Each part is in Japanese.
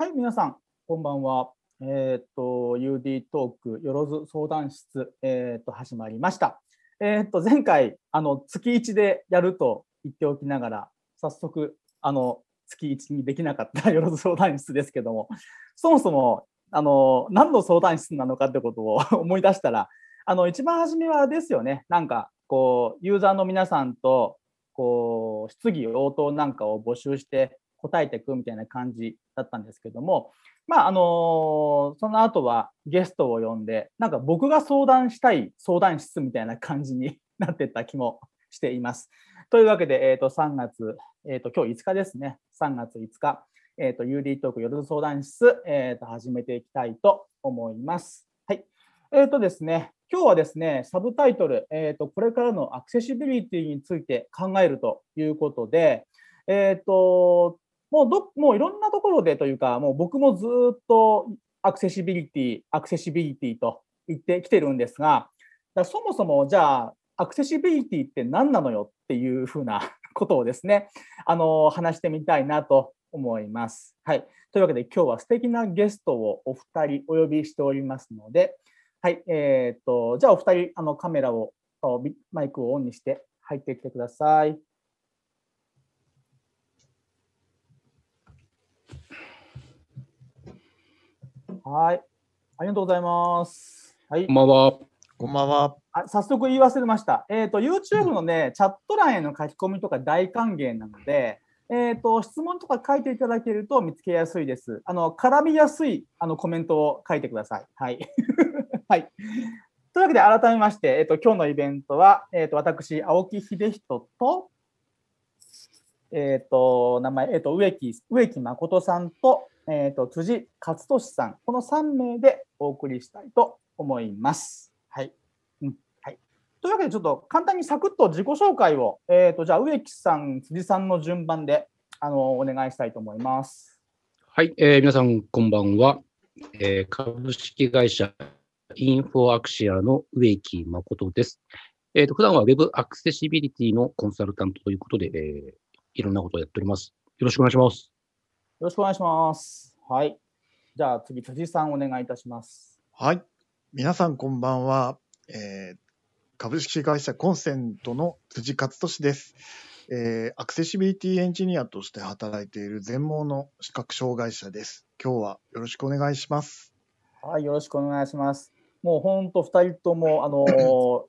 はい、皆さん、こんばんは。えっ、ー、と、UD トーク、よろず相談室、えっ、ー、と、始まりました。えっ、ー、と、前回、あの、月1でやると言っておきながら、早速、あの、月1にできなかった よろず相談室ですけども、そもそも、あの、何の相談室なのかってことを 思い出したら、あの、一番初めはですよね、なんか、こう、ユーザーの皆さんと、こう、質疑応答なんかを募集して、答えていくみたいな感じだったんですけども、まあ、あのその後はゲストを呼んで、なんか僕が相談したい相談室みたいな感じになってった気もしています。というわけで、えっ、ー、と、3月、えっ、ー、と、今日5日ですね、3月5日、えっ、ー、と、UD トーク夜の相談室、えっ、と、始めていきたいと思います。はい。えっ、とですね、今日はですね、サブタイトル、えっ、と、これからのアクセシビリティについて考えるということで、えっ、と、もうどもういろんなところでというか、もう僕もずっとアクセシビリティ、アクセシビリティと言ってきてるんですが、だそもそもじゃあ、アクセシビリティって何なのよっていうふうな ことをですね、あの話してみたいなと思います。はい、というわけで、今日は素敵なゲストをお二人お呼びしておりますので、はいえーと、とじゃあお二人あのカメラをマイクをオンにして入ってきてください。はい。ありがとうございます。はい。こんばんは。こんばんは。あ早速言い忘れました。えっ、ー、と、YouTube のね、チャット欄への書き込みとか大歓迎なので、えっ、ー、と、質問とか書いていただけると見つけやすいです。あの、絡みやすいあのコメントを書いてください。はい。はい。というわけで、改めまして、えっ、ー、と、今日のイベントは、えっ、と、私、青木秀人と、えっ、と、名前、えっ、と、植木、植木誠さんと、えーと、辻勝利さん、この3名でお送りしたいと思います。はいうんはい、というわけで、ちょっと簡単にサクッと自己紹介を、えーと、じゃあ植木さん、辻さんの順番であのお願いしたいと思います。はい、えー、皆さん、こんばんは。えー、株式会社インフォアクシアの植木誠です。えーと、と普段は Web アクセシビリティのコンサルタントということで、えー、いろんなことをやっております。よろしくお願いします。よろしくお願いします。はい。じゃあ次、辻さんお願いいたします。はい。皆さんこんばんは。えー、株式会社コンセントの辻勝利です。えー、アクセシビリティエンジニアとして働いている全盲の視覚障害者です。今日はよろしくお願いします。はい、よろしくお願いします。もう本当2人ともあの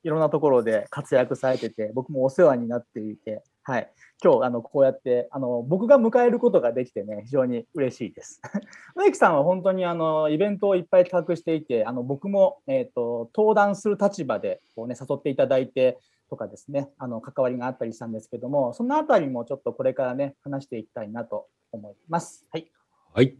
いろんなところで活躍されてて僕もお世話になっていてはい、今日あのこうやってあの僕が迎えることができてね非常に嬉しいです。植木さんは本当にあのイベントをいっぱい企画していてあの僕も、えーと、登壇する立場でこう、ね、誘っていただいてとかですねあの関わりがあったりしたんですけどもその辺りもちょっとこれからね話していきたいなと思います。はい、はい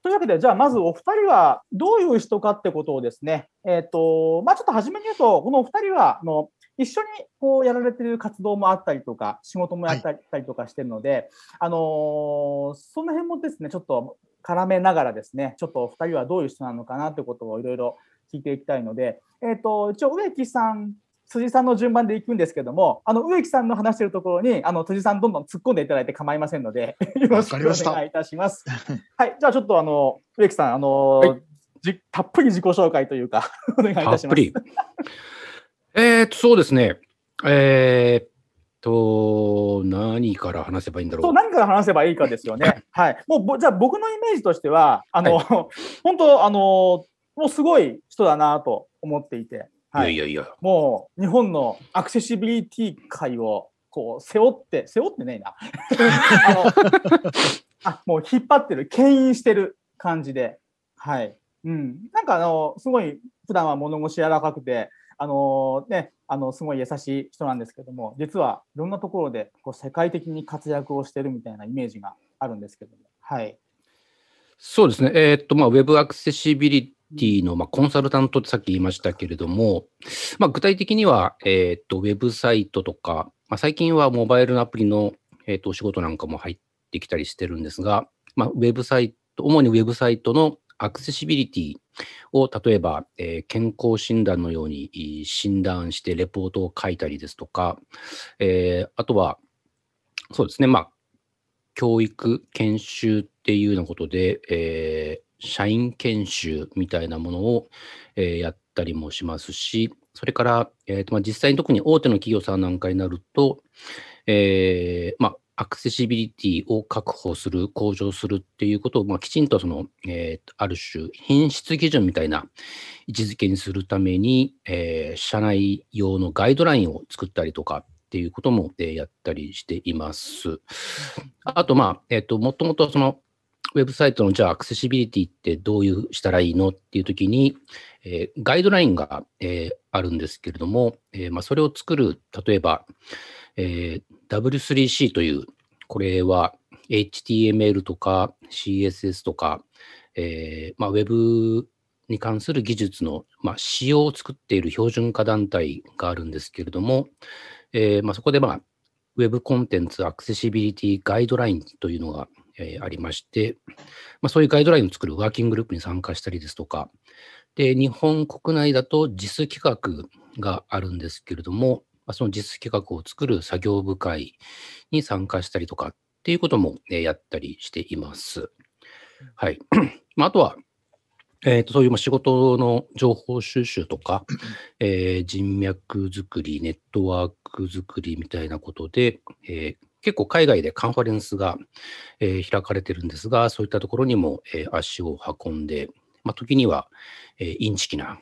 というわけで、じゃあまずお二人はどういう人かってことをですね、えっ、ー、と、まあちょっと初めに言うと、このお二人は、あの、一緒にこうやられてる活動もあったりとか、仕事もやったりとかしてるので、はい、あのー、その辺もですね、ちょっと絡めながらですね、ちょっと二人はどういう人なのかなってことをいろいろ聞いていきたいので、えっ、ー、と、一応植木さん、辻さんの順番でいくんですけども、あの植木さんの話してるところに、あの辻さんどんどん突っ込んでいただいて構いませんので、よろしくお願いいたします。はい、じゃあちょっとあの植木さん、あのーはい、じたっぷり自己紹介というか お願いいたします。えー、そうですね。えー、と、何から話せばいいんだろう。そう、何から話せばいいかですよね。はい。もう、じゃあ僕のイメージとしては、あの、はい、本当、あの、もうすごい人だなと思っていて、はい。いやいやいや。もう、日本のアクセシビリティ界を、こう、背負って、背負ってないな。ああ、もう引っ張ってる、牽引してる感じで、はい。うん。なんかあの、すごい、普段は物腰柔らかくて、あのね、あのすごい優しい人なんですけども実はいろんなところでこう世界的に活躍をしてるみたいなイメージがあるんですけども、はい、そうですね、えー、っとまあ、ウェブアクセシビリティの、まあ、コンサルタントってさっき言いましたけれども、まあ、具体的には、えー、っとウェブサイトとか、まあ、最近はモバイルのアプリの、えー、っとお仕事なんかも入ってきたりしてるんですが、まあ、ウェブサイト主にウェブサイトのアクセシビリティを例えば、えー、健康診断のように診断してレポートを書いたりですとか、えー、あとは、そうですね、まあ、教育研修っていうようなことで、えー、社員研修みたいなものを、えー、やったりもしますし、それから、えーとまあ、実際に特に大手の企業さんなんかになると、えーまあ、アクセシビリティを確保する、向上するっていうことを、まあ、きちんとその、えー、ある種、品質基準みたいな位置づけにするために、えー、社内用のガイドラインを作ったりとかっていうことも、えー、やったりしています。あと、まあ、えっ、ー、と、もともとその、ウェブサイトのじゃあアクセシビリティってどういうしたらいいのっていうときに、えー、ガイドラインが、えー、あるんですけれども、えーまあ、それを作る、例えば、えー、W3C という、これは HTML とか CSS とか、えーまあ、ウェブに関する技術の、まあ、仕様を作っている標準化団体があるんですけれども、えーまあ、そこで、まあ、Web コンテンツアクセシビリティガイドラインというのが、えー、ありまして、まあ、そういうガイドラインを作るワーキンググループに参加したりですとか、で日本国内だと JIS 企画があるんですけれども、まあ、その実質企画を作る作業部会に参加したりとかっていうことも、ね、やったりしています。はい。あとは、えー、とそういう仕事の情報収集とか、えー、人脈作り、ネットワーク作りみたいなことで、えー、結構海外でカンファレンスが、えー、開かれてるんですが、そういったところにも、えー、足を運んで、まあ、時には、えー、インチキな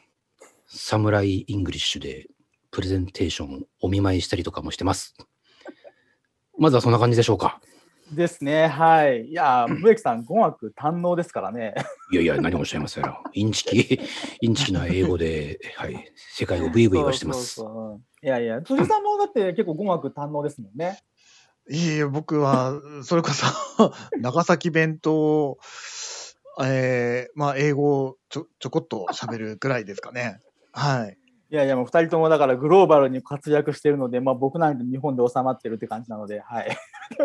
サムライ・イングリッシュでプレゼンテーションをお見舞いしたりとかもしてます。まずはそんな感じでしょうか。ですね、はい。いや、植木さん、語学堪能ですからね。いやいや、何もおっしゃいますよ。インチキ、インチキな英語で、はい、世界をブイブイはしてます。そうそうそういやいや、辻さんもだって結構語学堪能ですもんね。いえいえ、僕は、それこそ 長崎弁と、えー、まあ、英語ちょ、ちょこっと喋るぐらいですかね。はい。いやいや、もう2人ともだからグローバルに活躍しているので、まあ、僕なんて日本で収まってるって感じなので、はい。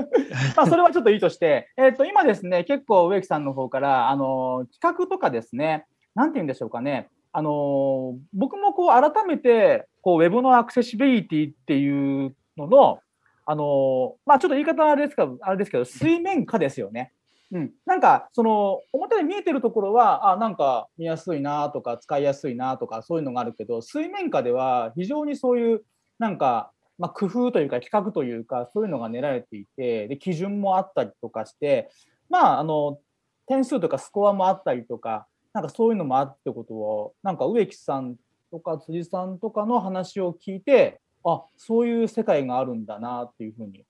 まあそれはちょっといいとして、えっと今ですね、結構植木さんの方から、あの企画とかですね、なんて言うんでしょうかね、あの僕もこう改めてこう、ウェブのアクセシビリティっていうのの、あのまあ、ちょっと言い方はあれですかあれですけど、水面下ですよね。うん、なんかその表で見えてるところはあなんか見やすいなとか使いやすいなとかそういうのがあるけど水面下では非常にそういうなんか、まあ、工夫というか企画というかそういうのが練られていてで基準もあったりとかしてまああの点数とかスコアもあったりとかなんかそういうのもあってことをなんか植木さんとか辻さんとかの話を聞いてあそういう世界があるんだなっていうふうに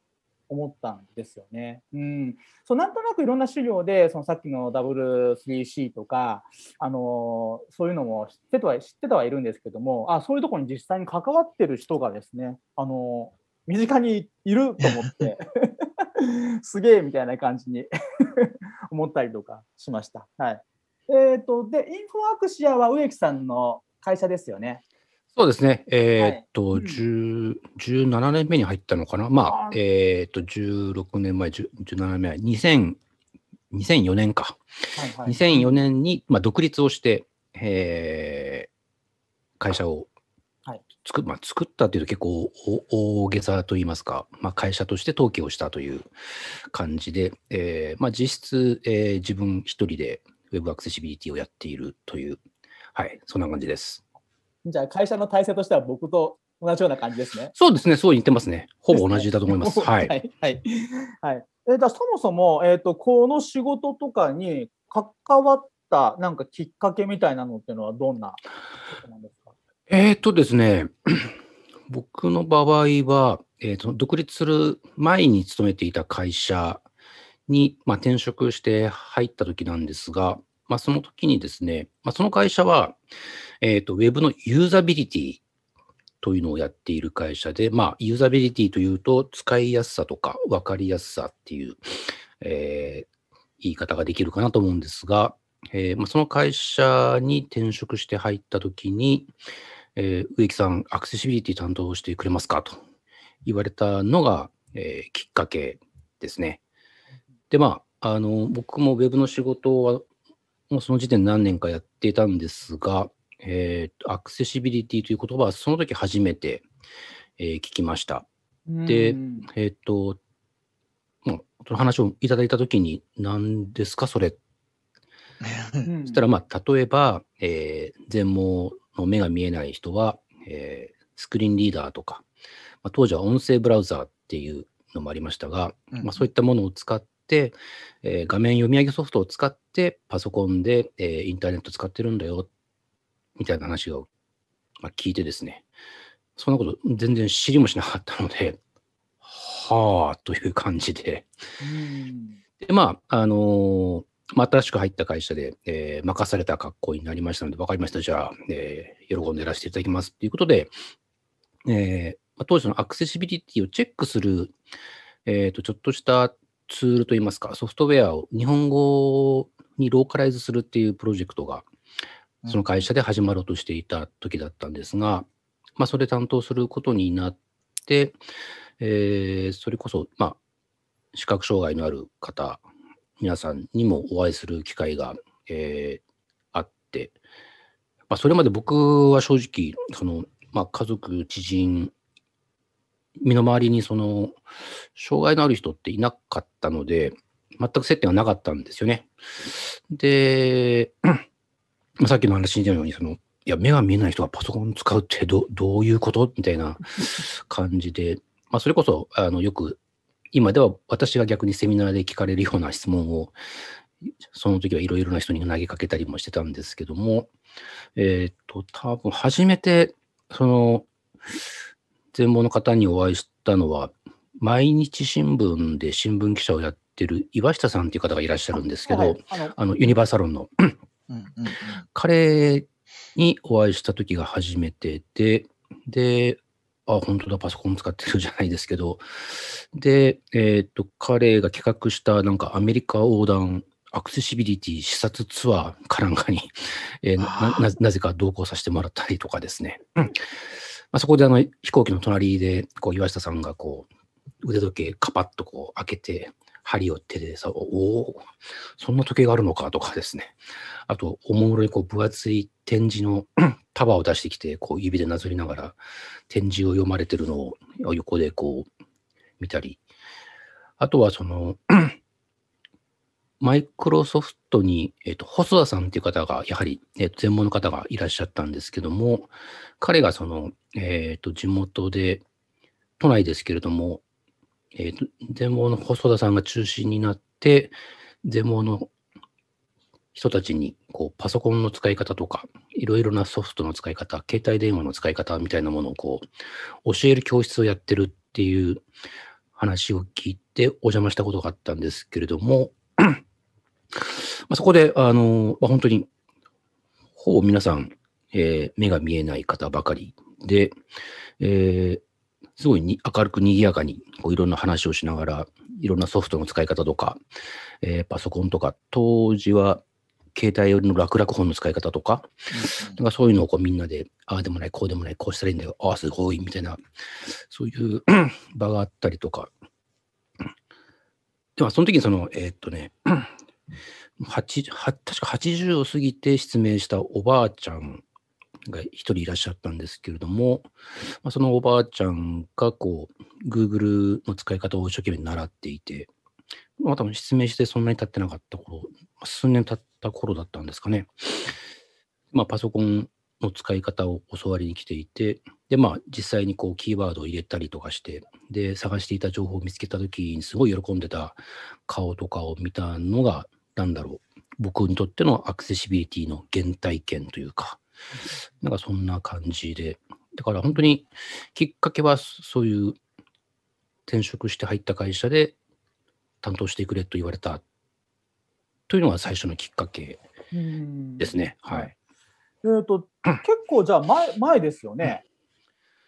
思ったんですよね。うん、そうなんとなくいろんな資料でそのさっきの W3C とか、あのそういうのも知っては知ってたはいるんですけどもあそういうとこに実際に関わってる人がですね、あの身近にいると思って すげえみたいな感じに 思ったりとかしました。はいえーとでインフォアクシアは植木さんの会社ですよね。そうですね。えー、っと、はい、17年目に入ったのかな。まあ、えー、っと、16年前、17年前、2000 2004年か。はいはい、2004年に、まあ、独立をして、えー、会社を作,、まあ、作ったというと結構大げさといいますか、まあ、会社として登記をしたという感じで、えーまあ、実質、えー、自分一人で Web アクセシビリティをやっているという、はい、そんな感じです。じゃあ会社の体制としては僕と同じような感じですね。そうですね、そう言ってますね。ほぼ同じだと思います。はい。はい。はい。はい、えー、だそもそも、えっ、ー、と、この仕事とかに関わったなんかきっかけみたいなのっていうのはどんななんですかえっ、ー、とですね、僕の場合は、えーと独立する前に勤めていた会社に、まあ、転職して入った時なんですが、まあ、その時にですね、まあ、その会社は、えっ、ー、と、ウェブのユーザビリティというのをやっている会社で、まあ、ユーザビリティというと、使いやすさとか分かりやすさっていう、えー、言い方ができるかなと思うんですが、えー、まあ、その会社に転職して入った時に、えー、植木さん、アクセシビリティ担当してくれますかと言われたのが、えー、きっかけですね。で、まあ、あの僕も Web の仕事はもうその時点何年かやっていたんですが、えーと、アクセシビリティという言葉はその時初めて、えー、聞きました。で、えっ、ー、と、その話をいただいた時に、何ですか、それ。そしたら、まあ、例えば、えー、全盲の目が見えない人は、えー、スクリーンリーダーとか、まあ、当時は音声ブラウザーっていうのもありましたが、まあ、そういったものを使っ、えー、画面読み上げソフトを使って、パソコンで、えー、インターネット使ってるんだよ、みたいな話を、まあ、聞いてですね、そんなこと全然知りもしなかったので、はあという感じで。で、まあ、あのー、まあ、新しく入った会社で、えー、任された格好になりましたので、分かりました、じゃあ、えー、喜んでらしていただきますということで、えー、当時のアクセシビリティをチェックする、えーとちょっとしたツールといいますか、ソフトウェアを日本語にローカライズするっていうプロジェクトが、その会社で始まろうとしていた時だったんですが、まあ、それ担当することになって、えー、それこそ、まあ、視覚障害のある方、皆さんにもお会いする機会が、えー、あって、まあ、それまで僕は正直、その、まあ、家族、知人、身の回りにその、障害のある人っていなかったので、全く接点はなかったんですよね。で、さっきの話に出たように、その、いや、目が見えない人がパソコン使うってどどういうことみたいな感じで、まあ、それこそ、あの、よく、今では私が逆にセミナーで聞かれるような質問を、その時はいろいろな人に投げかけたりもしてたんですけども、えっ、と、多分初めて、その、全盲の方にお会いしたのは、毎日新聞で新聞記者をやってる岩下さんという方がいらっしゃるんですけど、ああのユニバーサロンの彼にお会いした時が初めてで、で、あ、本当だ、パソコン使ってるじゃないですけど、で、えっ、と、彼が企画したなんかアメリカ横断アクセシビリティ視察ツアーかなんかに、えー、なぜか同行させてもらったりとかですね。うんまあ、そこであの飛行機の隣でこう岩下さんがこう腕時計カパッとこう開けて針を手でさ、おお、そんな時計があるのかとかですね。あと、おもむろにこう分厚い展示の 束を出してきて、こう指でなぞりながら展示を読まれてるのを横でこう見たり。あとはそのマイクロソフトに、えっ、と、細田さんっていう方が、やはり、えっ、と、専門の方がいらっしゃったんですけども、彼がその、えっ、と、地元で、都内ですけれども、えっ、と、全盲の細田さんが中心になって、全盲の人たちに、こう、パソコンの使い方とか、いろいろなソフトの使い方、携帯電話の使い方みたいなものを、こう、教える教室をやってるっていう話を聞いてお邪魔したことがあったんですけれども、まあ、そこで、あの、まあ、本当に、ほぼ皆さん、えー、目が見えない方ばかりで、えー、すごいに明るく賑やかにこういろんな話をしながら、いろんなソフトの使い方とか、えー、パソコンとか、当時は携帯寄りの楽々本の使い方とか、うん、なんかそういうのをこうみんなで、ああでもない、こうでもない、こうしたらいいんだよ、ああすごい、みたいな、そういう 場があったりとか。では、その時にその、えー、っとね、八は確か80を過ぎて失明したおばあちゃんが一人いらっしゃったんですけれども、まあ、そのおばあちゃんがこう Google の使い方を一生懸命習っていて、まあ、多分失明してそんなに経ってなかった頃、数年経った頃だったんですかね。まあ、パソコンの使い方を教わりに来ていて、で、まあ、実際にこう、キーワードを入れたりとかして、で、探していた情報を見つけた時に、すごい喜んでた顔とかを見たのが、なんだろう、僕にとってのアクセシビリティの原体験というか、なんかそんな感じで、だから本当にきっかけはそういう転職して入った会社で担当してくれと言われたというのが最初のきっかけですね。はい、えっと、と結構じゃあ前前ですよね、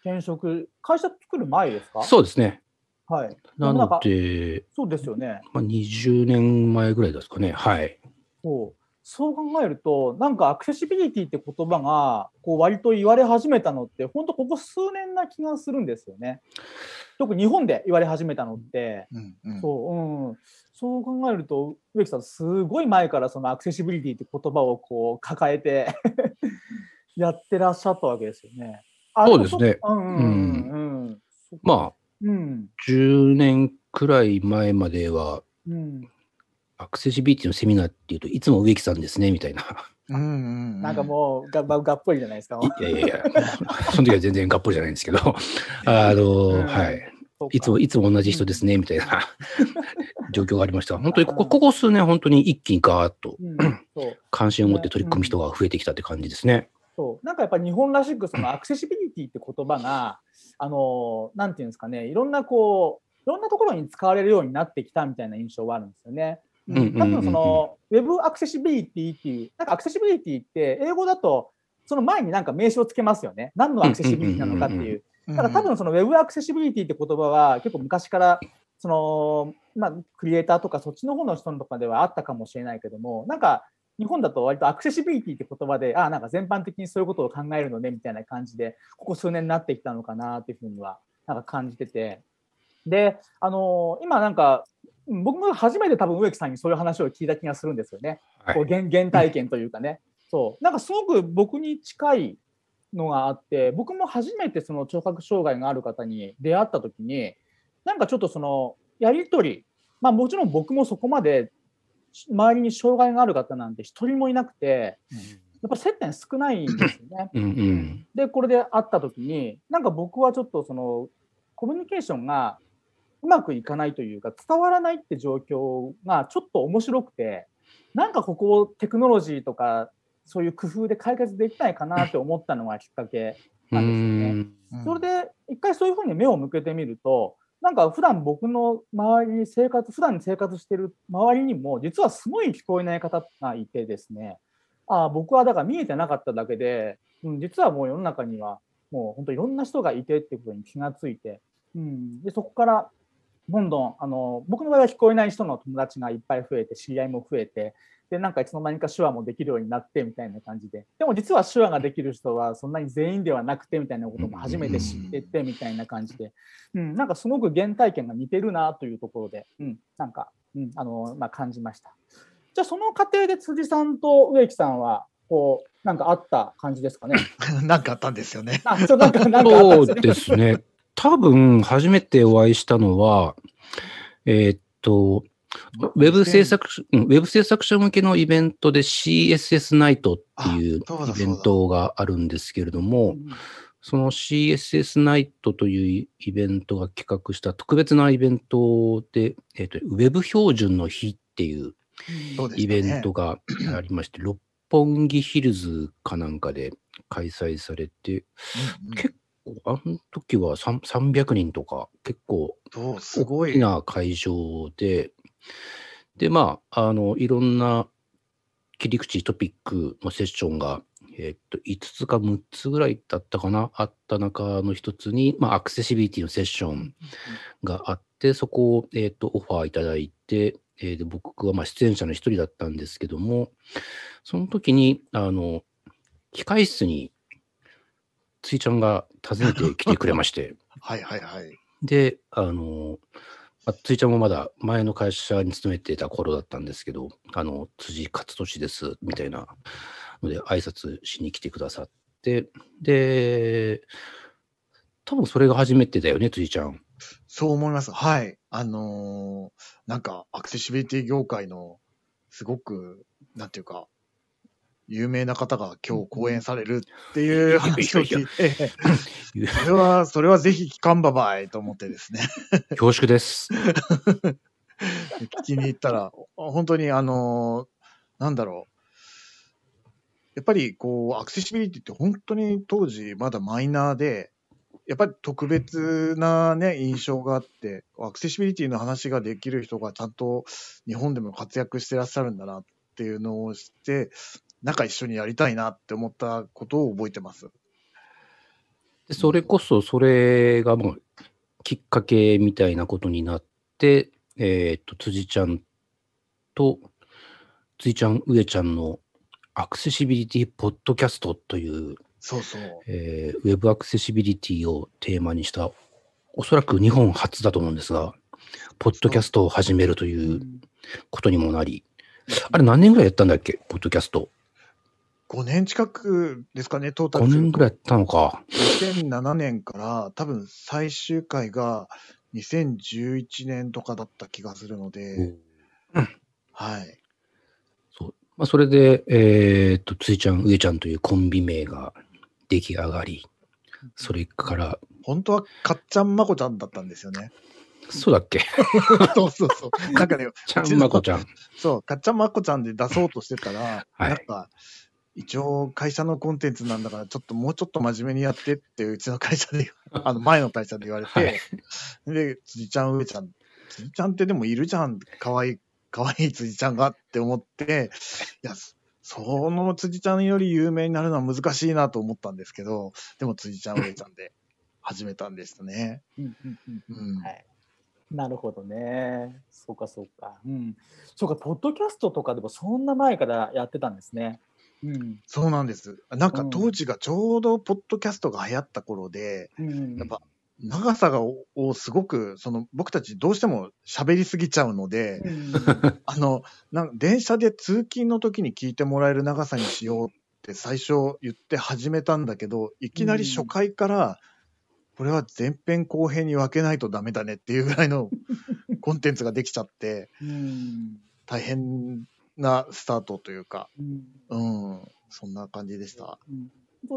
転職、会社作る前ですかそうですね、はい。なので、そうですよね。まあ、20年前ぐらいですかね。はい。そうそう考えると、なんかアクセシビリティって言葉が、こう割と言われ始めたのって、本当ここ数年な気がするんですよね。特に日本で言われ始めたのって、うんうん、そう、うん。そう考えると、植木さん、すごい前からそのアクセシビリティって言葉をこう抱えて やってらっしゃったわけですよね。そうですね。うんうんうん。うん、まあうん、10年くらい前までは、うん、アクセシビリティのセミナーっていうといつも植木さんですねみたいな。うんうんうん、なんかもうがががっぽりじゃないですか。いやいやいや、その時は全然がっぽりじゃないんですけど、あの、うん、はい。いつも、いつも同じ人ですね、みたいな 状況がありました。本当にここ、ここ数年、本当に一気にガーッと、うん、関心を持って取り組む人が増えてきたって感じですね。そうなんかやっぱ日本らしくそのアクセシビリティって言葉があのなんていうんですかねいろんなこういろんなところに使われるようになってきたみたいな印象はあるんですよね。多分その Web アクセシビリティっていうなんかアクセシビリティって英語だとその前になんか名詞をつけますよね何のアクセシビリティなのかっていう。だから多分その Web アクセシビリティって言葉は結構昔からそのまあクリエイターとかそっちの方の人とかではあったかもしれないけどもなんか日本だと割とアクセシビリティって言葉であなんか全般的にそういうことを考えるのねみたいな感じでここ数年になってきたのかなというふうにはなんか感じててであの今なんか僕も初めて多分植木さんにそういう話を聞いた気がするんですよね、こう原原体験というかねそうなんかすごく僕に近いのがあって僕も初めてその聴覚障害がある方に出会った時になんかちょっとそのやり取りまあもちろん僕もそこまで周りに障害がある方なんて一人もいなくて、うん、やっぱ接点少ないんですよね。うんうん、でこれで会った時になんか僕はちょっとそのコミュニケーションがうまくいかないというか伝わらないって状況がちょっと面白くてなんかここをテクノロジーとかそういう工夫で解決できないかなって思ったのがきっかけなんですよね。それで一回そういうふうに目を向けてみるとなんか普段僕の周りに生活、普段生活してる周りにも、実はすごい聞こえない方がいてですね、ああ、僕はだから見えてなかっただけで、うん、実はもう世の中には、もう本当いろんな人がいてってことに気がついて、うん、でそこからどんどんあの僕の場合は聞こえない人の友達がいっぱい増えて知り合いも増えてでなんかいつの間にか手話もできるようになってみたいな感じででも実は手話ができる人はそんなに全員ではなくてみたいなことも初めて知っててみたいな感じで、うん、なんかすごく原体験が似てるなというところで、うん、なんか、うんあのまあ、感じました。じゃあその過程で辻さんと植木さんはこうなんかあった感じですかね。なんかあったんですよね。あ、なんかなんかあったんですね。そうですね。多分初めてお会いしたのは、えー、っと、ウェブ制作、ウェブ制作者向けのイベントで CSS ナイトっていうイベントがあるんですけれども、その CSS ナイトというイベントが企画した特別なイベントで、えー、とウェブ標準の日っていうイベントがありまして、ね、六本木ヒルズかなんかで開催されて、うんうん、結あの時は300人とか、結構、すごいな会場で、で、まあ、あの、いろんな切り口、トピックのセッションが、えっと、5つか6つぐらいだったかな、あった中の一つに、まあ、アクセシビリティのセッションがあって、そこを、えっと、オファーいただいて、えー、で僕はまあ出演者の一人だったんですけども、その時に、あの、控室についちゃんが訪ねてきてくれまして。はいはいはい。で、あの、まあ、ついちゃんもまだ前の会社に勤めてた頃だったんですけど、あの、辻勝利です、みたいなので、挨拶しに来てくださって、で、多分それが初めてだよね、辻ちゃん。そう思います。はい。あのー、なんか、アクセシビリティ業界の、すごく、なんていうか、有名な方が今日講演されるっていう話を聞いて、それは、それはぜひ聞かんばばいと思ってですね 恐縮です。聞きに行ったら、本当にあの、なんだろう。やっぱりこう、アクセシビリティって本当に当時まだマイナーで、やっぱり特別なね、印象があって、アクセシビリティの話ができる人がちゃんと日本でも活躍してらっしゃるんだなっていうのをして、仲一緒にやりたいなって思ったことを覚えてます。でそれこそ、それがもうきっかけみたいなことになって、えっ、と、辻ちゃんと、辻ちゃん、上ちゃんのアクセシビリティポッドキャストという、そうそうえー、ウェブアクセシビリティをテーマにした、おそらく日本初だと思うんですが、ポッドキャストを始めるということにもなり、あれ何年ぐらいやったんだっけ、ポッドキャスト。5年近くですかね、トータル。5年ぐらいやったのか。2007年から、多分最終回が2011年とかだった気がするので、うん、はい。そうまあ、それで、えー、っと、ついちゃん、上ちゃんというコンビ名が出来上がり、それから。本当は、かっちゃんまこちゃんだったんですよね。そうだっけ そうそうそう。なんかね、ちゃんまこちゃん。そう、かっちゃんまこちゃんで出そうとしてたら、はい、なんか、一応会社のコンテンツなんだから、ちょっともうちょっと真面目にやってって、うちの会社で、あの前の会社で言われて、はい、で、辻ちゃん、上ちゃん、辻ちゃんってでもいるじゃん、かわいい、かわいい辻ちゃんがって思って、いや、その辻ちゃんより有名になるのは難しいなと思ったんですけど、でも辻ちゃん、上ちゃんで始めたんでしたね。なるほどね。そうか、そうか。うん。そうか、ポッドキャストとかでもそんな前からやってたんですね。うん、そうなんです。なんか当時がちょうどポッドキャストが流行った頃で、うん、やっぱ長さがをすごく、その僕たちどうしても喋りすぎちゃうので、うん、あの、な電車で通勤の時に聞いてもらえる長さにしようって最初言って始めたんだけど、いきなり初回から、これは前編後編に分けないとダメだねっていうぐらいのコンテンツができちゃって、大変なスタートというか、うん、うん、そんな感じでした。うん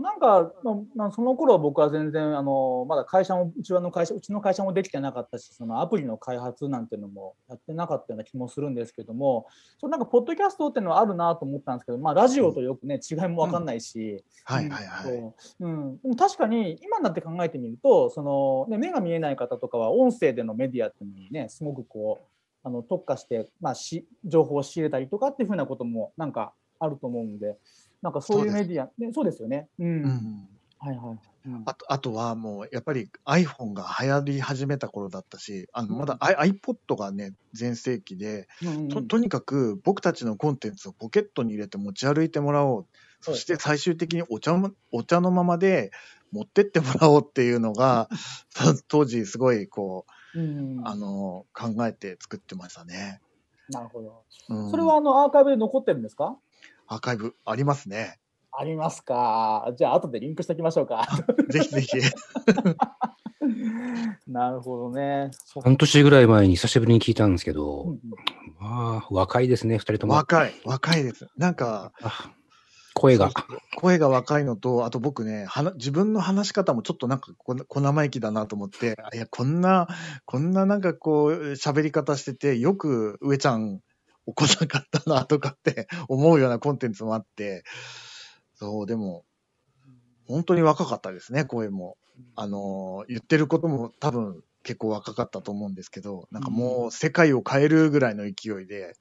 なんか、まあ、その頃は僕は全然あのまだ会社もうちの会社うちの会社もできてなかったしそのアプリの開発なんていうのもやってなかったような気もするんですけどもそのなんかポッドキャストっていうのはあるなと思ったんですけど、まあ、ラジオとよくね、うん、違いも分かんないし確かに今になって考えてみるとその、ね、目が見えない方とかは音声でのメディアっていうのにねすごくこう。あの特化して、まあし、情報を仕入れたりとかっていうふうなこともなんかあると思うんでなんかそういうメディアそう,、ね、そうですよね。うん、うんはいはい、うん、あとあとはもうやっぱり iPhone が流行り始めた頃だったしあのまだ iPod がね全盛期で、うんうん、ととにかく僕たちのコンテンツをポケットに入れて持ち歩いてもらおうそして最終的にお茶お茶のままで持ってってもらおうっていうのが 当時すごいこううん、あの考えて作ってましたね。なるほど。うん、それはあのアーカイブで残ってるんですかアーカイブありますね。ありますか。じゃあ、後でリンクしておきましょうか。ぜひぜひ。なるほどね。半年ぐらい前に久しぶりに聞いたんですけど、うんうん、まあ、若いですね、二人とも。若い、若いです。なんか、声が。声が若いのと、あと僕ね、自分の話し方もちょっとなんか小生意気だなと思って、いや、こんな、こんななんかこう、喋り方してて、よく上ちゃんこさなかったなとかって 思うようなコンテンツもあって、そう、でも、本当に若かったですね、声も。あの、言ってることも多分結構若かったと思うんですけど、なんかもう世界を変えるぐらいの勢いで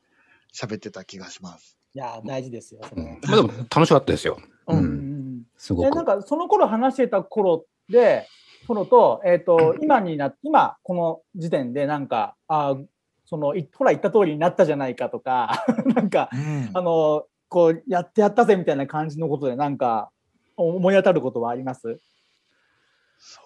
喋ってた気がします。いや、大事ですよ。それまあでも楽しかったですよ。うん。すごい。なんかその頃話してた頃で、頃と、えっ、と、今にな今、この時点でなんか、あーその、ほら言った通りになったじゃないかとか、なんか、うんあの、こう、やってやったぜみたいな感じのことで、なんか、思い当たることはあります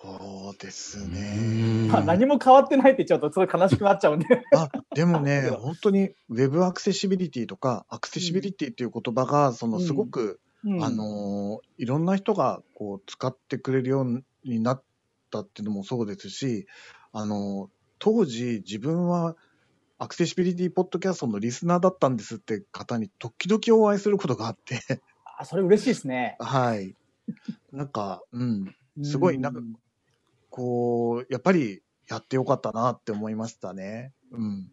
そうですね。まあ、何も変わってないって言っちゃうと、すごい悲しくなっちゃうんであでもね、本当にウェブアクセシビリティとか、アクセシビリティっていう言葉が、そのすごく、うん、あのいろんな人がこう使ってくれるようになったっていうのもそうですし、あの当時、自分はアクセシビリティポッドキャストのリスナーだったんですって方に、時々お会いすることがあってあ、それ嬉しいですね。はい。なんか、うん、すごい、なんか、こう、やっぱりやってよかったなって思いましたね。うん。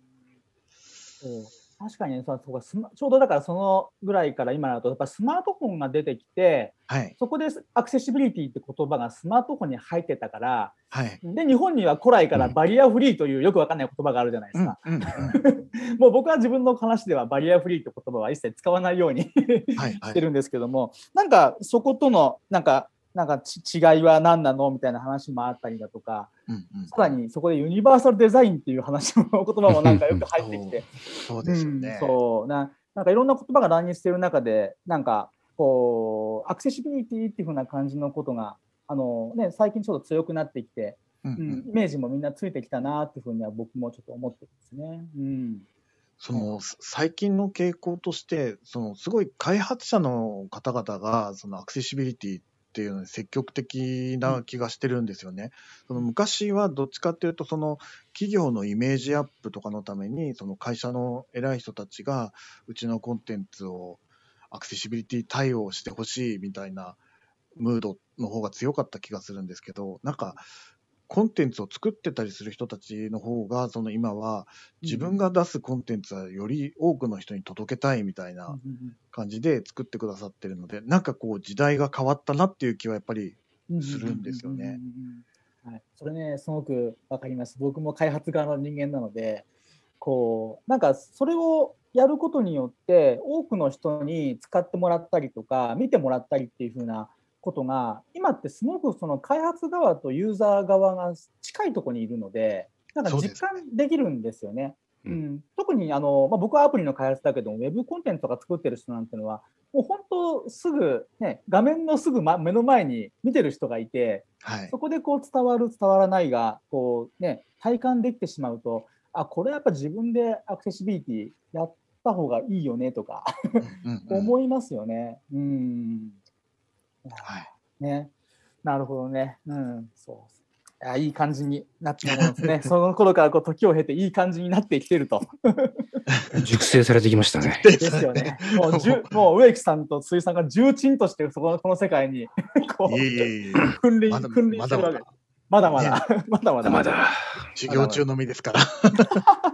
確かに、ね、そそうスマちょうどだからそのぐらいから今だとやっぱスマートフォンが出てきて、はい、そこでアクセシビリティって言葉がスマートフォンに入ってたから、はい、で日本には古来からバリアフリーというよくわかんない言葉があるじゃないですか、うん もう僕は自分の話ではバリアフリーって言葉は一切使わないように してるんですけども、はいはい、なんかそことのなんかなんか違いは何なのみたいな話もあったりだとか、うんうん、さらにそこでユニバーサルデザインっていう話も言葉もなんかよく入ってきてそうですよね、うん、そうななんかいろんな言葉が乱入してる中でなんかこうアクセシビリティっていうふうな感じのことがあの、ね、最近ちょっと強くなってきて、うん、うん、イメージもみんなついてきたなっていうふうには僕もちょっと思ってますね。うんその最近の傾向として、そのすごい開発者の方々がそのアクセシビリティっっていうのに積極的な気がしてるんですよね。その昔はどっちかっていうと、その企業のイメージアップとかのために、その会社の偉い人たちが、うちのコンテンツをアクセシビリティ対応してほしいみたいなムードの方が強かった気がするんですけど、なんかコンテンツを作ってたりする人たちの方が、その今は自分が出すコンテンツはより多くの人に届けたいみたいな感じで作ってくださってるので、なんかこう時代が変わったなっていう気はやっぱりするんですよね。はい、それね、すごくわかります。僕も開発側の人間なので、こう、なんかそれをやることによって、多くの人に使ってもらったりとか、見てもらったりっていう風なことが今ってすごくその開発側とユーザー側が近いところにいるのでなんか実感できるんですよね。うん、うん、特にあの、まあ、僕はアプリの開発だけどウェブコンテンツとか作ってる人なんてのはもう本当すぐ、ね、画面のすぐ、ま、目の前に見てる人がいて、はい、そこでこう伝わる伝わらないがこう、ね、体感できてしまうとあこれやっぱ自分でアクセシビリティやった方がいいよねとか 思いますよね。うんはい。ね。なるほどね。うん、そう。あいい感じになってるんですね。その頃からこう時を経ていい感じになってきてると。熟成されてきましたね。ですよね。もうじゅ もう植木さんと水さんが重鎮としてそこのこの世界にこう君臨君臨してるわけ。まだまだ、まだまだまだ。授業中のみですから。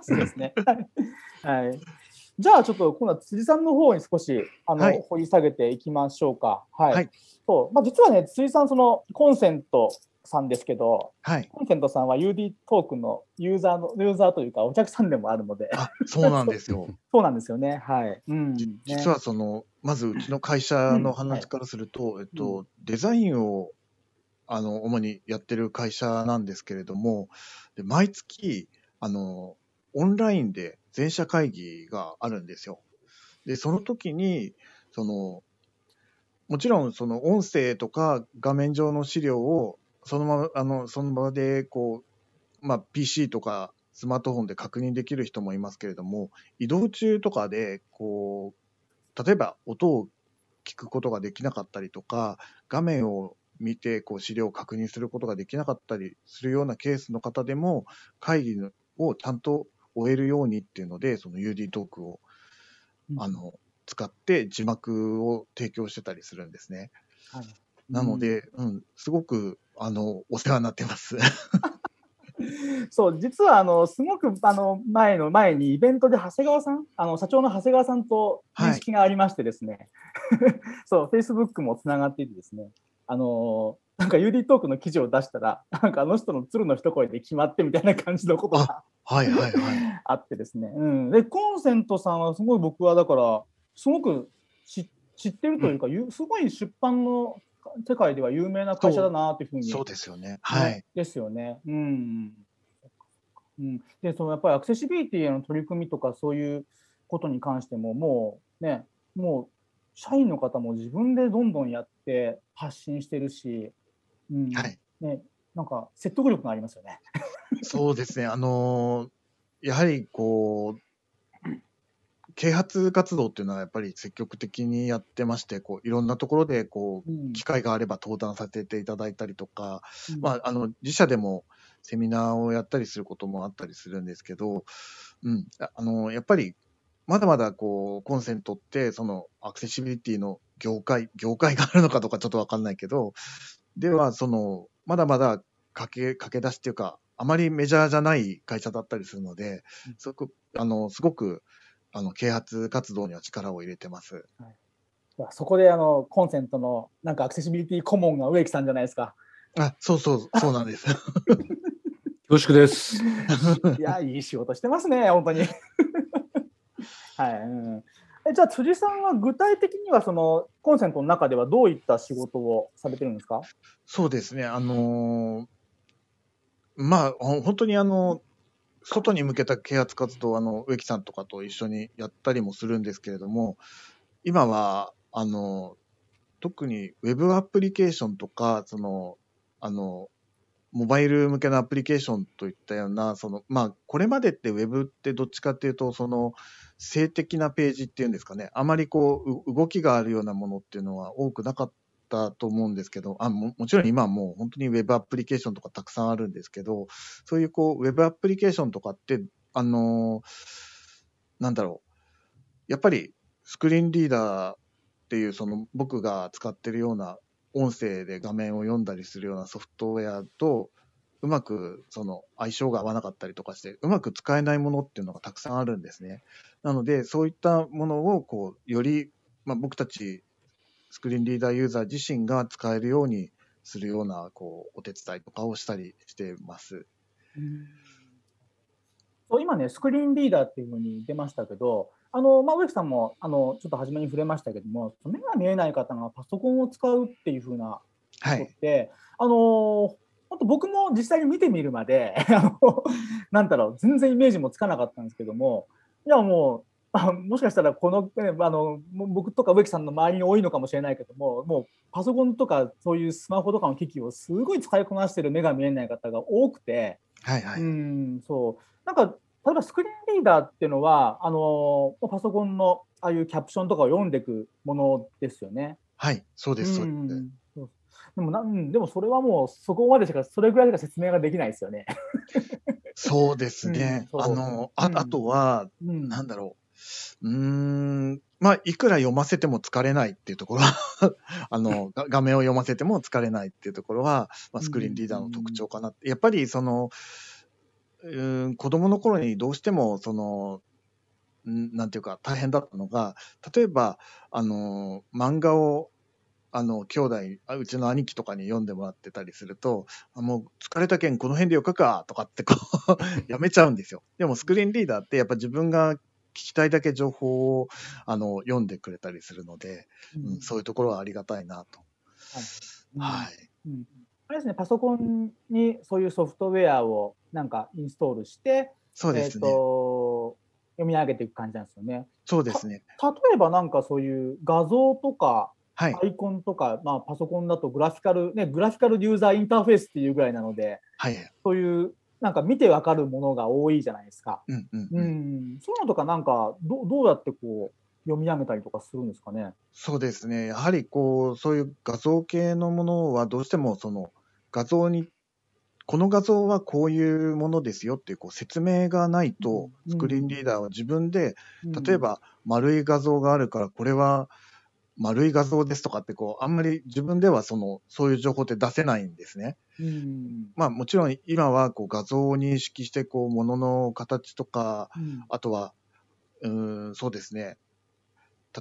そうですね。はい。じゃあちょっと今度は辻さんの方に少しあの、はい、掘り下げていきましょうか。はい。はい、そうまあ、実はね辻さんそのコンセントさんですけど、はい、コンセントさんは UD トークのユーザーのユーザーというかお客さんでもあるので。そうなんですよ。そうなんですよね。はい。うん、ね、実はそのまずうちの会社の話からすると、うんはい、えっと、うん、デザインをあの主にやってる会社なんですけれども、で毎月あのオンラインで全社会議があるんですよ。で、その時に、その、もちろんその音声とか画面上の資料をそのまま、あの、その場でこう、まあ、PC とかスマートフォンで確認できる人もいますけれども、移動中とかで、こう、例えば音を聞くことができなかったりとか、画面を見て、こう、資料を確認することができなかったりするようなケースの方でも、会議を担当、終えるようにっていうので、その UD トークを、あの、使って字幕を提供してたりするんですね。はい、なので、うん、うん、すごく、あの、お世話になってます。そう、実は、あの、すごく、あの、前の前にイベントで長谷川さん、あの、社長の長谷川さんと認識がありましてですね、はい、そう、フェイスブックもつながっていてですね、あの、なんか UD トークの記事を出したら、なんかあの人の鶴の一声で決まってみたいな感じのことがあ,、はいはいはい、あってですね、うん。で、コンセントさんはすごい僕はだから、すごく知知ってるというか、うん、すごい出版の世界では有名な会社だなというふうに。そうですよね。はい。ですよね。うん。うん、で、そのやっぱりアクセシビリティへの取り組みとか、そういうことに関しても、もうね、もう社員の方も自分でどんどんやって発信してるし、うん、はい。ね、なんか説得力がありますよね。そうですね。あのー、やはりこう、啓発活動っていうのはやっぱり積極的にやってまして、こういろんなところでこう、機会があれば登壇させていただいたりとか、うん、まあ、あの自社でもセミナーをやったりすることもあったりするんですけど、うん、あのやっぱりまだまだこうコンセントってそのアクセシビリティの業界、業界があるのかとかちょっとわかんないけど、では、その、まだまだ駆け、駆け出しっていうか、あまりメジャーじゃない会社だったりするので、すごく、あの、すごく、あの、啓発活動には力を入れてます。はい、そこで、あの、コンセントの、なんかアクセシビリティ顧問が植木さんじゃないですか。あ、そうそう、そうなんです。恐縮です。いや、いい仕事してますね、本当に。はい、うん。えじゃあ辻さんは具体的にはそのコンセントの中ではどういった仕事をされてるんですかそうですね、あのー、まあ、本当にあの外に向けた啓発活動あの植木さんとかと一緒にやったりもするんですけれども、今はあの特にウェブアプリケーションとか、そのあのモバイル向けのアプリケーションといったような、そのまあ、これまでってウェブってどっちかっていうと、その性的なページっていうんですかね、あまりこう動きがあるようなものっていうのは多くなかったと思うんですけど、あももちろん今はもう本当に Web アプリケーションとかたくさんあるんですけど、そういうこう Web アプリケーションとかって、あのなんだろう、やっぱりスクリーンリーダーっていうその僕が使ってるような音声で画面を読んだりするようなソフトウェアと、うまくその相性が合わなかったりとかして、うまく使えないものっていうのがたくさんあるんですね。なので、そういったものをこうより、まあ、僕たちスクリーンリーダーユーザー自身が使えるようにするようなこうお手伝いとかをしたりしてます。うん今ね、スクリーンリーダーっていうふうに出ましたけど、あのまあ、植木さんもあのちょっと初めに触れましたけども、目が見えない方がパソコンを使うっていうふうなことって、はい、あの本当僕も実際に見てみるまで、なんだろう、全然イメージもつかなかったんですけども、いやもうあもしかしたらこの,、ね、あの僕とか植木さんの周りに多いのかもしれないけどももうパソコンとかそういうスマホとかの機器をすごい使いこなしてる目が見えない方が多くて、はいはい、うんそうなんか例えばスクリーンリーダーっていうのはあのパソコンのああいうキャプションとかを読んでいくものですよね。はいそうです、そうですでもな、ん、でもそれはもうそこまでしかそれぐらいしか説明ができないですよね。そうですね。うん、あの、あ,、あとは、なんだろう。うん、まあ、いくら読ませても疲れないっていうところは あの、画面を読ませても疲れないっていうところは、まあ、スクリーンリーダーの特徴かなやっぱり、その、うん、子供の頃にどうしても、その、なんていうか、大変だったのが、例えば、あの、漫画をあの、兄弟、うちの兄貴とかに読んでもらってたりすると、あもう疲れたけんこの辺でよくか、とかってこう やめちゃうんですよ。でもスクリーンリーダーってやっぱ自分が聞きたいだけ情報をあの読んでくれたりするので、うん、そういうところはありがたいなと。はい、うん、あれですね、パソコンにそういうソフトウェアをなんかインストールして、そうですね、えーと、読み上げていく感じなんですよね。そうですね例えばなんかそういう画像とかはい、アイコンとか、まあ、パソコンだとグラフィカル、ね、グラフィカルユーザーインターフェースっていうぐらいなので、はい、そういうなんか見てわかるものが多いじゃないですか。うん、うん、そういうのとかなんかどどうやってこう読み上げたりとかするんですかね。そうですね。やはりこうそういう画像系のものはどうしてもその画像にこの画像はこういうものですよっていうこう説明がないとスクリーンリーダーは自分で、例えば丸い画像があるからこれは丸い画像ですとかってこう、あんまり自分ではその、そういう情報って出せないんですね。うん、まあもちろん今はこう画像を認識して、こう、ものの形とか、うん、あとは、うん、そうですね。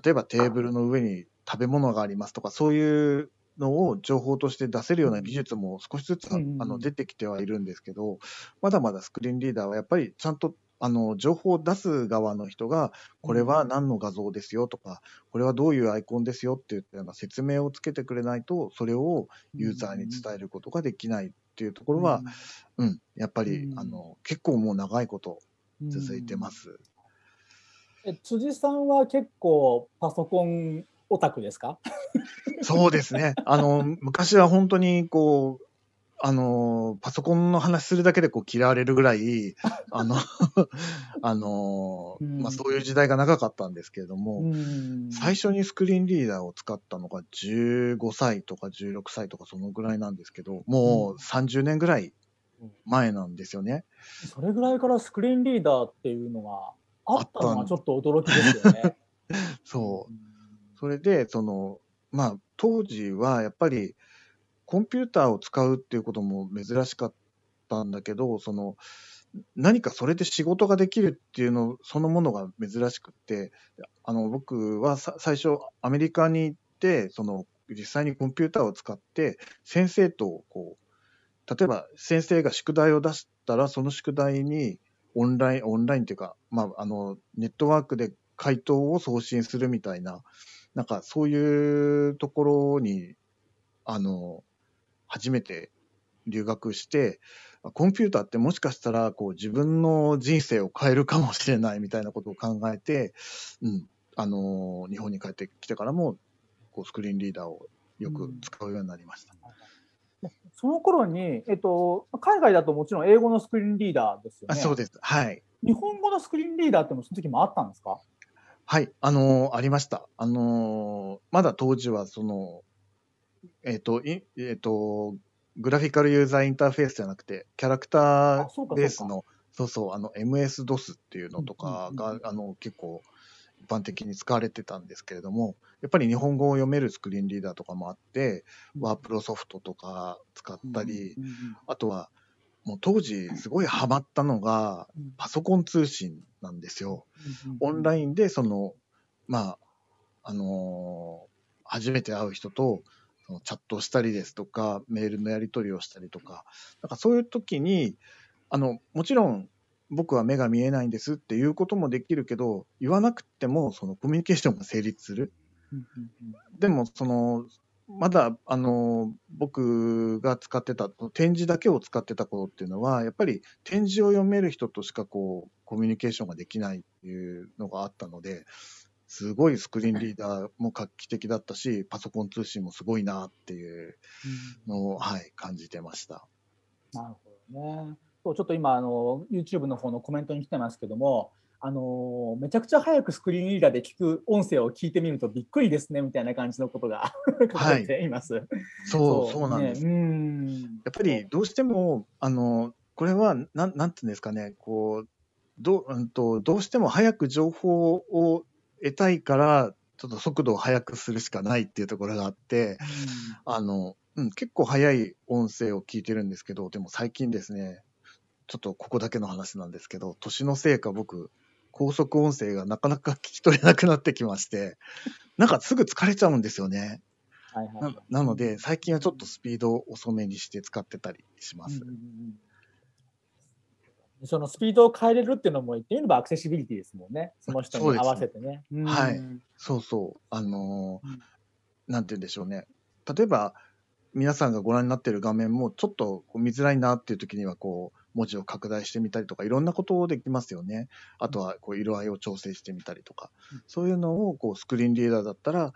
例えばテーブルの上に食べ物がありますとか、そういうのを情報として出せるような技術も少しずつ、あの出てきてはいるんですけど、まだまだスクリーンリーダーはやっぱりちゃんとあの、情報を出す側の人が、これは何の画像ですよとか、これはどういうアイコンですよっていったような説明をつけてくれないと、それをユーザーに伝えることができないっていうところは、うん、うん、やっぱり、うん、あの、結構もう長いこと続いてます。うん、え辻さんは結構パソコンオタクですか そうですね。あの、昔は本当にこう、あの、パソコンの話するだけでこう嫌われるぐらい、あの、あの、うん、まあ、そういう時代が長かったんですけれども、うん、最初にスクリーンリーダーを使ったのが15歳とか16歳とかそのぐらいなんですけど、もう30年ぐらい前なんですよね。うん、それぐらいからスクリーンリーダーっていうのがあったのがちょっと驚きですよね。そう。それで、その、まあ、当時はやっぱり、コンピューターを使うっていうことも珍しかったんだけど、その、何かそれで仕事ができるっていうのそのものが珍しくて、あの、僕は最初アメリカに行って、その、実際にコンピューターを使って先生とこう、例えば先生が宿題を出したら、その宿題にオンライン、オンラインっていうか、まあ、あの、ネットワークで回答を送信するみたいな、なんかそういうところに、あの、初めて留学して、コンピューターってもしかしたらこう自分の人生を変えるかもしれないみたいなことを考えて、うん、あの日本に帰ってきてからもこうスクリーンリーダーをよく使うようになりました。うん、その頃に、えっと、海外だともちろん英語のスクリーンリーダーですよね。そうです。はい。日本語のスクリーンリーダーってもその時もあったんですかはい、あのー、ありました。あのー、まだ当時はその、えっ、ー、と、えっ、ー、と、グラフィカルユーザーインターフェースじゃなくて、キャラクターベースの、そうそうあの MS-DOS っていうのとかが、あの結構一般的に使われてたんですけれども、やっぱり日本語を読めるスクリーンリーダーとかもあって、ワープロソフトとか使ったり、あとは、もう当時すごいハマったのが、パソコン通信なんですよ。オンラインで、その、まあ、あのー、初めて会う人と、のチャットをしたりですとか、メールのやり取りをしたりとか、なんかそういう時に、あの、もちろん僕は目が見えないんですっていうこともできるけど、言わなくてもそのコミュニケーションが成立する。でも、その、まだ、あの、僕が使ってた、展示だけを使ってた頃っていうのは、やっぱり展示を読める人としかこう、コミュニケーションができないっていうのがあったので、すごいスクリーンリーダーも画期的だったし、パソコン通信もすごいなっていうのを、はい、感じてました。なるほどね。そうちょっと今あの YouTube の方のコメントに来てますけども、あのめちゃくちゃ早くスクリーンリーダーで聞く音声を聞いてみるとびっくりですねみたいな感じのことが 書かれています。はい、そうそうなんです。ね、やっぱりどうしてもあのこれはなんなんていうんですかねこうど,、うんとどうしても早く情報を得たいから、ちょっと速度を速くするしかないっていうところがあって、うん、あの、うん、結構速い音声を聞いてるんですけど、でも最近ですね、ちょっとここだけの話なんですけど、年のせいか僕、高速音声がなかなか聞き取れなくなってきまして、なんかすぐ疲れちゃうんですよね。はいはい、なので、最近はちょっとスピードを遅めにして使ってたりします。うんうんうんそのスピードを変えれるっていうのも言ってみればアクセシビリティですもんね。その人に合わせてね。ねはい。そうそう。あのー、なんて言うんでしょうね。例えば、皆さんがご覧になっている画面もちょっと見づらいなっていう時にはこう文字を拡大してみたりとかいろんなことできますよね。あとはこう色合いを調整してみたりとか、そういうのをこうスクリーンリーダーだったら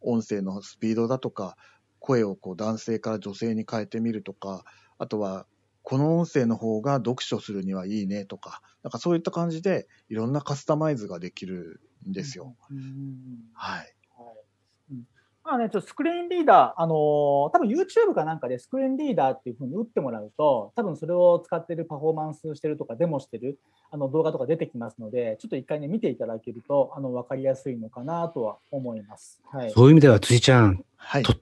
音声のスピードだとか声をこう男性から女性に変えてみるとかあとはこの音声の方が読書するにはいいねとか、なんかそういった感じでいろんなカスタマイズができるんですよ。うん、はい。まあね、ちょっとスクリーンリーダー、あのー、多分 YouTube かなんかでスクリーンリーダーっていうふうに打ってもらうと、多分それを使ってるパフォーマンスしてるとか、デモしてるあの動画とか出てきますので、ちょっと一回ね、見ていただけると、あの、わかりやすいのかなとは思います。はい。そういう意味では、辻ちゃん、はい。と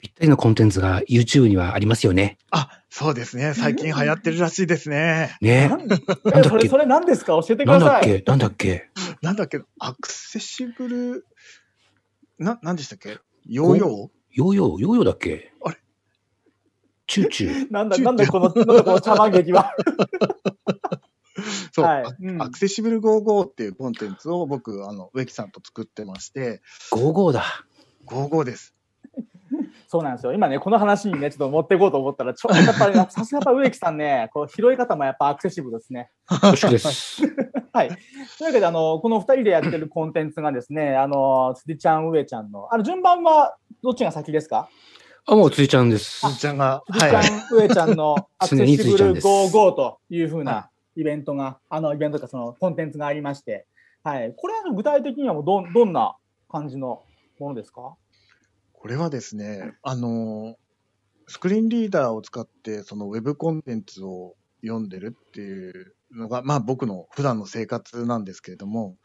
ぴったりのコンテンツが YouTube にはありますよね。あ、そうですね。最近流行ってるらしいですね。ね。なんだっけそれ、それ何ですか教えてください。なんだっけなんだっけなんだっけアクセシブル、な、何でしたっけヨーヨーヨーヨーヨーヨーだっけあれチューチュー。なんだ、なんだこの、なんだこの茶番劇は。そう、はいうん、アクセシブル55っていうコンテンツを僕、あの、植木さんと作ってまして。55だ。55です。そうなんですよ。今ね、この話にね、ちょっと持っていこうと思ったら、ちょっとやっぱり、さすがやっぱ植木さんね、こう拾い方もやっぱアクセシブですね。はい。というわけで、あの、この2人でやってるコンテンツがですね、あの、辻ちゃん、植ちゃんの、あの、順番はどっちが先ですかあ、もう辻ちゃんです。辻ちゃんが。辻ちゃん、はちゃんの アクセシブルというふうなイベントが、あの、イベントとかそのコンテンツがありまして、はい。これは具体的にはもうど、どんな感じのものですかこれはですね、あの、スクリーンリーダーを使って、そのウェブコンテンツを読んでるっていうのが、まあ僕の普段の生活なんですけれども、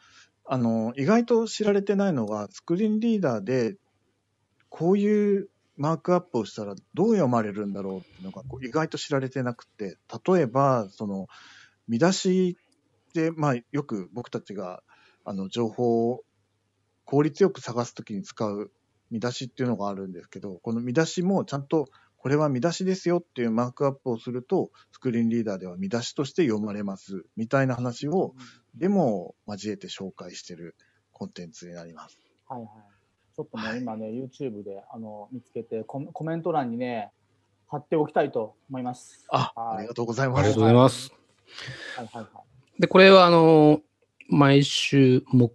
あの、意外と知られてないのが、スクリーンリーダーで、こういうマークアップをしたらどう読まれるんだろうっていうのがこう意外と知られてなくて、例えば、その、見出しで、まあよく僕たちが、あの、情報を効率よく探すときに使う見出しっていうのがあるんですけど、この見出しもちゃんとこれは見出しですよっていうマークアップをすると、スクリーンリーダーでは見出しとして読まれますみたいな話を、でも交えて紹介してるコンテンツになります。はいはい。ちょっともう今ね、YouTube であの見つけてコ、コメント欄にね、貼っておきたいと思います。あ、ありがとうございます。ありがとうございます。はいはいはい、で、これはあの、毎週も、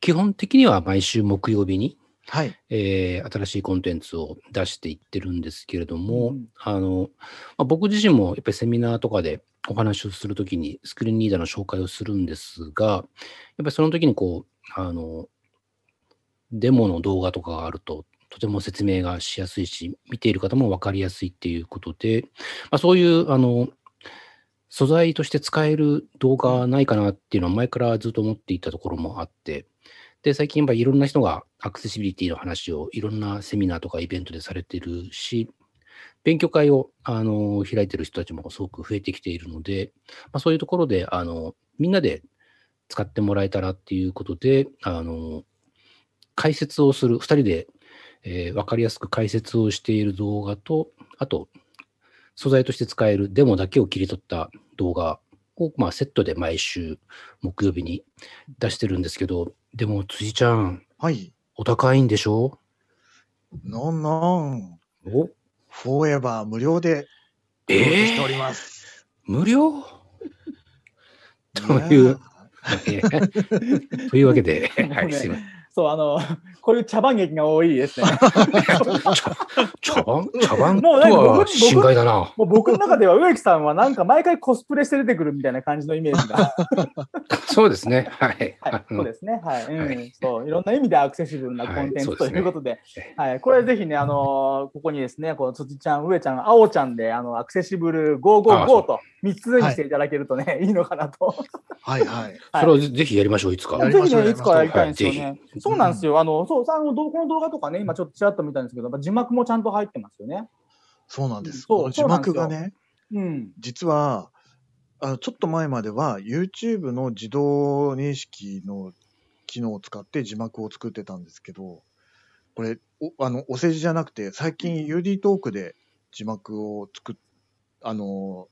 基本的には毎週木曜日にはい、えー、新しいコンテンツを出していってるんですけれども、うん、あのまあ、僕自身もやっぱりセミナーとかでお話をするときにスクリーンリーダーの紹介をするんですが、やっぱりその時にこう、あの、デモの動画とかがあると、とても説明がしやすいし、見ている方も分かりやすいっていうことで、まあ、そういう、あの、素材として使える動画ないかなっていうのは前からずっと思っていたところもあって、で、最近いろんな人がアクセシビリティの話をいろんなセミナーとかイベントでされてるし、勉強会をあの開いてる人たちもすごく増えてきているので、まあ、そういうところであのみんなで使ってもらえたらっていうことで、あの解説をする、2人で、えー、分かりやすく解説をしている動画と、あと、素材として使えるデモだけを切り取った動画を、まあ、セットで毎週木曜日に出してるんですけど、でも辻ちゃん、はい。お高いんでしょのんのん。おフォーエバー無料でお届けしております。えー、無料という、というわけで、はい、すいません。そう、あの、こういう茶番劇が多いですね。茶番茶番とは心外だな。もう僕の中では植木さんはなんか毎回コスプレして出てくるみたいな感じのイメージが。そうですね。はい。はい、そうですね。はい、うんはい、そう。いろんな意味でアクセシブルなコンテンツ、ということで、ね、はい。これぜひね、あのー、ここにですね、この辻ちゃん、上ちゃん、青ちゃんで、あの、アクセシブル555と。3つにしていただけるとね、はい、いいのかなと。はいはい。それをぜひやりましょう、いつか。ぜひね、いつかやりたいんですよね。そうなんですよ。あの、そう、あのこの動画とかね、今ちょっとちらっと見たんですけど、字幕もちゃんと入ってますよね。そうなんです。そう、字幕がね、うん、実は、あちょっと前までは YouTube の自動認識の機能を使って字幕を作ってたんですけど、これ、おあのお世辞じゃなくて、最近 UD トークで字幕を作っ、あの、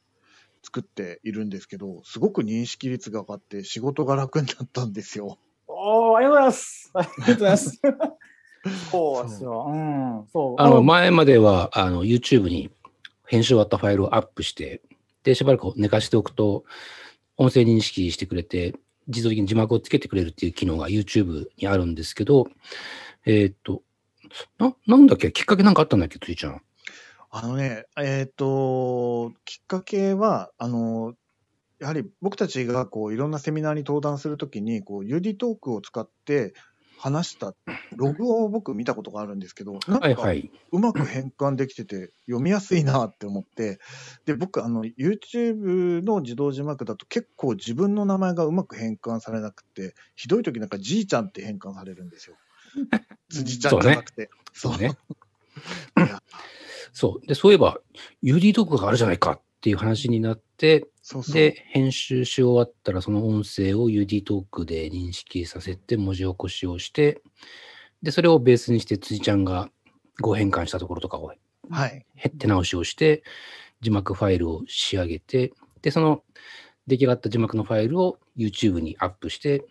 作っているんですけど、すごく認識率が上がって仕事が楽になったんですよ。おお、ありがとうございます。ありがとうございます。そうですよ。うん、そう。あの、前までは、あの、YouTube に編集終わったファイルをアップして、で、しばらく寝かしておくと、音声認識してくれて、自動的に字幕をつけてくれるっていう機能が YouTube にあるんですけど、えー、っと、な、なんだっけきっかけなんかあったんだっけついちゃん。あのね、えっと、きっかけは、あの、やはり僕たちがこういろんなセミナーに登壇するときに、こう、UD トークを使って話したログを僕見たことがあるんですけど、なんかうまく変換できてて読みやすいなって思って、で、僕、あの、YouTube の自動字幕だと結構自分の名前がうまく変換されなくて、ひどいときなんかじいちゃんって変換されるんですよ。辻 ちゃんじゃなくて。そうね。そう。で、そういえば、UD トークがあるじゃないかっていう話になって、そうそうで、編集し終わったら、その音声を UD トークで認識させて、文字起こしをして、で、それをベースにして、辻ちゃんが語変換したところとかを、はい。手直しをして、字幕ファイルを仕上げて、で、その出来上がった字幕のファイルを YouTube にアップして、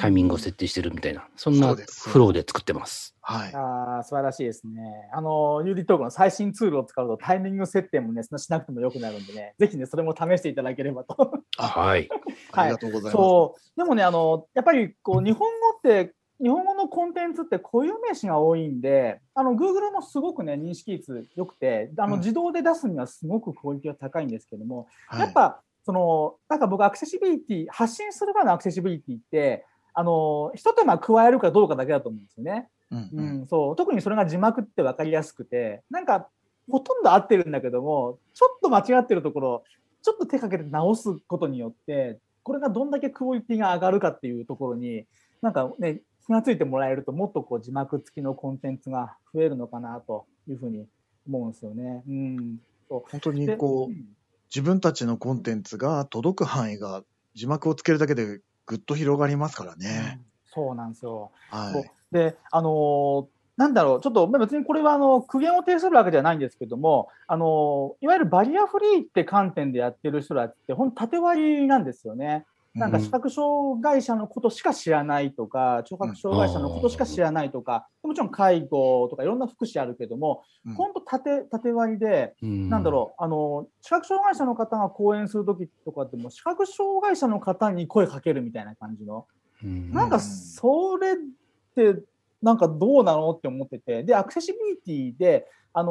タイミングを設定してるみたいな、そんなフローで作ってます。はい、あ素晴らしいですね。あの、ユーリトークの最新ツールを使うとタイミング設定もね、しなくてもよくなるんでね、ぜひね、それも試していただければと。はい。はい、ありがとうございます。そう。でもね、あの、やっぱりこう、日本語って、日本語のコンテンツって固有名詞が多いんで、あの Google もすごくね、認識率良くて、あの自動で出すにはすごくクオリティは高いんですけども、うん、やっぱ、はい、その、なんか僕、アクセシビリティ、発信する場のアクセシビリティって、あのひと手間加えるかどうかだけだと思うんですよね。うんうん、そう特にそれが字幕って分かりやすくてなんかほとんど合ってるんだけどもちょっと間違ってるところちょっと手かけて直すことによってこれがどんだけクオリティが上がるかっていうところになんかね気が付いてもらえるともっとこう字幕付きのコンテンツが増えるのかなというふうに思うんですよね。うん、そう本当にこう、うん、自分たちのコンテンツが届く範囲が字幕をつけるだけでぐっと広がりますからね。そうなんですよ。はい、で、あのなんだろう、ちょっと別にこれはあの苦言を呈するわけではないんですけども、あのいわゆるバリアフリーって観点でやってる人らって、ほん縦割りなんですよね。なんか視覚障害者のことしか知らないとか、聴覚障害者のことしか知らないとか、もちろん介護とかいろんな福祉あるけども、本当縦、縦割りで、なんだろう、あの、視覚障害者の方が講演するときとかでも、視覚障害者の方に声かけるみたいな感じの、なんかそれって、なんかどうなのって思ってて、で、アクセシビリティで、あの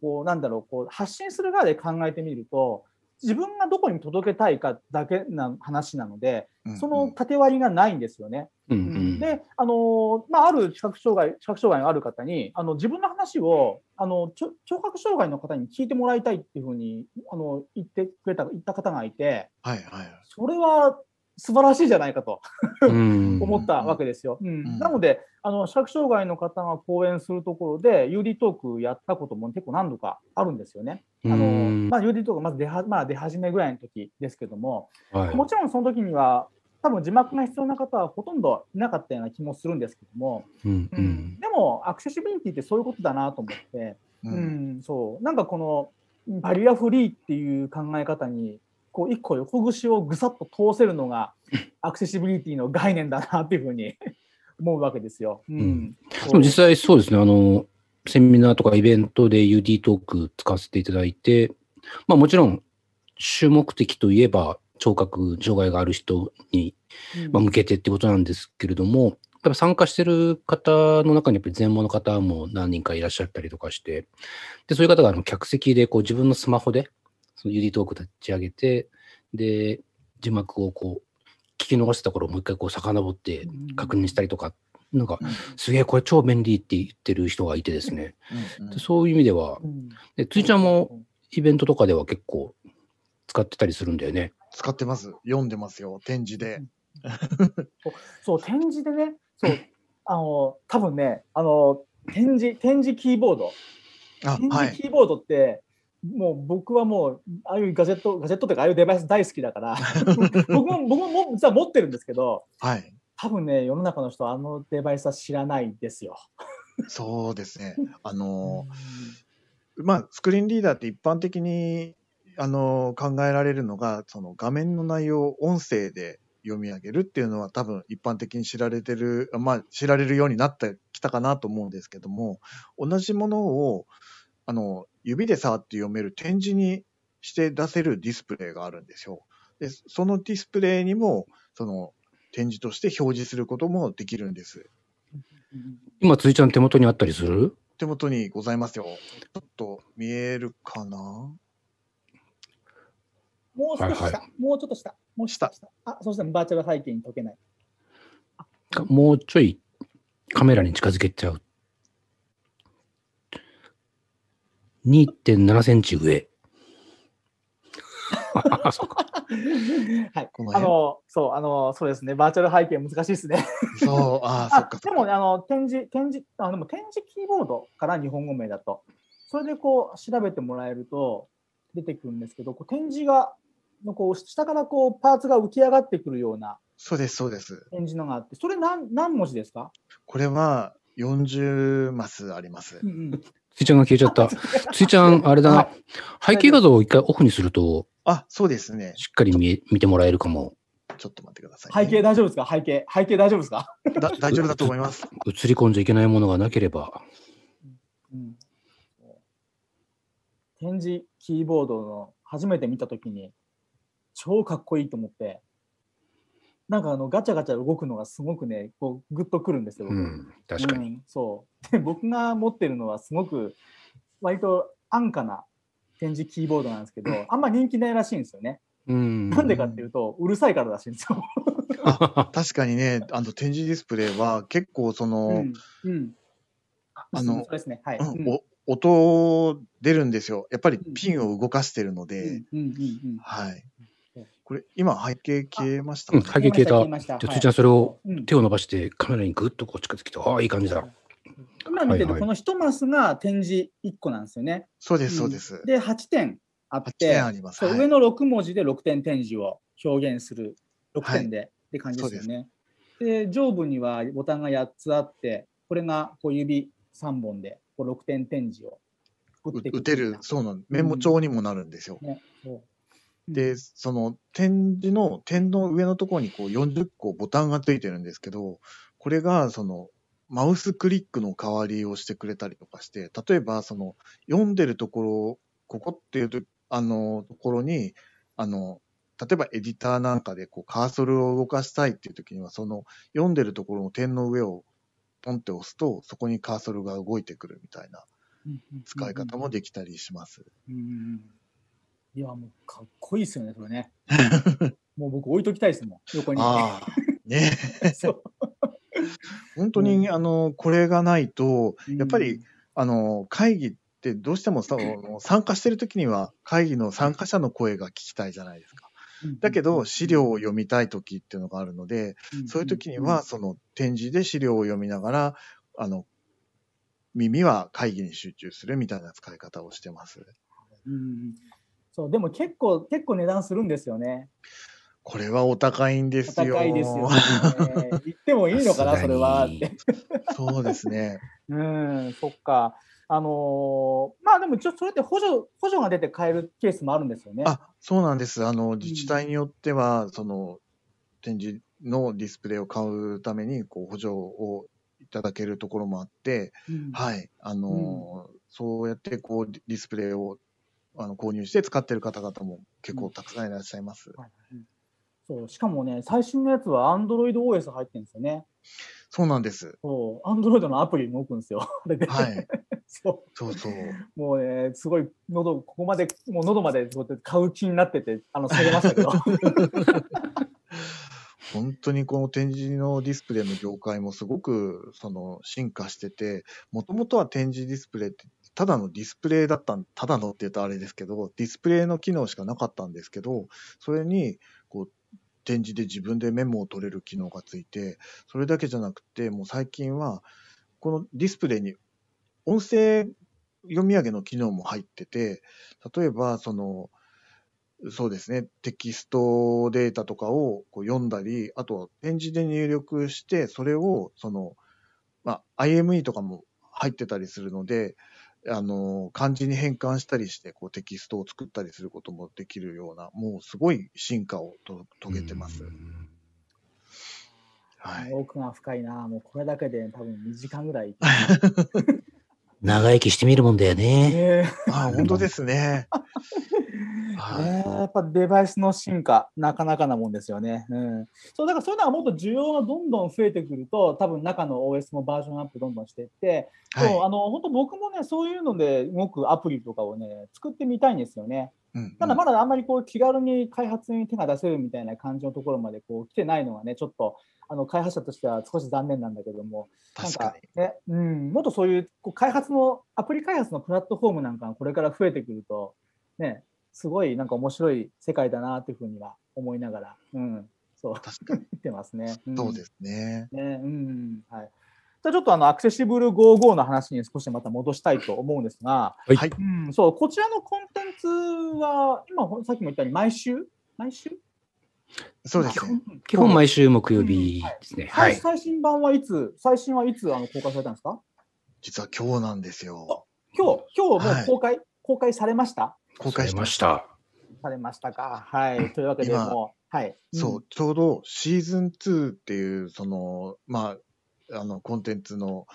こう、なんだろう、こう、発信する側で考えてみると、自分がどこに届けたいかだけな話なので、その縦割りがないんですよね。うんうん、で、あのまあ、ある視覚障害、視覚障害がある方に、あの自分の話をあの聴覚障害の方に聞いてもらいたいっていうふうにあの言ってくれた言った方がいて、はいはい、それは素晴らしいじゃないかと 思ったわけですよ。うん、なのであの視覚障害の方が講演するところで有利トークやったことも結構何度かあるんですよね。あのまあ、料ーとかまず出は、まあ、出始めぐらいの時ですけども、はい、もちろんその時には多分字幕が必要な方はほとんどいなかったような気もするんですけども、うんうん、でもアクセシビリティってそういうことだなと思って、うん、うん、そうなんかこのバリアフリーっていう考え方にこう一個横串をぐさっと通せるのが アクセシビリティの概念だなっていうふうに 思うわけですよ。うん、うん、でも実際そうですねあのセミナーとかイベントで UD トーク使わせていただいて、まあ、もちろん主目的といえば聴覚障害がある人に、まあ、向けてってことなんですけれども、うん、やっぱ参加してる方の中にやっぱり全盲の方も何人かいらっしゃったりとかしてでそういう方があの客席でこう自分のスマホでその UD トーク立ち上げてで字幕をこう聞き逃したところをもう一回こう遡って確認したりとか、うん、なんか、すげえこれ超便利って言ってる人がいてですね、うんうん、そういう意味では、でついちゃんもイベントとかでは結構使ってたりするんだよね。使ってます。読んでますよ。展示で。そう、展示でね、そう、あの、多分ね、あの、展示、展示キーボード。展示キーボードって、もう僕はもう、ああいうガジェット、ガジェットとか、ああいうデバイス大好きだから 僕も、僕も実は持ってるんですけど、はい、多分ね、世の中の人はあのデバイスは知らないですよ。そうですね。あの、まあ、スクリーンリーダーって一般的にあの考えられるのが、その画面の内容を音声で読み上げるっていうのは多分一般的に知られてる、まあ、知られるようになってきたかなと思うんですけども、同じものをあの指で触って読める点字にして出せるディスプレイがあるんですよ。でそのディスプレイにもその展示として表示することもできるんです。今、辻ちゃん手元にあったりする手元にございますよ。ちょっと見えるかなもう少し下、はいはい、もうちょっと下、もう下。下あ、そうしたらバーチャル背景に解けない。もうちょいカメラに近づけちゃう。2.7センチ上。そうか。はい。あの、そう、あの、そうですね。バーチャル背景難しいですね。そう、ああ、そっか。でも、あの、展示、展示、あでも展示キーボードから日本語名だと。それでこう、調べてもらえると出てくるんですけど、こう展示が、のこう下からこうパーツが浮き上がってくるようなそうです、そうです。展示のがあって、それな何何文字ですかこれは四十マスあります。うんうん、ついちゃんが消えちゃった。ついちゃん、あれだな。背景画像を一回オフにすると、あ、そうですね。しっかり見え見てもらえるかも。ちょっと待ってください、ね、背景大丈夫ですか背景。背景大丈夫ですかだ大丈夫だと思います。映り込んじゃいけないものがなければ。うん、展示キーボードの初めて見たときに、超かっこいいと思って、なんかあのガチャガチャ動くのがすごくね、こうグッとくるんですよ、うん、確かに、うん、そうで僕が持ってるのはすごく割と安価な展示キーボードなんですけど、あんま人気ないらしいんですよね。うんなんでかっていうと、うるさいかららしいんですよ。確かにね、あの展示ディスプレイは結構その、うん、あの、そうですね、はい。お音出るんですよ。やっぱりピンを動かしてるので、はい。これ、今、背景消えました、ね、うん、背景消えた。じゃあ、ついちゃん、それを手を伸ばして、カメラにぐっとこう近づけて、ああ、いい感じだ。今見てるこの一マスが点字1個なんですよね。そうです、そうです。で、8点あって、上の6文字で6点点字を表現する、6点で、って感じですよね。で上部にはボタンが8つあって、これが小指3本で6点点字を打てる、そうなんメモ帳にもなるんですよ。で、その点字の点の上のところにこう40個ボタンがついてるんですけど、これがそのマウスクリックの代わりをしてくれたりとかして、例えば、その、読んでるところ、ここっていうと、あの、ところに、あの、例えばエディターなんかでこうカーソルを動かしたいっていう時には、その読んでるところの点の上をポンって押すと、そこにカーソルが動いてくるみたいな使い方もできたりします。うんいや、もうかっこいいですよね、それね。もう僕置いときたいですもん、横に。ああ、ね そう。本当に、うん、あの、これがないと、やっぱり、あの、会議ってどうしてもさ、参加してる時には会議の参加者の声が聞きたいじゃないですか。だけど資料を読みたい時っていうのがあるので、そういう時にはその展示で資料を読みながら、あの、耳は会議に集中するみたいな使い方をしてます。うん、そうでも結構結構値段するんですよね。これはお高いんですよ。お高いですよ、ね。言ってもいいのかな、それは。そうですね。うん、そっか。あのー、まあでも、ちょそれって補助補助が出て買えるケースもあるんですよね。あそうなんです。あの自治体によっては、うん、その展示のディスプレイを買うためにこう補助をいただけるところもあって、うん、はい、あのーうん、そうやってこうディスプレイをあの購入して使ってる方々も結構たくさんいらっしゃいます。うんそうしかもね、最新のやつは AndroidOS 入ってるんですよね。そうなんです。そう、Android のアプリ動くんですよ、あれで。はい。そうそうそうもうね、すごい喉、ここまで、もう喉まで、そうやって買う気になってて、あの、下げましたけど。本当にこの展示のディスプレイの業界もすごくその進化してて、もともとは展示ディスプレイって、ただのディスプレイだったん、ただのって言うとあれですけど、ディスプレイの機能しかなかったんですけど、それにこう展示で自分でメモを取れる機能がついて、それだけじゃなくて、もう最近は、このディスプレイに音声読み上げの機能も入ってて、例えば、その、そうですね、テキストデータとかをこう読んだり、あとは展示で入力して、それを、その、まあ、IME とかも入ってたりするので、あの、漢字に変換したりして、こうテキストを作ったりすることもできるような、もうすごい進化をと遂げてます。はい、奥が深いな、もうこれだけで多分2時間ぐらい。長生きしてみるもんだよね。あ本当ですね。はい、やっぱデバイスの進化、なかなかなもんですよね。うん、そうだからそういうのはもっと需要がどんどん増えてくると、多分中の OS もバージョンアップどんどんしていって、はい、そうあの本当僕もね、そういうので動くアプリとかをね、作ってみたいんですよね。ただまだあんまりこう気軽に開発に手が出せるみたいな感じのところまでこう来てないのはね、ちょっとあの開発者としては少し残念なんだけども、なんかね、うん、もっとそういうこう開発の、アプリ開発のプラットフォームなんかがこれから増えてくると、ね、すごいなんか面白い世界だなというふうには思いながら、うん、そう、見 てますね。そうですね。うん、ね、うん、はい。じゃちょっとあのアクセシブル55の話に少しまた戻したいと思うんですが、はい、うん、そうこちらのコンテンツは今さっきも言ったように毎週毎週そうです、ね、基本毎週木曜日ですね、うんはい、最新版はいつ最新はいつあの公開されたんですか実は今日なんですよ。今日今日もう公開、はい、公開されました公開しました。されましたか。はい。というわけでもう、はい。そう、ちょうどシーズン2っていう、その、まあ、あの、コンテンツの、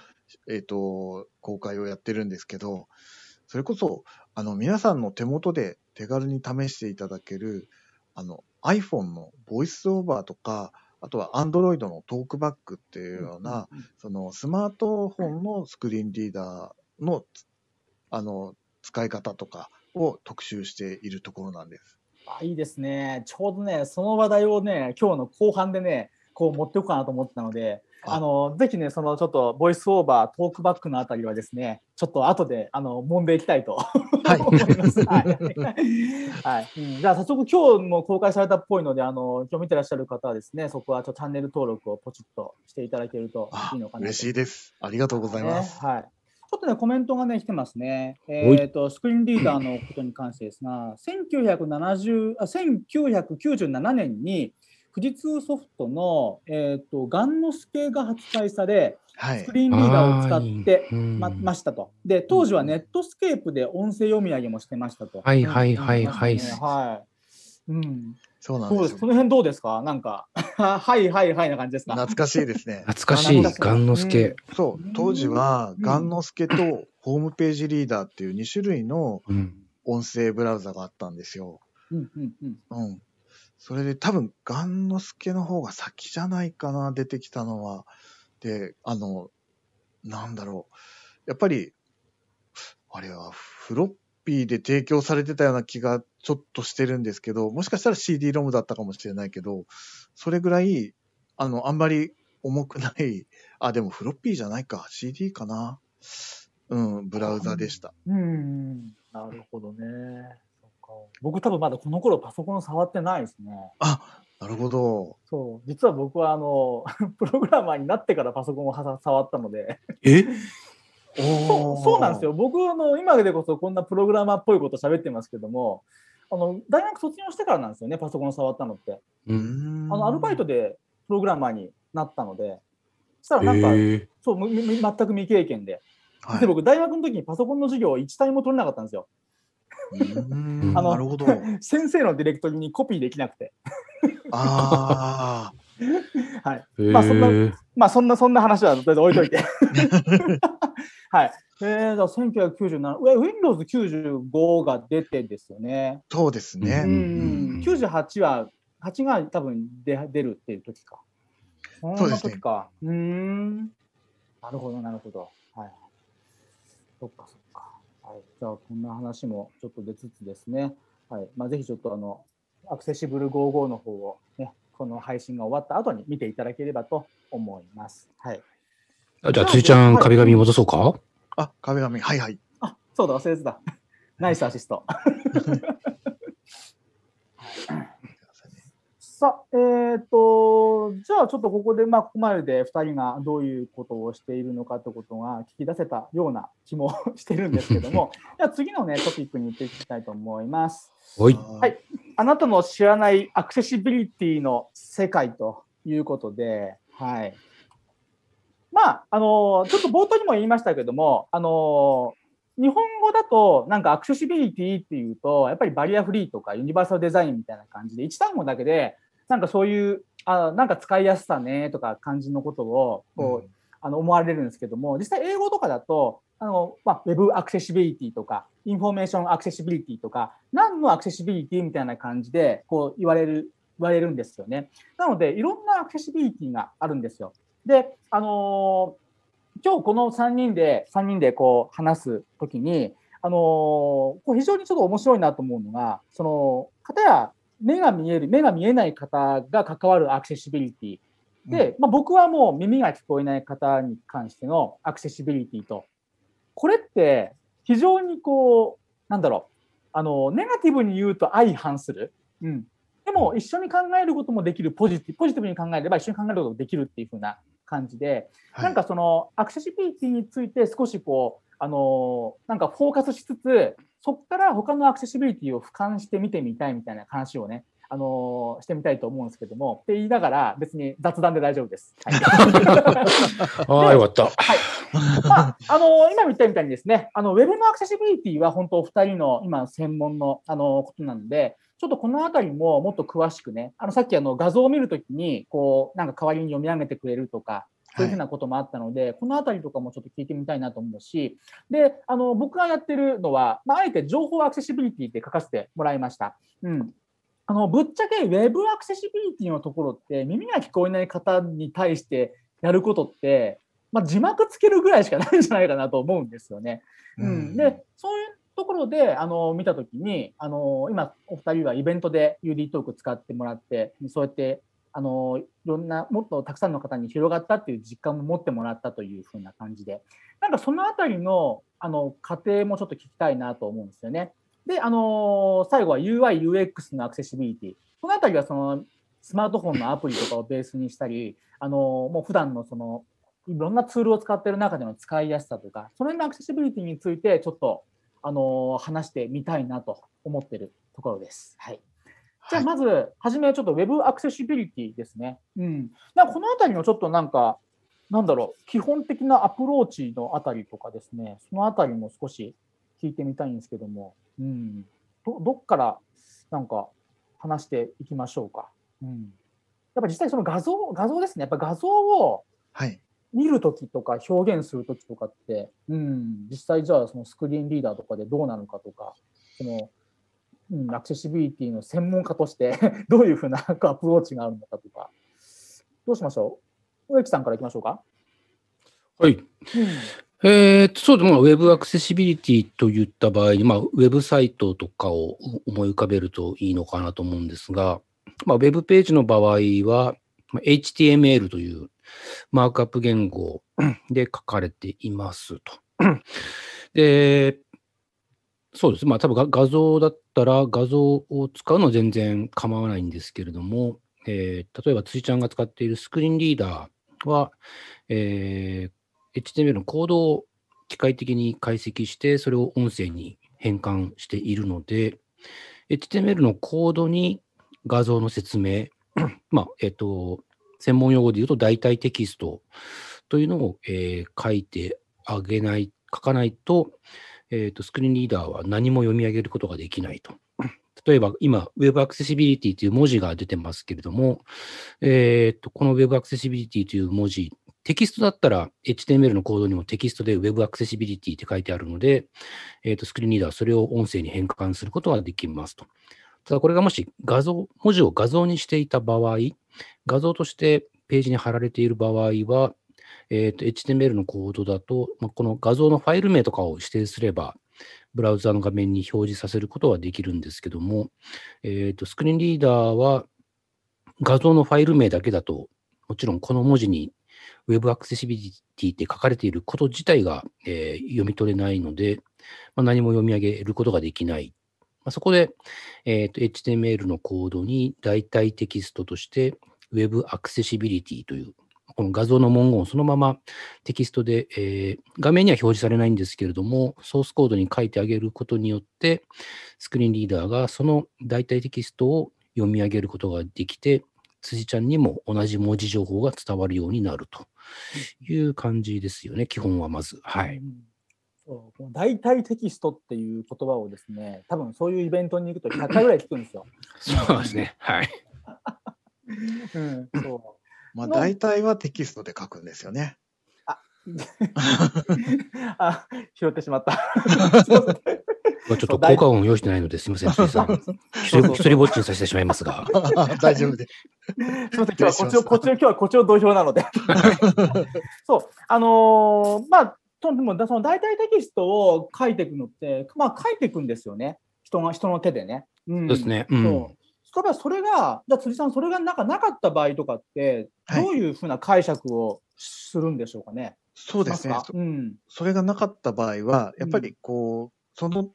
えっ、ー、と、公開をやってるんですけど、それこそ、あの、皆さんの手元で手軽に試していただける、あの、iPhone のボイスオーバーとか、あとは Android のトークバックっていうような、うんうんうん、そのスマートフォンのスクリーンリーダーの、あの、使い方とか、を特集しているところなんです。あいいですね。ちょうどね、その話題をね、今日の後半でね、こう持っておこうかなと思ってたので、あのぜひね、そのちょっとボイスオーバー、トークバックのあたりはですね、ちょっと後であの揉んでいきたいと、はい、思います。はいはい、じゃあ、早速、今日も公開されたっぽいので、あの今日見てらっしゃる方はですね、そこはちょっとチャンネル登録をポチッとしていただけるといいのかな嬉しいです。ありがとうございます。ね、はいちょっとね、コメントがね、来てますね。えっ、ー、と、スクリーンリーダーのことに関してですが、1970あ1997年に、富士通ソフトの、えー、と、ガンノスケが発売され、はい、スクリーンリーダーを使ってまうん、ましたと。で、当時はネットスケープで音声読み上げもしてましたと。はいはいはいはい。はいうん。そうなんです。ね、その辺どうですかなんか、はいはいはいな感じですか懐かしいですね。懐かしい、雁之助。そう、当時は雁之助とホームページリーダーっていう2種類の音声ブラウザがあったんですよ。うんうんうん。うん。それで多分雁之助の方が先じゃないかな、出てきたのは。で、あの、なんだろう。やっぱり、あれはフロッピーで提供されてたような気がちょっとしてるんですけど、もしかしたら CD ロムだったかもしれないけど、それぐらい、あの、あんまり重くない、あ、でもフロッピーじゃないか、CD かな。うん、ブラウザでした。うん、なるほどね。僕多分まだこの頃パソコン触ってないですね。あ、なるほど。そう、実は僕はあの、プログラマーになってからパソコンを触ったので。えそうなんですよ僕の今でこそこんなプログラマーっぽいこと喋ってますけどもあの大学卒業してからなんですよねパソコン触ったのってあのアルバイトでプログラマーになったのでしたらなんか、えー、そう全く未経験ではい、で僕大学の時にパソコンの授業を1単も取れなかったんですよ。あのなるほど 先生のディレクトリにコピーできなくてあ。はいまあそんなまあ、そんなそんな話はとりあえず置いといて はい。えー、だ十七、ええ、w i n d o w s 十五が出てですよね。そうですね。九十八は、八が多分で出るっていう時か。そうですね。うん。なるほど、なるほど。はい。そっか、そっか。はい。じゃあ、こんな話もちょっと出つつですね。はい。まあ、ぜひちょっと、あの、アクセシブル五五の方をね、この配信が終わった後に見ていただければと思います。はい。じゃあ、ついちゃん、壁紙戻そうかあ、壁紙、はいはい。あ、そうだ、忘れてた。ナイスアシスト。さあ、えっ、ー、と、じゃあちょっとここで、まあ、ここまでで2人がどういうことをしているのかということが聞き出せたような気もしてるんですけども、じゃあ次のね、トピックに行っていきたいと思います。はい、はい。あなたの知らないアクセシビリティの世界ということで、はい。まあ、あの、ちょっと冒頭にも言いましたけども、あの、日本語だと、なんかアクセシビリティっていうと、やっぱりバリアフリーとかユニバーサルデザインみたいな感じで、1単語だけで、なんかそういう、あなんか使いやすさねとか感じのことを、こう、うん、あの思われるんですけども、実際英語とかだと、あの、まあ、ウェブアクセシビリティとか、インフォメーションアクセシビリティとか、何のアクセシビリティみたいな感じで、こう言われる、言われるんですよね。なので、いろんなアクセシビリティがあるんですよ。で、あのー、今日この3人で、3人でこう話すときに、あのー、こう非常にちょっと面白いなと思うのが、その、方や目が見える、目が見えない方が関わるアクセシビリティ。で、まあ、僕はもう耳が聞こえない方に関してのアクセシビリティと、これって非常にこう、なんだろう、あの、ネガティブに言うと相反する。うん。でも一緒に考えることもできるポジティブ、ポジティブに考えれば一緒に考えることもできるっていうふうな感じで、はい、なんかそのアクセシビリティについて少しこうあのなんかフォーカスしつつそこから他のアクセシビリティを俯瞰して見てみたいみたいな話をねあのしてみたいと思うんですけどもって言いながら別に雑談で大丈夫です。はい、ああよかった。はいまあ、あのー、今言ったみたいにですねあのウェブのアクセシビリティは本当お二人の今専門の、あのー、ことなんでちょっとこの辺りももっと詳しくね、あのさっきあの画像を見るときに、こう、なんか代わりに読み上げてくれるとか、そういうふうなこともあったので、はい、この辺りとかもちょっと聞いてみたいなと思うし、で、あの、僕がやってるのは、まあ、えて情報アクセシビリティって書かせてもらいました。うん。あの、ぶっちゃけ Web アクセシビリティのところって、耳が聞こえない方に対してやることって、まあ、字幕つけるぐらいしかないんじゃないかなと思うんですよね。うん、うん、で、そういうところで、あの、見たときに、あの、今、お二人はイベントで UD トーク使ってもらって、そうやって、あの、いろんな、もっとたくさんの方に広がったっていう実感も持ってもらったというふうな感じで、なんかそのあたりの、あの、過程もちょっと聞きたいなと思うんですよね。で、あの、最後は UI、UX のアクセシビリティ。このあたりは、その、スマートフォンのアプリとかをベースにしたり、あの、もう普段のその、いろんなツールを使っている中での使いやすさとか、その辺のアクセシビリティについて、ちょっとあの話してみたいなと思ってるところです。はいじゃあまず、はじめはちょっと Web アクセシビリティですね。うん。なんこのあたりのちょっとなんか、なんだろう、基本的なアプローチのあたりとかですね、そのあたりも少し聞いてみたいんですけども、うん。ど、どっからなんか話していきましょうか。うん。やっぱ実際その画像、画像ですね。やっぱ画像を、はい。見るときとか表現するときとかって、うん、実際じゃあそのスクリーンリーダーとかでどうなのかとか、そのうん、アクセシビリティの専門家として どういうふうなアプローチがあるのかとか、どうしましょう植木さんからいきましょうか。はい。うんえそうでも、ウェブアクセシビリティといった場合に、まあ、ウェブサイトとかを思い浮かべるといいのかなと思うんですが、まあ、ウェブページの場合は、まあ、HTML というマークアップ言語で書かれていますと。で、そうです。まあ多分画像だったら画像を使うのは全然構わないんですけれども、えー、例えば辻ちゃんが使っているスクリーンリーダーは、えー、HTML のコードを機械的に解析して、それを音声に変換しているので、HTML のコードに画像の説明、まあ、えっ、ー、と、専門用語で言うと代替テキストというのを、えー、書いてあげない、書かないと、えっ、ー、と、スクリーンリーダーは何も読み上げることができないと。例えば今、Web アクセシビリティという文字が出てますけれども、えっ、ー、と、この Web アクセシビリティという文字、テキストだったら HTML のコードにもテキストで Web アクセシビリティって書いてあるので、えっ、ー、と、スクリーンリーダーはそれを音声に変換することができますと。ただこれがもし画像、文字を画像にしていた場合、画像としてページに貼られている場合は、えー、と HTML のコードだと、まこの画像のファイル名とかを指定すれば、ブラウザの画面に表示させることはできるんですけども、えー、とスクリーンリーダーは画像のファイル名だけだと、もちろんこの文字に Web アクセシビリティって書かれていること自体が、えー、読み取れないので、まあ、何も読み上げることができない。まあ、そこで、えーと、HTML のコードに代替テキストとしてウェブアクセシビリティという、この画像の文言をそのままテキストで、えー、画面には表示されないんですけれども、ソースコードに書いてあげることによって、スクリーンリーダーがその代替テキストを読み上げることができて、辻ちゃんにも同じ文字情報が伝わるようになるという感じですよね、基本はまず。はい。この代替テキストっていう言葉をですね、多分そういうイベントに行くと100回ぐらい聞くんですよ。そうですね。はい。うん、そう。まあ大体はテキストで書くんですよね。あ、あ拾ってしまった。ちょっと効果音用意してないのですみません、辻さん。一人ぼっちにさせてしまいますが。大丈夫です。すみません、今日はこっちを、こっちを、今日はこっちを土俵なので。そう、あのー、まあ、とんでもその代替テキストを書いていくのって、まあ、書いていくんですよね、人が人の手でね。うん、そうですね、うん、そ例かばそれが、じゃ辻さん、それがなかなかった場合とかって、どういうふうな解釈をするんでしょうかね。はい、そうですねうん、それがなかった場合は、やっぱりこう、うん、その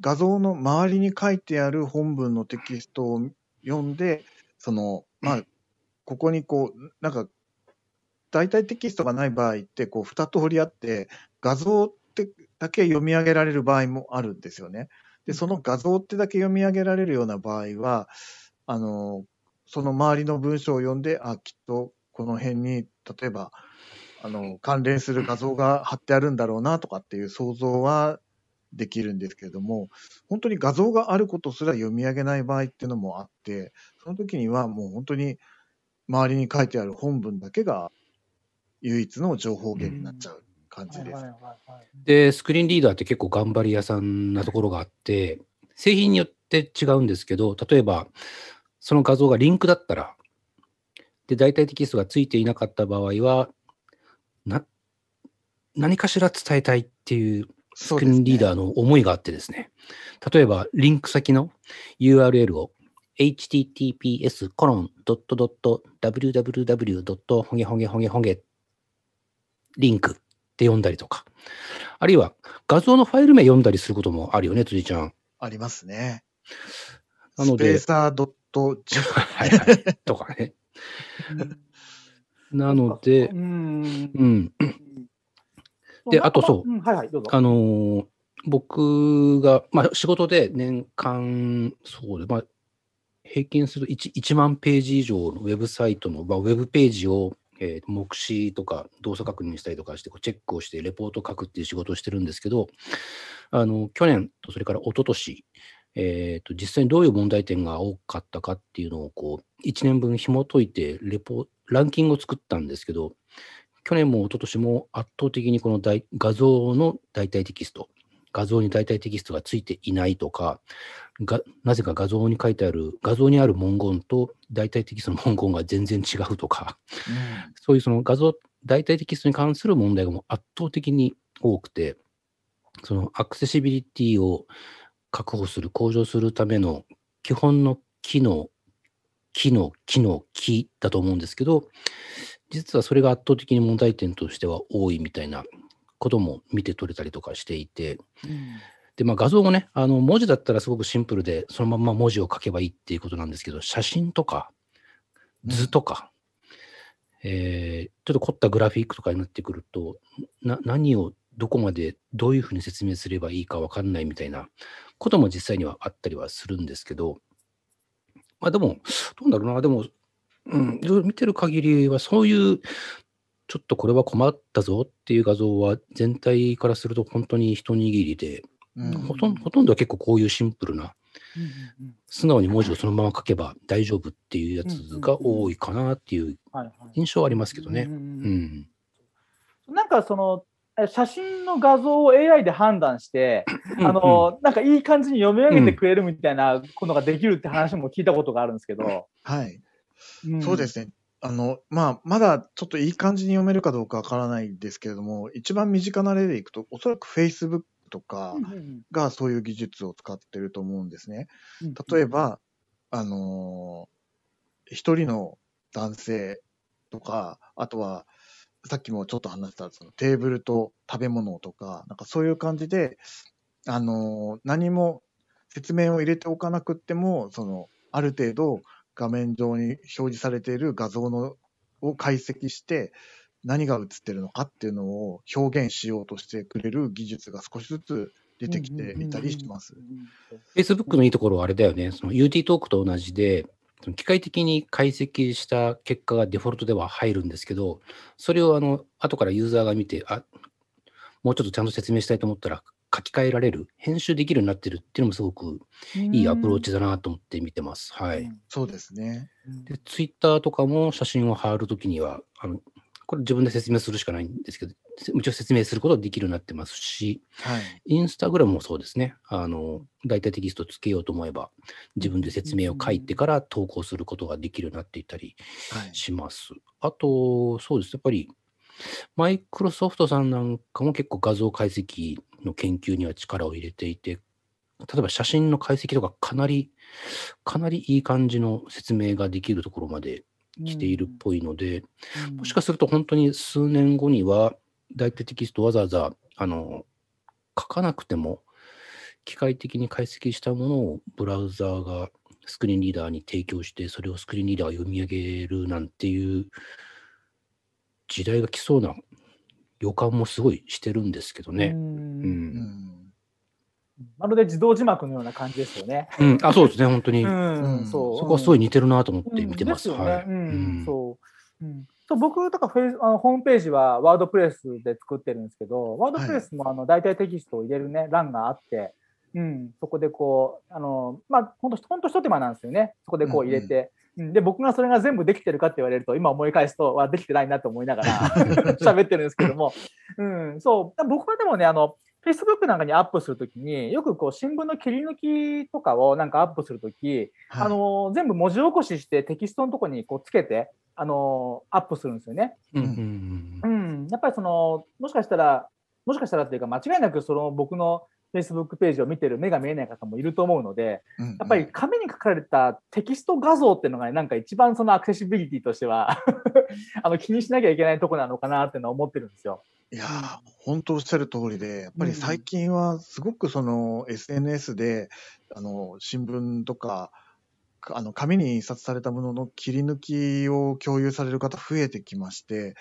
画像の周りに書いてある本文のテキストを読んで、その、まあ、ここにこう、なんか、大体テキストがない場合って、こう、二通りあって、画像ってだけ読み上げられる場合もあるんですよね。で、その画像ってだけ読み上げられるような場合は、あの、その周りの文章を読んで、あ、きっとこの辺に、例えば、あの、関連する画像が貼ってあるんだろうなとかっていう想像はできるんですけれども、本当に画像があることすら読み上げない場合っていうのもあって、その時にはもう本当に周りに書いてある本文だけが唯一の情報源になっちゃう感じです。で、スクリーンリーダーって結構頑張り屋さんなところがあって、製品によって違うんですけど、例えば、その画像がリンクだったら、で、代替テキストがついていなかった場合は、な、何かしら伝えたいっていうスクリーンリーダーの思いがあってですね、すね例えば、リンク先の URL を https コロンドットドット www ホゲホゲホゲホゲリンクって読んだりとか、あるいは画像のファイル名読んだりすることもあるよね、辻ちゃん。ありますね。なので。スペーサー はいはい。とかね。なので、うん。で、あとそう、はいはい、あのー、僕が、まあ、仕事で年間、そうで、まあ、平均すると 1, 1万ページ以上のウェブサイトの、まあ、ウェブページをえー、目視とか動作確認したりとかして、チェックをして、レポートを書くっていう仕事をしてるんですけど、あの去年とそれから一昨年えーと、と実際にどういう問題点が多かったかっていうのをこう1年分紐解いてレポランキングを作ったんですけど去年も一昨年も圧倒的にこの画像の代替テキスト画像に代替テキストがついていないとかがなぜか画像に書いてある画像にある文言と代替テキストの文言が全然違うとか、うん、そういうその画像代替テキストに関する問題がもう圧倒的に多くてそのアクセシビリティを確保する向上するための基本の機能機能機能機だと思うんですけど実はそれが圧倒的に問題点としては多いみたいなことも見て取れたりとかしていて、うん、で、まあ、画像もね、あの文字だったらすごくシンプルで、そのまま文字を書けばいいっていうことなんですけど、写真とか図とか、うん、えー、ちょっと凝ったグラフィックとかになってくると、な何をどこまでどういうふうに説明すればいいか分かんないみたいなことも実際にはあったりはするんですけど、まあでも、どうだろうな、でも、うん、いろいろ見てる限りは、そういう、ちょっとこれは困ったぞっていう画像は、全体からすると本当に一握りで、ほとんど。ほとんどは結構こういうシンプルな、うんうん、素直に文字をそのまま書けば大丈夫っていうやつが多いかなっていう印象はありますけどね。なんかその写真の画像を AI で判断して、あの、うんうん、なんかいい感じに読み上げてくれるみたいなことができるって話も聞いたことがあるんですけど。はい。うん、そうですね。あの、まあ、まだちょっといい感じに読めるかどうかわからないですけれども、一番身近な例でいくと、おそらく Facebook とかがそういう技術を使ってると思うんですね。例えば、あのー、一人の男性とか、あとは、さっきもちょっと話したそのテーブルと食べ物とか、なんかそういう感じで、あのー、何も説明を入れておかなくっても、その、ある程度画面上に表示されている画像のを解析して、何が映ってるのかっていうのを表現しようとしてくれる技術が少しずつ出てきていたりします。Facebook のいいところはあれだよね、その UT トークと同じで、機械的に解析した結果がデフォルトでは入るんですけど、それをあの後からユーザーが見て、あもうちょっとちゃんと説明したいと思ったら書き換えられる、編集できるようになってるっていうのもすごくいいアプローチだなと思って見てます。はい。そうですね。で、ツイッターとかも写真を貼るときには、あのこれ自分で説明するしかないんですけど、一応説明することはできるようになってますし、はい、インスタグラムもそうですね、あの、大体テキストつけようと思えば、自分で説明を書いてから投稿することができるようになっていたりします。はい、あと、そうです、やっぱり、マイクロソフトさんなんかも結構画像解析の研究には力を入れていて、例えば写真の解析とかかなり、かなりいい感じの説明ができるところまで来ているっぽいので、うん、もしかすると本当に数年後には、大体テキストわざわざあの書かなくても、機械的に解析したものをブラウザーがスクリーンリーダーに提供して、それをスクリーンリーダーが読み上げるなんていう時代が来そうな予感もすごいしてるんですけどね。うん、うんまるで自動字幕のような感じですよね。うん、あそうですね、本当に。うんそうそこはすごい似てるなと思って見てます。僕とかフェイスあのホームページはワードプレスで作ってるんですけど、ワードプレスもあの大体テキストを入れる、ね、欄があって、うん、そこでこう、あのまあ、ほんとほんとひと手間なんですよね、そこでこう入れて。で僕がそれが全部できてるかって言われると今思い返すとはできてないなと思いながら 喋ってるんですけども、うん、そう僕はでもねあの Facebook なんかにアップするときに、よくこう新聞の切り抜きとかをなんかアップするとき、はい、あの全部文字起こししてテキストのとこにこうつけて、あのアップするんですよね。うん、うん、やっぱりその、もしかしたら、もしかしたらっていうか間違いなくその僕の Facebook ページを見てる目が見えない方もいると思うので、うんうん、やっぱり紙に書かれたテキスト画像っていうのが、ね、なんか一番そのアクセシビリティとしては あの気にしなきゃいけないとこなのかなっていうのは思ってるんですよ。いや、うん。おっしゃる通りで、やっぱり最近はすごくその SNS で、あの、新聞とか、かあの、紙に印刷されたものの切り抜きを共有される方増えてきまして、やっ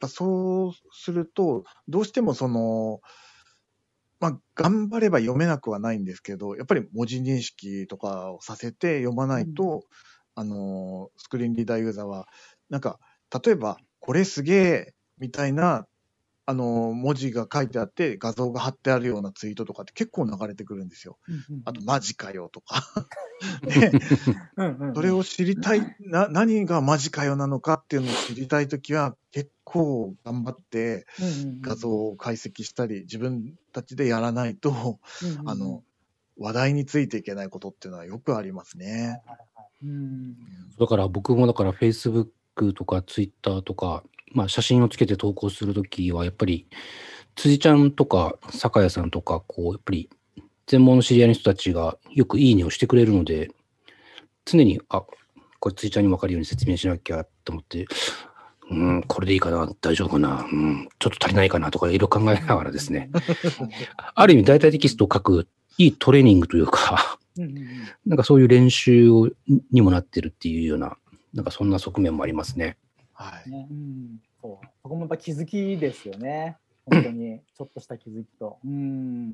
ぱそうすると、どうしてもその、ま、頑張れば読めなくはないんですけど、やっぱり文字認識とかをさせて読まないん。と、あの、スクリーンリーダーユーザーは、なんか、例えば、これすげえみたいなあの文字が書いてあって画像が貼ってあるようなツイートとかって結構流れてくるんですよ。うんうん、あと「マジかよ」とか ね、それを知りたいな何がマジかよなのかっていうのを知りたい時は結構頑張って画像を解析したり自分たちでやらないと、うんうん、あの話題についていけないことっていうのはよくありますね。うん、だから僕もだから Facebook とか Twitter とかまあ、写真をつけて投稿するときは、やっぱり、辻ちゃんとか、酒屋さんとか、こう、やっぱり、全盲の知り合いの人たちがよくいいねをしてくれるので、常に、あ、これ辻ちゃんに分かるように説明しなきゃと思って、うん、これでいいかな、大丈夫かな、うん、ちょっと足りないかなとか、いろいろ考えながらですね、ある意味、代替テキストを書く、いいトレーニングというか、なんかそういう練習にもなってるっていうような、なんかそんな側面もありますね。はいねうん、そうそこもやっぱ気づきですよね本当に ちょっとした気づきと。うん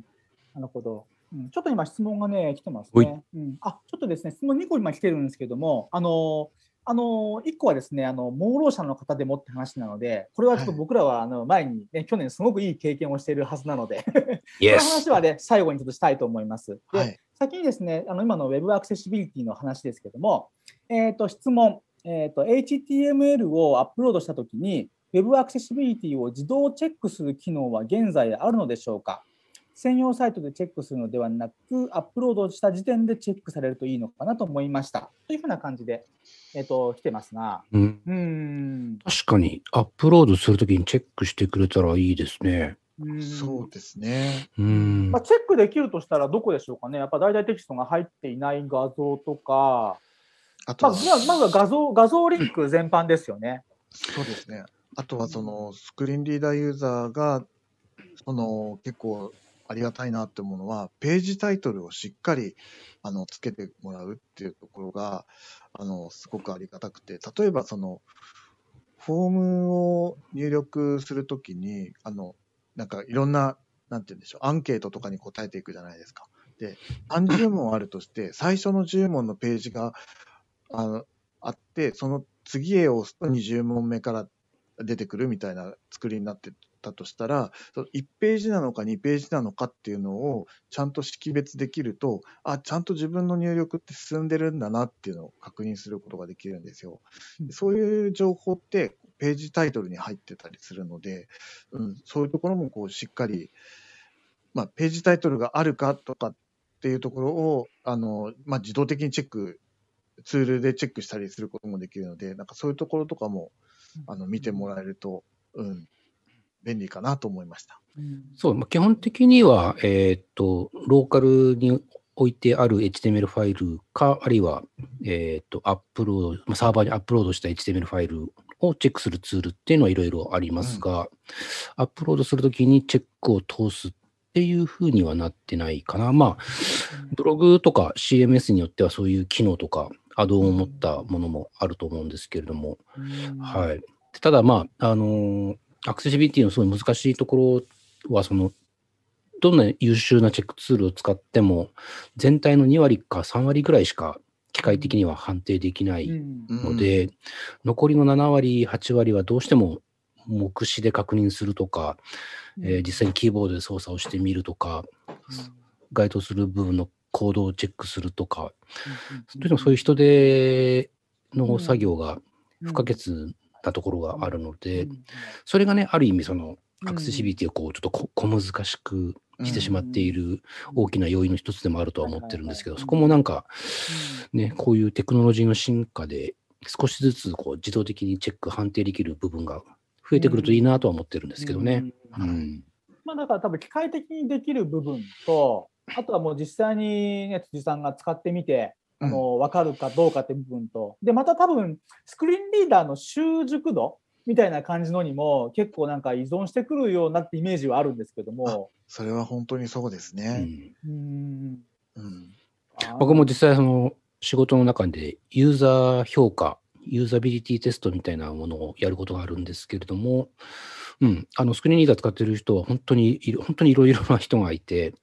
なるほどうん、ちょっと今質問がね来てますね。うん、あちょっとですね質問2個今来てるんですけどもあのあの1個はですねあの盲ろう者の方でもって話なのでこれはちょっと僕らはあの前にね、去年すごくいい経験をしているはずなので この話はね最後にちょっとしたいと思います。で、はい、先にですねあの今の Web アクセシビリティの話ですけども、えーと質問えーと、HTML をアップロードしたときに Web アクセシビリティを自動チェックする機能は現在あるのでしょうか専用サイトでチェックするのではなくアップロードした時点でチェックされるといいのかなと思いましたというふうな感じで、えーと、と来てますが、うん、うん確かにアップロードするときにチェックしてくれたらいいですね。うんそうですね。うん。まあ、チェックできるとしたらどこでしょうかね。やっぱ大々テキストが入っていない画像とか、あとまず、あ、まずは画像、画像リンク全般ですよね。そうですね。あとはそのスクリーンリーダーユーザーが、その結構ありがたいなって思うのは、ページタイトルをしっかりあのつけてもらうっていうところが、あのすごくありがたくて、例えばその、フォームを入力するときに、あの、なんかいろんな、なんて言うんでしょう、アンケートとかに答えていくじゃないですか。で、30問あるとして、最初の10問のページが、あのあって、その次へ押すと20問目から出てくるみたいな作りになってたとしたら、1ページなのか2ページなのかっていうのをちゃんと識別できると、あ、ちゃんと自分の入力って進んでるんだなっていうのを確認することができるんですよ。そういう情報ってページタイトルに入ってたりするので、うん、そういうところもこうしっかり、まあ、ページタイトルがあるかとかっていうところを、あの、まあ、自動的にチェックツールでチェックしたりすることもできるので、なんかそういうところとかも、あの、見てもらえると、うん、便利かなと思いました。そう、まあ、基本的には、えー、っと、ローカルに置いてある HTML ファイルか、あるいは、えー、っと、アップロード、サーバーにアップロードした HTML ファイルをチェックするツールっていうのはいろいろありますが、うん、アップロードするときにチェックを通すっていうふうにはなってないかな。まあ、ブログとか CMS によってはそういう機能とかアドを持ったものもあると思うんですけれども、はい、ただ、まああのー、アクセシビリティのすごい難しいところはそのどんな優秀なチェックツールを使っても全体の2割か3割ぐらいしか機械的には判定できないので、うん残りの7割8割はどうしても目視で確認するとか、うん、えー、実際にキーボードで操作をしてみるとか、該当する部分の行動をチェックするとか、うんうん、そういう人手の作業が不可欠なところがあるので、それがねある意味そのアクセシビリティをこうちょっと小難しくしてしまっている大きな要因の一つでもあるとは思ってるんですけどそこもなんかねこういうテクノロジーの進化で少しずつこう自動的にチェック判定できる部分が増えてくるといいなとは思ってるんですけどね。まあ、だから多分機械的にできる部分とあとはもう実際に、ね、辻さんが使ってみて、あの分かるかどうかって部分と、でまた多分スクリーンリーダーの習熟度みたいな感じのにも結構なんか依存してくるようなってイメージはあるんですけどもそれは本当にそうですね、うん、うん、僕も実際その仕事の中でユーザー評価ユーザビリティテストみたいなものをやることがあるんですけれども、うん、あのスクリーンリーダー使ってる人は本当に、本当にいろいろな人がいて、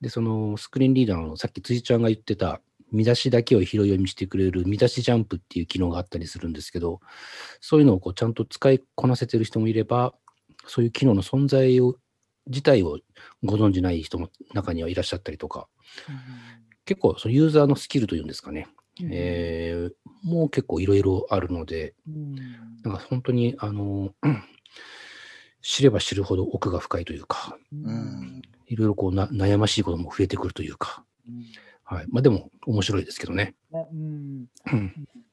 で、そのスクリーンリーダーのさっき辻ちゃんが言ってた、見出しだけを拾い読みしてくれる見出しジャンプっていう機能があったりするんですけど、そういうのをこうちゃんと使いこなせてる人もいれば、そういう機能の存在を自体をご存じない人も中にはいらっしゃったりとか、うん、結構そのユーザーのスキルというんですかね、うん、えー、もう結構いろいろあるので、うん、なんか本当にあの知れば知るほど奥が深いというか、うん、いろいろこうな悩ましいことも増えてくるというか、うん、はいまあ、でも面白いですけどね。うん、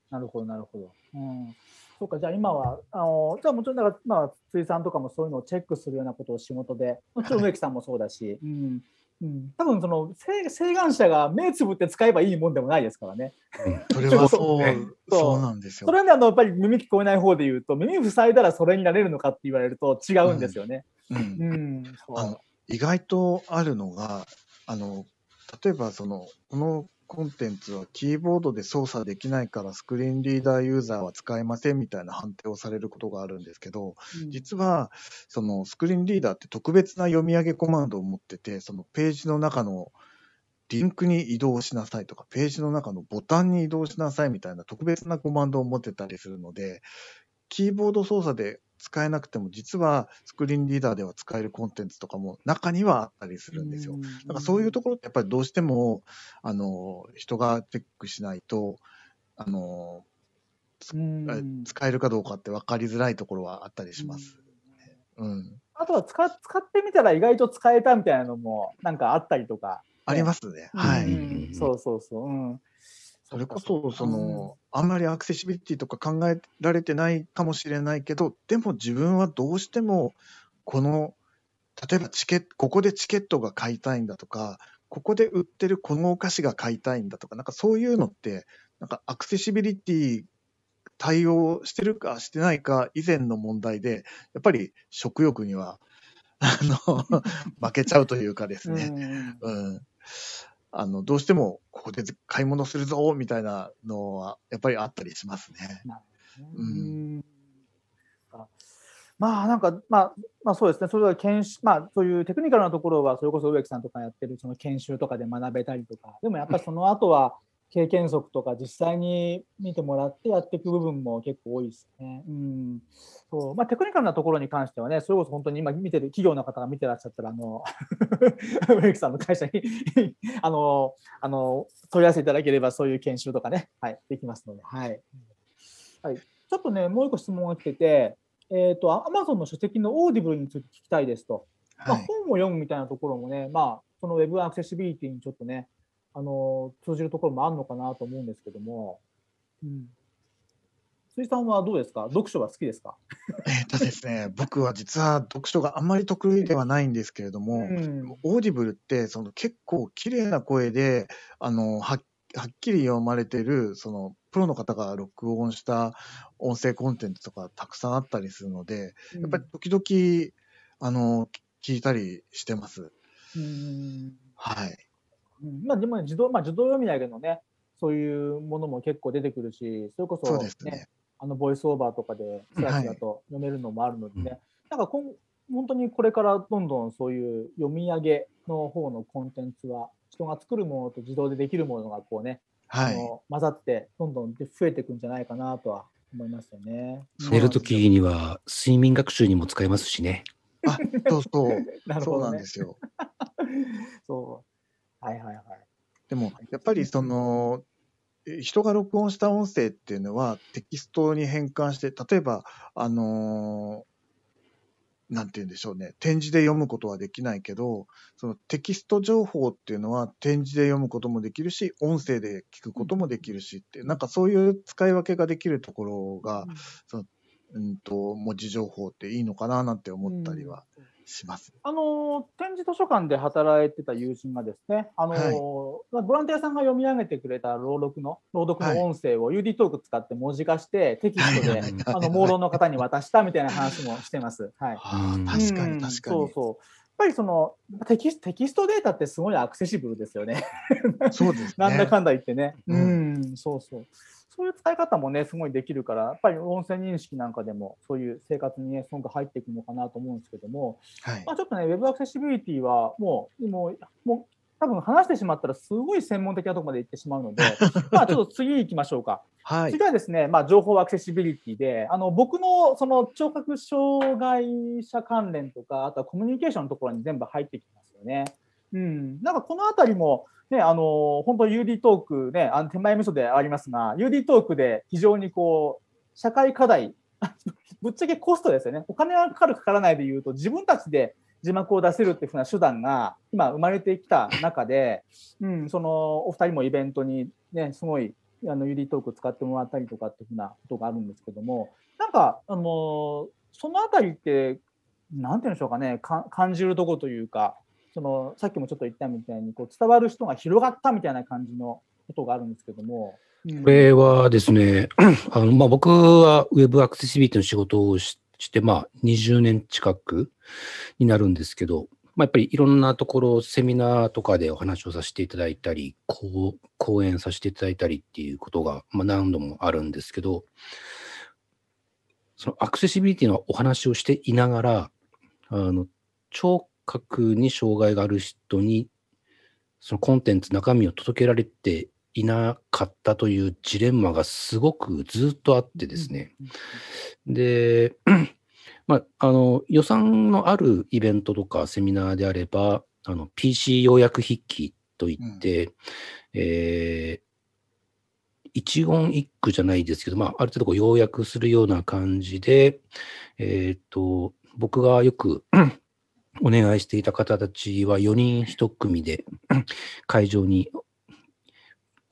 なるほどなるほど。うんそうかじゃあ今はあのじゃあもちろんだから、まあ、辻さんとかもそういうのをチェックするようなことを仕事でもちろん植木さんもそうだし、はい、うん、うん、多分その請願者が目つぶって使えばいいもんでもないですからね。それはそうね、そうなんですよ。それはあのやっぱり耳聞こえない方で言うと耳塞いだらそれになれるのかって言われると違うんですよね。うん、うん、あの意外とあるのがあの例えばそのこのコンテンツはキーボードで操作できないからスクリーンリーダーユーザーは使えませんみたいな判定をされることがあるんですけど、うん、実はそのスクリーンリーダーって特別な読み上げコマンドを持ってて、そのページの中のリンクに移動しなさいとか、ページの中のボタンに移動しなさいみたいな特別なコマンドを持ってたりするので、キーボード操作で使えなくても、実はスクリーンリーダーでは使えるコンテンツとかも中にはあったりするんですよ。だからそういうところってやっぱりどうしても、あの、人がチェックしないと、あの、使えるかどうかって分かりづらいところはあったりします。うん、うん、あとは使使ってみたら意外と使えたみたいなのもなんかあったりとか。ありますね。はい。うん、そうそうそう。うんそれこそ、その、あんまりアクセシビリティとか考えられてないかもしれないけど、でも自分はどうしても、この、例えばチケット、ここでチケットが買いたいんだとか、ここで売ってるこのお菓子が買いたいんだとか、なんかそういうのって、なんかアクセシビリティ対応してるかしてないか以前の問題で、やっぱり食欲には、あの、負けちゃうというかですね。うん、うんあの、どうしてもここで買い物するぞ、みたいなのは、やっぱりあったりしますね。うん、まあなんか、まあ、まあそうですね、それは研修、まあそういうテクニカルなところは、それこそ植木さんとかやってるその研修とかで学べたりとか、でもやっぱりその後は、経験則とか実際に見てもらってやっていく部分も結構多いですね。うんそうまあ、テクニカルなところに関してはね、それこそ本当に今見てる企業の方が見てらっしゃったら、あの、イ クさんの会社に あの、あの、問い合わせいただければそういう研修とかね、はい、できますので、はい。はい、ちょっとね、もう一個質問が来てて、えっ、ー、と、アマゾンの書籍のオーディブルについて聞きたいですと。はい、まあ、本を読むみたいなところもね、まあ、その Web アクセシビリティにちょっとね、あの通じるところもあるのかなと思うんですけども、うん、水さんはどうですか読書は好きですかえっとですね、僕は実は読書があんまり得意ではないんですけれども、うん、オーディブルってその結構綺麗な声で、あの、はっはっきり読まれてる、その、プロの方が録音した音声コンテンツとかたくさんあったりするので、うん、やっぱり時々、あの、聞いたりしてます。うんはい。まあ、でも、ね、自動、まあ、自動読み上げのね、そういうものも結構出てくるし、それこそ、ね、そねあの、ボイスオーバーとかで、スラスラと読めるのもあるのでね、はいなんか今、本当にこれからどんどんそういう読み上げの方のコンテンツは、人が作るものと自動でできるものが、こうね、はい、混ざって、どんどん増えていくんじゃないかなとは思いますよね。寝るときには、睡眠学習にも使えますしね。あ、そうそう。ね、そうなんですよ。そう。はいはいはい。でも、やっぱりその、人が録音した音声っていうのはテキストに変換して、例えば、あのー、なんて言うんでしょうね、展示で読むことはできないけど、そのテキスト情報っていうのは展示で読むこともできるし、音声で聞くこともできるしって、なんかそういう使い分けができるところが、うん、そのうんと文字情報っていいのかななんて思ったりは、うします。あの展示図書館で働いてた友人がですね、あの、はい、ボランティアさんが読み上げてくれた朗読の朗読の音声を UD トーク使って文字化して、テキストで、あの 盲論の方に渡したみたいな話もしてます。はい。あ確かに確かに。そうそう。やっぱりそのテキステキストデータってすごいアクセシブルですよね。そうです、ね、なんだかんだ言ってね。うん、うん、そうそう。そういう使い方もねすごいできるからやっぱり音声認識なんかでもそういう生活にねごく入っていくのかなと思うんですけども、はい、まあ、ちょっとね Web アクセシビリティはもうもうもう多分話してしまったらすごい専門的なとこまで行ってしまうので まあちょっと次行きましょうか。はい、次はですね、まあ、情報アクセシビリティであの僕のその聴覚障害者関連とかあとはコミュニケーションのところに全部入ってきますよね。うん、なんかこの辺りもね、あの、本当 UD トークね、あの手前味噌でありますが、UD トークで非常にこう、社会課題、ぶっちゃけコストですよね。お金がかかるかからないで言うと、自分たちで字幕を出せるっていうふうな手段が今生まれてきた中で、うん、そのお二人もイベントにね、すごい、あの、ユリトーク使ってもらったりとかっていうふうなことがあるんですけども、なんか、あの、そのあたりって、なんていうんでしょうかねか、感じるとこというか、そのさっきもちょっと言ったみたいにこう伝わる人が広がったみたいな感じのことがあるんですけども。うん、これはですね、あのまあ、僕はウェブアクセシビリティの仕事をして、まあ、20年近くになるんですけど、まあ、やっぱりいろんなところ、セミナーとかでお話をさせていただいたり、こう講演させていただいたりっていうことが、まあ、何度もあるんですけど、そのアクセシビリティのお話をしていながら、あの聴覚に障害がある人に、そのコンテンツ、中身を届けられていなかったというジレンマがすごくずっとあってですね。で、まあ、あの予算のあるイベントとかセミナーであれば、PC 要約筆記といって、うん、えー、一言一句じゃないですけど、まあ、ある程度要約するような感じで、えー、っと僕がよくお願いしていた方たちは4人1組で会場に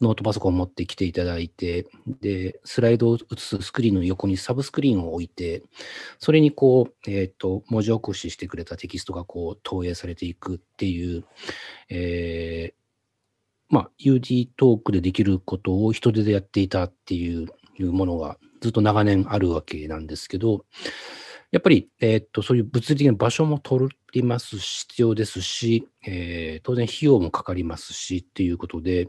ノートパソコンを持ってきていただいて、で、スライドを映すスクリーンの横にサブスクリーンを置いて、それにこう、えっ、ー、と、文字起こししてくれたテキストがこう、投影されていくっていう、えー、まあ、UD トークでできることを人手でやっていたっていうものがずっと長年あるわけなんですけど、やっぱり、えっと、そういう物理的な場所も取りますし、必要ですし、えー、当然費用もかかりますしっていうことで、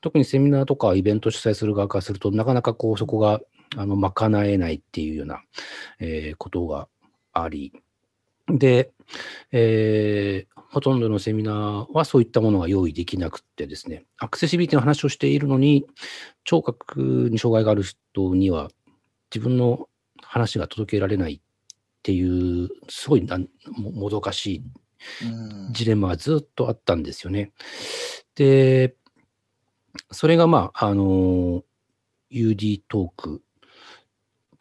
特にセミナーとかイベント主催する側からすると、なかなかこう、そこが、あの、賄えないっていうような、えー、ことがあり、で、えー、ほとんどのセミナーはそういったものが用意できなくてですね、アクセシビリティの話をしているのに、聴覚に障害がある人には自分の話が届けられないっていう、すごいなもどかしいジレンマがずっとあったんですよね。で、それがまあ、あの、UD トーク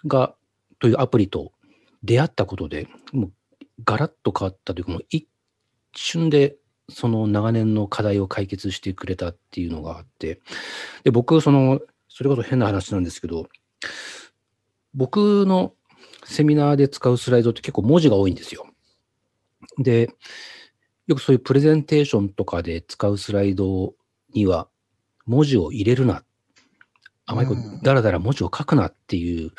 が、というアプリと出会ったことで、もうガラッと変わったというか、もう一瞬でその長年の課題を解決してくれたっていうのがあって、で、僕、その、それこそ変な話なんですけど、僕のセミナーで使うスライドって結構文字が多いんですよ。で、よくそういうプレゼンテーションとかで使うスライドには、文字を入れるな。あまりこう、だらだら文字を書くなっていう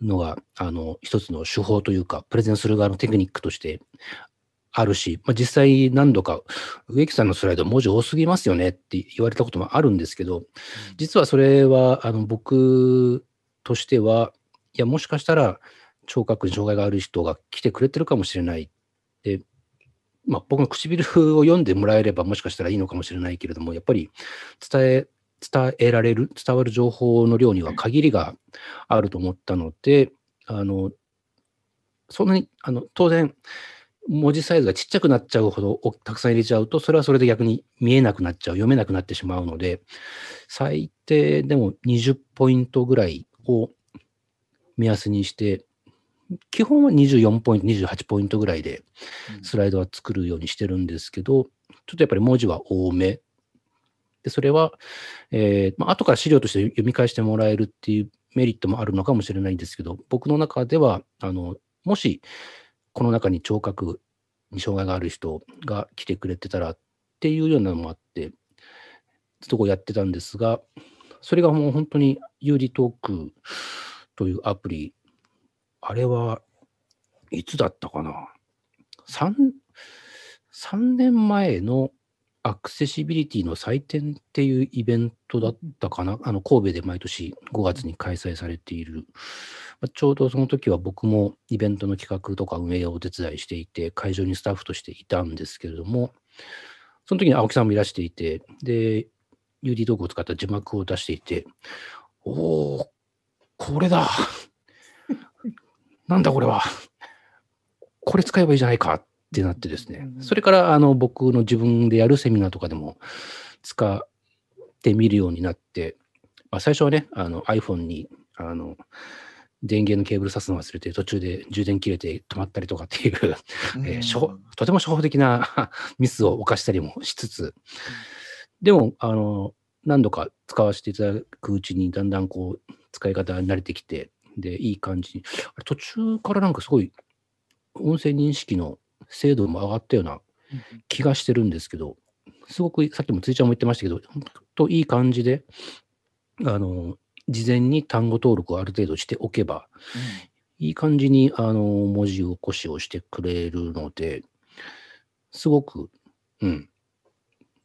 のが、あの、一つの手法というか、プレゼンする側のテクニックとしてあるし、まあ、実際何度か植木さんのスライド文字多すぎますよねって言われたこともあるんですけど、実はそれはあの僕としては、いや、もしかしたら聴覚に障害がある人が来てくれてるかもしれない。で、まあ、僕の唇を読んでもらえればもしかしたらいいのかもしれないけれども、やっぱり伝え、伝えられる、伝わる情報の量には限りがあると思ったので、あの、そんなに、あの、当然、文字サイズがちっちゃくなっちゃうほどたくさん入れちゃうと、それはそれで逆に見えなくなっちゃう、読めなくなってしまうので、最低でも20ポイントぐらいを目安にして基本は24ポイント、28ポイントぐらいでスライドは作るようにしてるんですけど、ちょっとやっぱり文字は多め。で、それは、えー、まあ、後から資料として読み返してもらえるっていうメリットもあるのかもしれないんですけど、僕の中では、あの、もし、この中に聴覚に障害がある人が来てくれてたらっていうようなのもあって、ずっとこうやってたんですが、それがもう本当に有利トークというアプリあれはいつだったかな 3, 3年前のアクセシビリティの祭典っていうイベントだったかなあの神戸で毎年5月に開催されている、まあ、ちょうどその時は僕もイベントの企画とか運営をお手伝いしていて会場にスタッフとしていたんですけれどもその時に青木さんもいらしていてで UD トークを使った字幕を出していておおこれだなんだこれは。これ使えばいいじゃないかってなってですね。それから、あの、僕の自分でやるセミナーとかでも使ってみるようになって、まあ、最初はね、あの iPhone に、あの、電源のケーブル挿すの忘れて、途中で充電切れて止まったりとかっていう、うん、えー、とても初歩的な ミスを犯したりもしつつ、でも、あの、何度か使わせていただくうちに、だんだんこう、使い方に慣れてきて、で、いい感じに。途中からなんかすごい、音声認識の精度も上がったような気がしてるんですけど、すごく、さっきもついちゃんも言ってましたけど、本当いい感じで、あの、事前に単語登録をある程度しておけば、いい感じに、あの、文字起こしをしてくれるので、すごく、うん、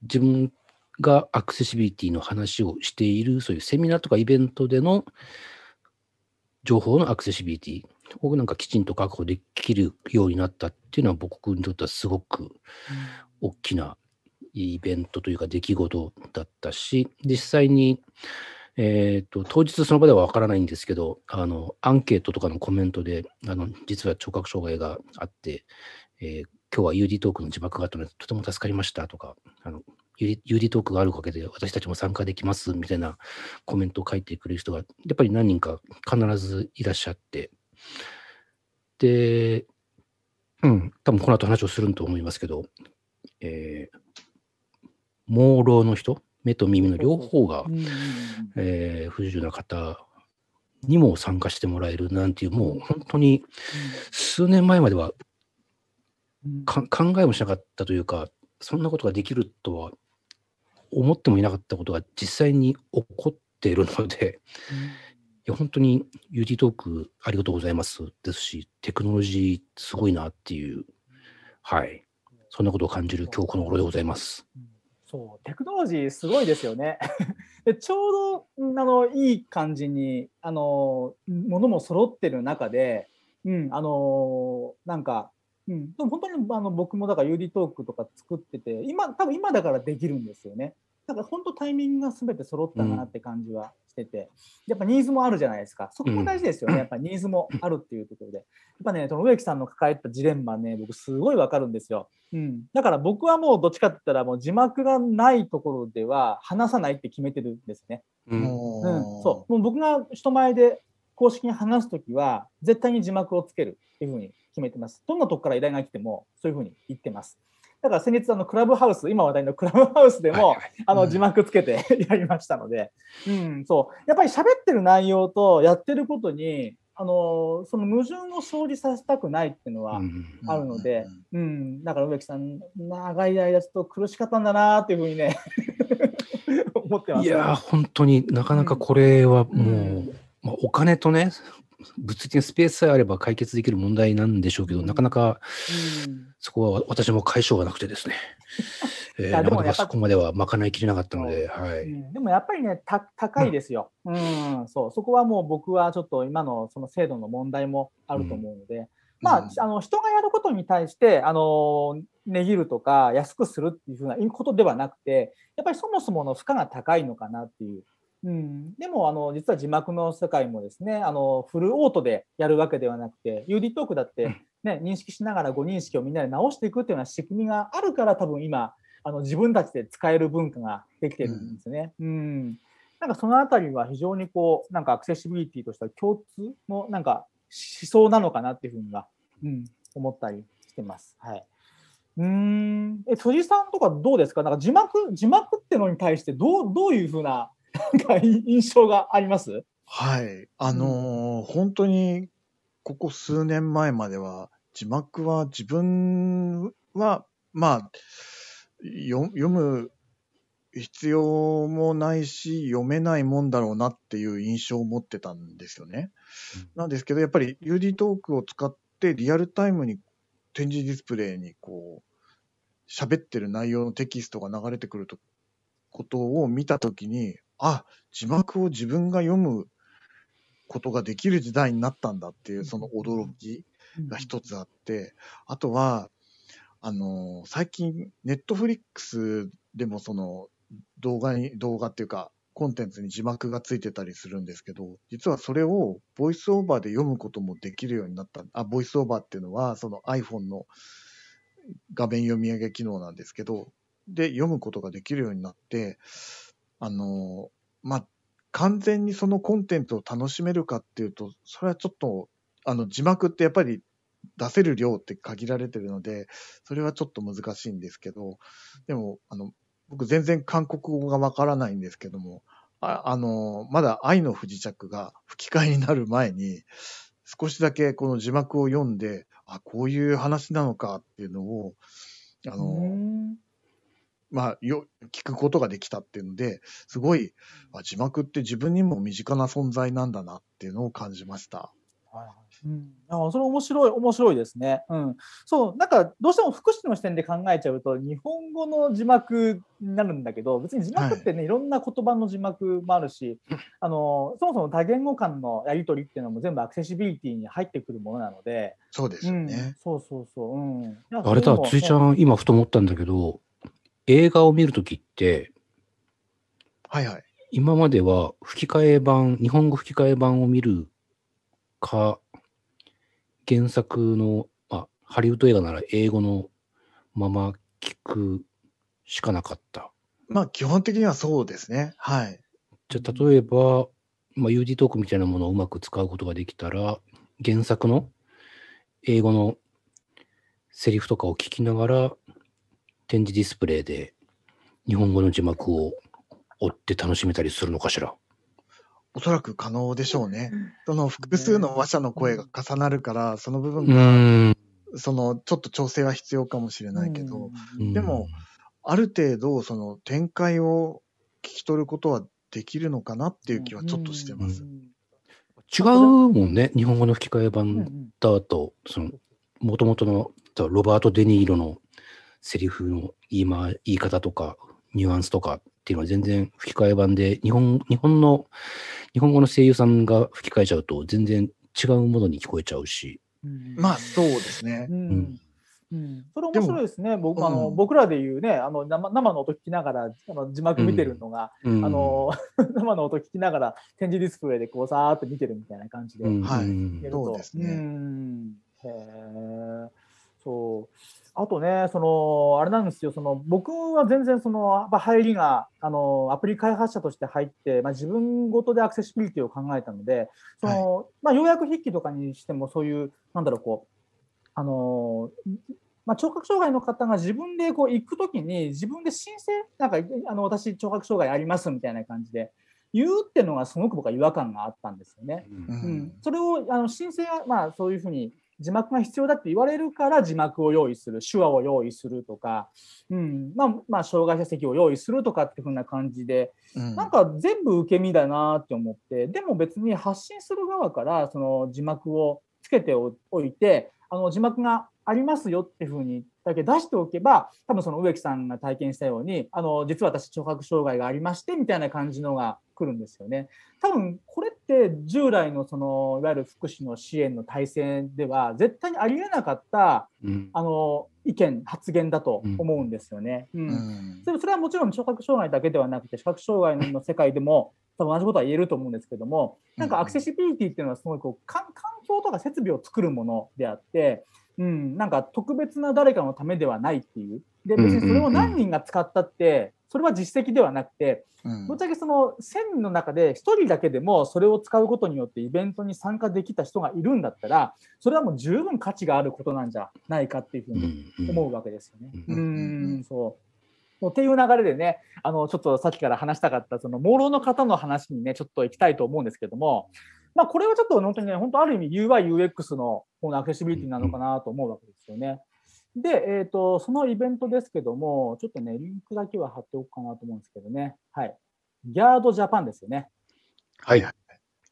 自分がアクセシビリティの話をしている、そういうセミナーとかイベントでの情報のアクセシビリティをなんかきちんと確保できるようになったっていうのは僕にとってはすごく大きなイベントというか出来事だったし実際に、えーと、当日その場では分からないんですけどあのアンケートとかのコメントであの実は聴覚障害があって、えー、今日は UD トークの字幕があったのでとても助かりましたとかあのゆりトークがあるわかで私たちも参加できますみたいなコメントを書いてくれる人がやっぱり何人か必ずいらっしゃって、で、うん、多分この後話をすると思いますけど、えー、朦朧の人、目と耳の両方が、えー、不自由な方にも参加してもらえるなんていう、もう本当に数年前までは考えもしなかったというか、そんなことができるとは思ってもいなかったことが実際に起こっているので、うん、いや本当に UT トークありがとうございますですし、テクノロジーすごいなっていう、はい、そんなことを感じる今日この頃でございます。そうテクノロジーすごいですよね。でちょうどあのいい感じにあのものも揃ってる中で、うん、あのなんか、うん、でも本当にあの僕もだから UD トークとか作ってて今多分今だからできるんですよね。だから本当タイミングが全て揃ったなって感じはしてて、やっぱニーズもあるじゃないですか。そこも大事ですよね。やっぱニーズもあるっていうところで。やっぱね、その植木さんの抱えたジレンマね、僕すごいわかるんですよ。うん。だから僕はもうどっちかって言ったらもう字幕がないところでは話さないって決めてるんですね。うん。そう。もう僕が人前で公式に話すときは、絶対に字幕をつけるっていうふうに決めてます。どんなとこから依頼が来ても、そういうふうに言ってます。だから先日あのクラブハウス今話題のクラブハウスでも、はいはい、あの字幕つけて やりましたので、うん、そうやっぱり喋ってる内容とやってることにあのその矛盾を生じさせたくないっていうのはあるので、うん、うんうん、だから植木さん長い間ちょっと苦しかったんだなっていうふうにね 思ってます、ね、いや本当になかなかこれはもう、うん、まあ、お金とね物理的なスペースさえあれば解決できる問題なんでしょうけど、うん、なかなかそこは私も解消がなくてですね、なかなかそこまでは賄いきれなかったので、はい、うん、でもやっぱりね、高いですよ、うん、うん、そう、そこはもう僕はちょっと今のその制度の問題もあると思うので。まあ、あの人がやることに対してあの値切るとか安くするっていうふうなことではなくてやっぱりそもそもの負荷が高いのかなっていううん、でもあの実は字幕の世界もですねあのフルオートでやるわけではなくて UD トークだって、ね、認識しながら誤認識をみんなで直していくっていうような仕組みがあるから多分今あの自分たちで使える文化ができてるんですね。うん、うんなんかその辺りは非常にこうなんかアクセシビリティとしては共通のなんか思想なのかなっていうふうには、うん、思ったりしてます。はい。うんえ辻さんとかどうですかなんか字幕字幕ってのに対してどうどういうふうななんか印象がありますはい。あのーうん、本当に、ここ数年前までは、字幕は自分は、まあ、読む必要もないし、読めないもんだろうなっていう印象を持ってたんですよね。うん、なんですけど、やっぱり UD トークを使ってリアルタイムに展示ディスプレイにこう、喋ってる内容のテキストが流れてくるとことを見たときに、あ、字幕を自分が読むことができる時代になったんだっていう、その驚きが一つあって、あとは、あの最近、ネットフリックスでもその動画に、動画っていうか、コンテンツに字幕がついてたりするんですけど、実はそれをボイスオーバーで読むこともできるようになった。あ、ボイスオーバーっていうのは、その iPhone の画面読み上げ機能なんですけど、で、読むことができるようになって、あの、まあ、完全にそのコンテンツを楽しめるかっていうと、それはちょっと、あの、字幕ってやっぱり出せる量って限られてるので、それはちょっと難しいんですけど、でも、あの、僕全然韓国語がわからないんですけども、ああの、まだ愛の不時着が吹き替えになる前に、少しだけこの字幕を読んで、あ、こういう話なのかっていうのを、あの、まあ、よ、聞くことができたっていうので、すごい、あ、字幕って自分にも身近な存在なんだなっていうのを感じました。はい、うん、あそれ面白い面白いですね。うん、そうなんかどうしても福祉の視点で考えちゃうと日本語の字幕になるんだけど別に字幕ってね、はい、いろんな言葉の字幕もあるしあのそもそも多言語間のやり取りっていうのも全部アクセシビリティに入ってくるものなのでそうですね、うん、そうそうそう、うん、あれだついちゃん今ふと思ったんだけど映画を見るときって、はいはい。今までは吹き替え版、日本語吹き替え版を見るか、原作の、まあ、ハリウッド映画なら英語のまま聞くしかなかった。まあ、基本的にはそうですね。はい。じゃあ、例えば、まあ、UD トークみたいなものをうまく使うことができたら、原作の英語のセリフとかを聞きながら、展示ディスプレイで日本語の字幕を追って楽しめたりするのかしら。おそらく可能でしょうね。その複数の話者の声が重なるから、その部分が、そのちょっと調整は必要かもしれないけど、でも、ある程度、その展開を聞き取ることはできるのかなっていう気はちょっとしてます。違うもんね、日本語の吹き替え版だと、その、もともとのロバート・デ・ニーロのセリフの言い,、ま、言い方とか、ニュアンスとかっていうのは全然吹き替え版で、日本日本の、日本語の声優さんが吹き替えちゃうと、全然違うものに聞こえちゃうし。うん、まあ、そうですね。うんうん、それ面白いですね。僕あの、うん、僕らで言うね、あの生生の音聞きながらあの字幕見てるのが、うん、あの 生の音聞きながら展示ディスプレイでこうさーって見てるみたいな感じで、はい、そうですね。へえ、そう。あとね、そのあれなんですよ、その僕は全然その入りがあのアプリ開発者として入って、まあ、自分ごとでアクセシビリティを考えたので、その、はい、まあ、要約筆記とかにしても、そういう、なんだろう、こう、あのまあ、聴覚障害の方が自分でこう行くときに、自分で申請、なんかあの私、聴覚障害ありますみたいな感じで。言うっていうのがすごく僕は違和感があったんですよね。うん、うん、それをあの申請はまあそういうふうに字幕が必要だって言われるから字幕を用意する手話を用意するとか、うんまあ、まあ障害者席を用意するとかっていうふうな感じで、うん、なんか全部受け身だなって思ってでも別に発信する側からその字幕をつけておいてあの字幕がありますよっていうふうにだけ出しておけば多分その植木さんが体験したようにあの実は私聴覚障害がありましてみたいな感じのがくるんですよね。多分これって従来のそのいわゆる福祉の支援の体制では絶対にありえなかった、うん、あの意見発言だと思うんですよね。うん、うん、それはもちろん聴覚障害だけではなくて視覚障害の世界でも多分同じことは言えると思うんですけどもなんかアクセシビリティっていうのはすごいこう環境とか設備を作るものであって。うん、なんか特別な誰かのためではないっていうで別にそれを何人が使ったってそれは実績ではなくて、ぶっちゃけその1000の中で1人だけでもそれを使うことによってイベントに参加できた人がいるんだったら、それはもう十分価値があることなんじゃないかっていうふうに思うわけですよね。うん、そう。っていう流れでね、あの、ちょっとさっきから話したかった、その、朦朧の方の話にね、ちょっと行きたいと思うんですけども、まあ、これはちょっと本当にね、本当ある意味 UI、UX のこのアクセシビリティなのかなと思うわけですよね。で、えーと、そのイベントですけども、ちょっとね、リンクだけは貼っておくかなと思うんですけどね、はい。ギャードジャパンですよね。はい。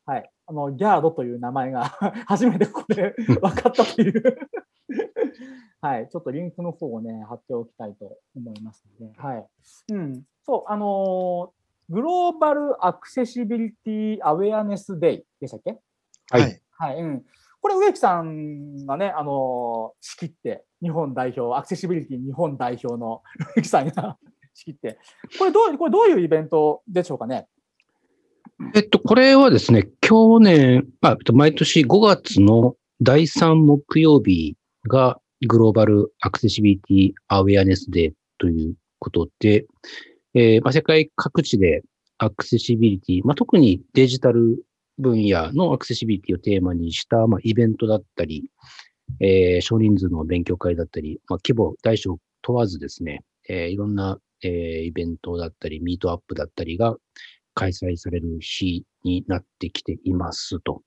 はい。あの、ギャードという名前が 初めてここで分かったという はい。ちょっとリンクの方をね、貼っておきたいと思いますので、はい。うん。そう、あのー、グローバルアクセシビリティアウェアネスデイでしたっけはい。はい。うん。これ植木さんがねあの仕切って日本代表アクセシビリティ日本代表の植木さんが仕切ってこれどうこれどういうイベントでしょうかね。えっと、これはですね、去年、あ毎年5月の第3木曜日がグローバルアクセシビリティアウェアネスデーということで、えーまあ、世界各地でアクセシビリティ、まあ、特にデジタル分野のアクセシビリティをテーマにした、まあ、イベントだったり、えー、少人数の勉強会だったり、まあ、規模、大小問わずですね、えー、いろんな、えー、イベントだったり、ミートアップだったりが開催される日になってきていますと。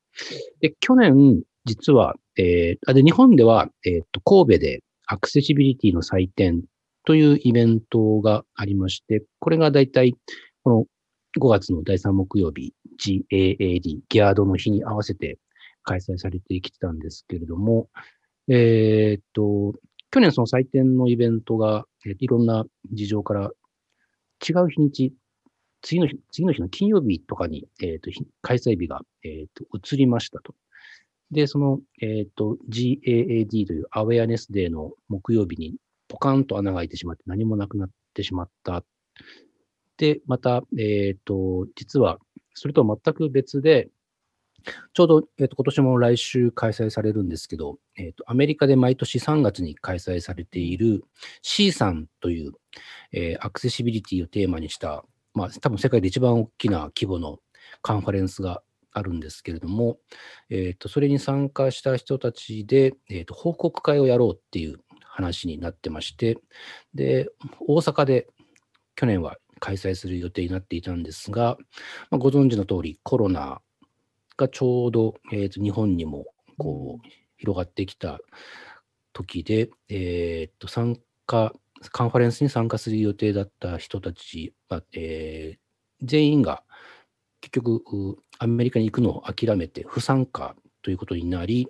で、去年、実は、えー、で日本では、えーと、神戸でアクセシビリティの祭典というイベントがありまして、これがだいたいこの5月の第3木曜日 GAAD、ギャードの日に合わせて開催されてきてたんですけれども、えー、っと、去年その祭典のイベントが、えいろんな事情から違う日にち、次の日次の日の金曜日とかに、えー、と開催日が、えー、と移りましたと。で、その、えー、と GAAD というアウェアネスデーの木曜日にポカンと穴が開いてしまって何もなくなってしまった。で、また、えっ、と、実はそれとは全く別で、ちょうど、えーと、今年も来週開催されるんですけど、えーと、アメリカで毎年3月に開催されている C さんという、えー、アクセシビリティをテーマにした、まあ、多分世界で一番大きな規模のカンファレンスがあるんですけれども、えーと、それに参加した人たちで、えーと報告会をやろうっていう話になってまして、で、大阪で去年は開催する予定になっていたんですが、まあ、ご存知の通り、コロナがちょうど、えー、と日本にもこう広がってきた時で、えー、と参加、カンファレンスに参加する予定だった人たち、まあえー、全員が結局アメリカに行くのを諦めて不参加ということになり、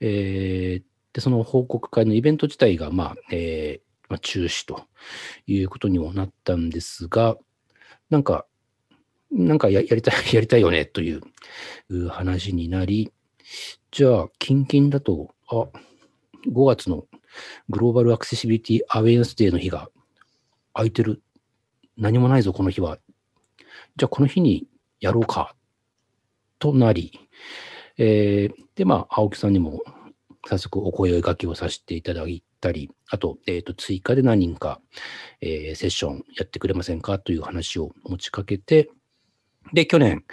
えー、でその報告会のイベント自体が、まあえー、まあ、中止ということにもなったんですが、なんか、なんかやりたい、やりたいよねという話になり、じゃあ、近々だと、あ、5月のグローバルアクセシビリティアウェイスデーの日が空いてる。何もないぞ、この日は。じゃあ、この日にやろうか。となり、えー、で、まあ、青木さんにも早速お声掛けをさせていただいたり、あと、えっ、ー、と、追加で何人か、えー、セッションやってくれませんかという話を持ちかけて、で、去年、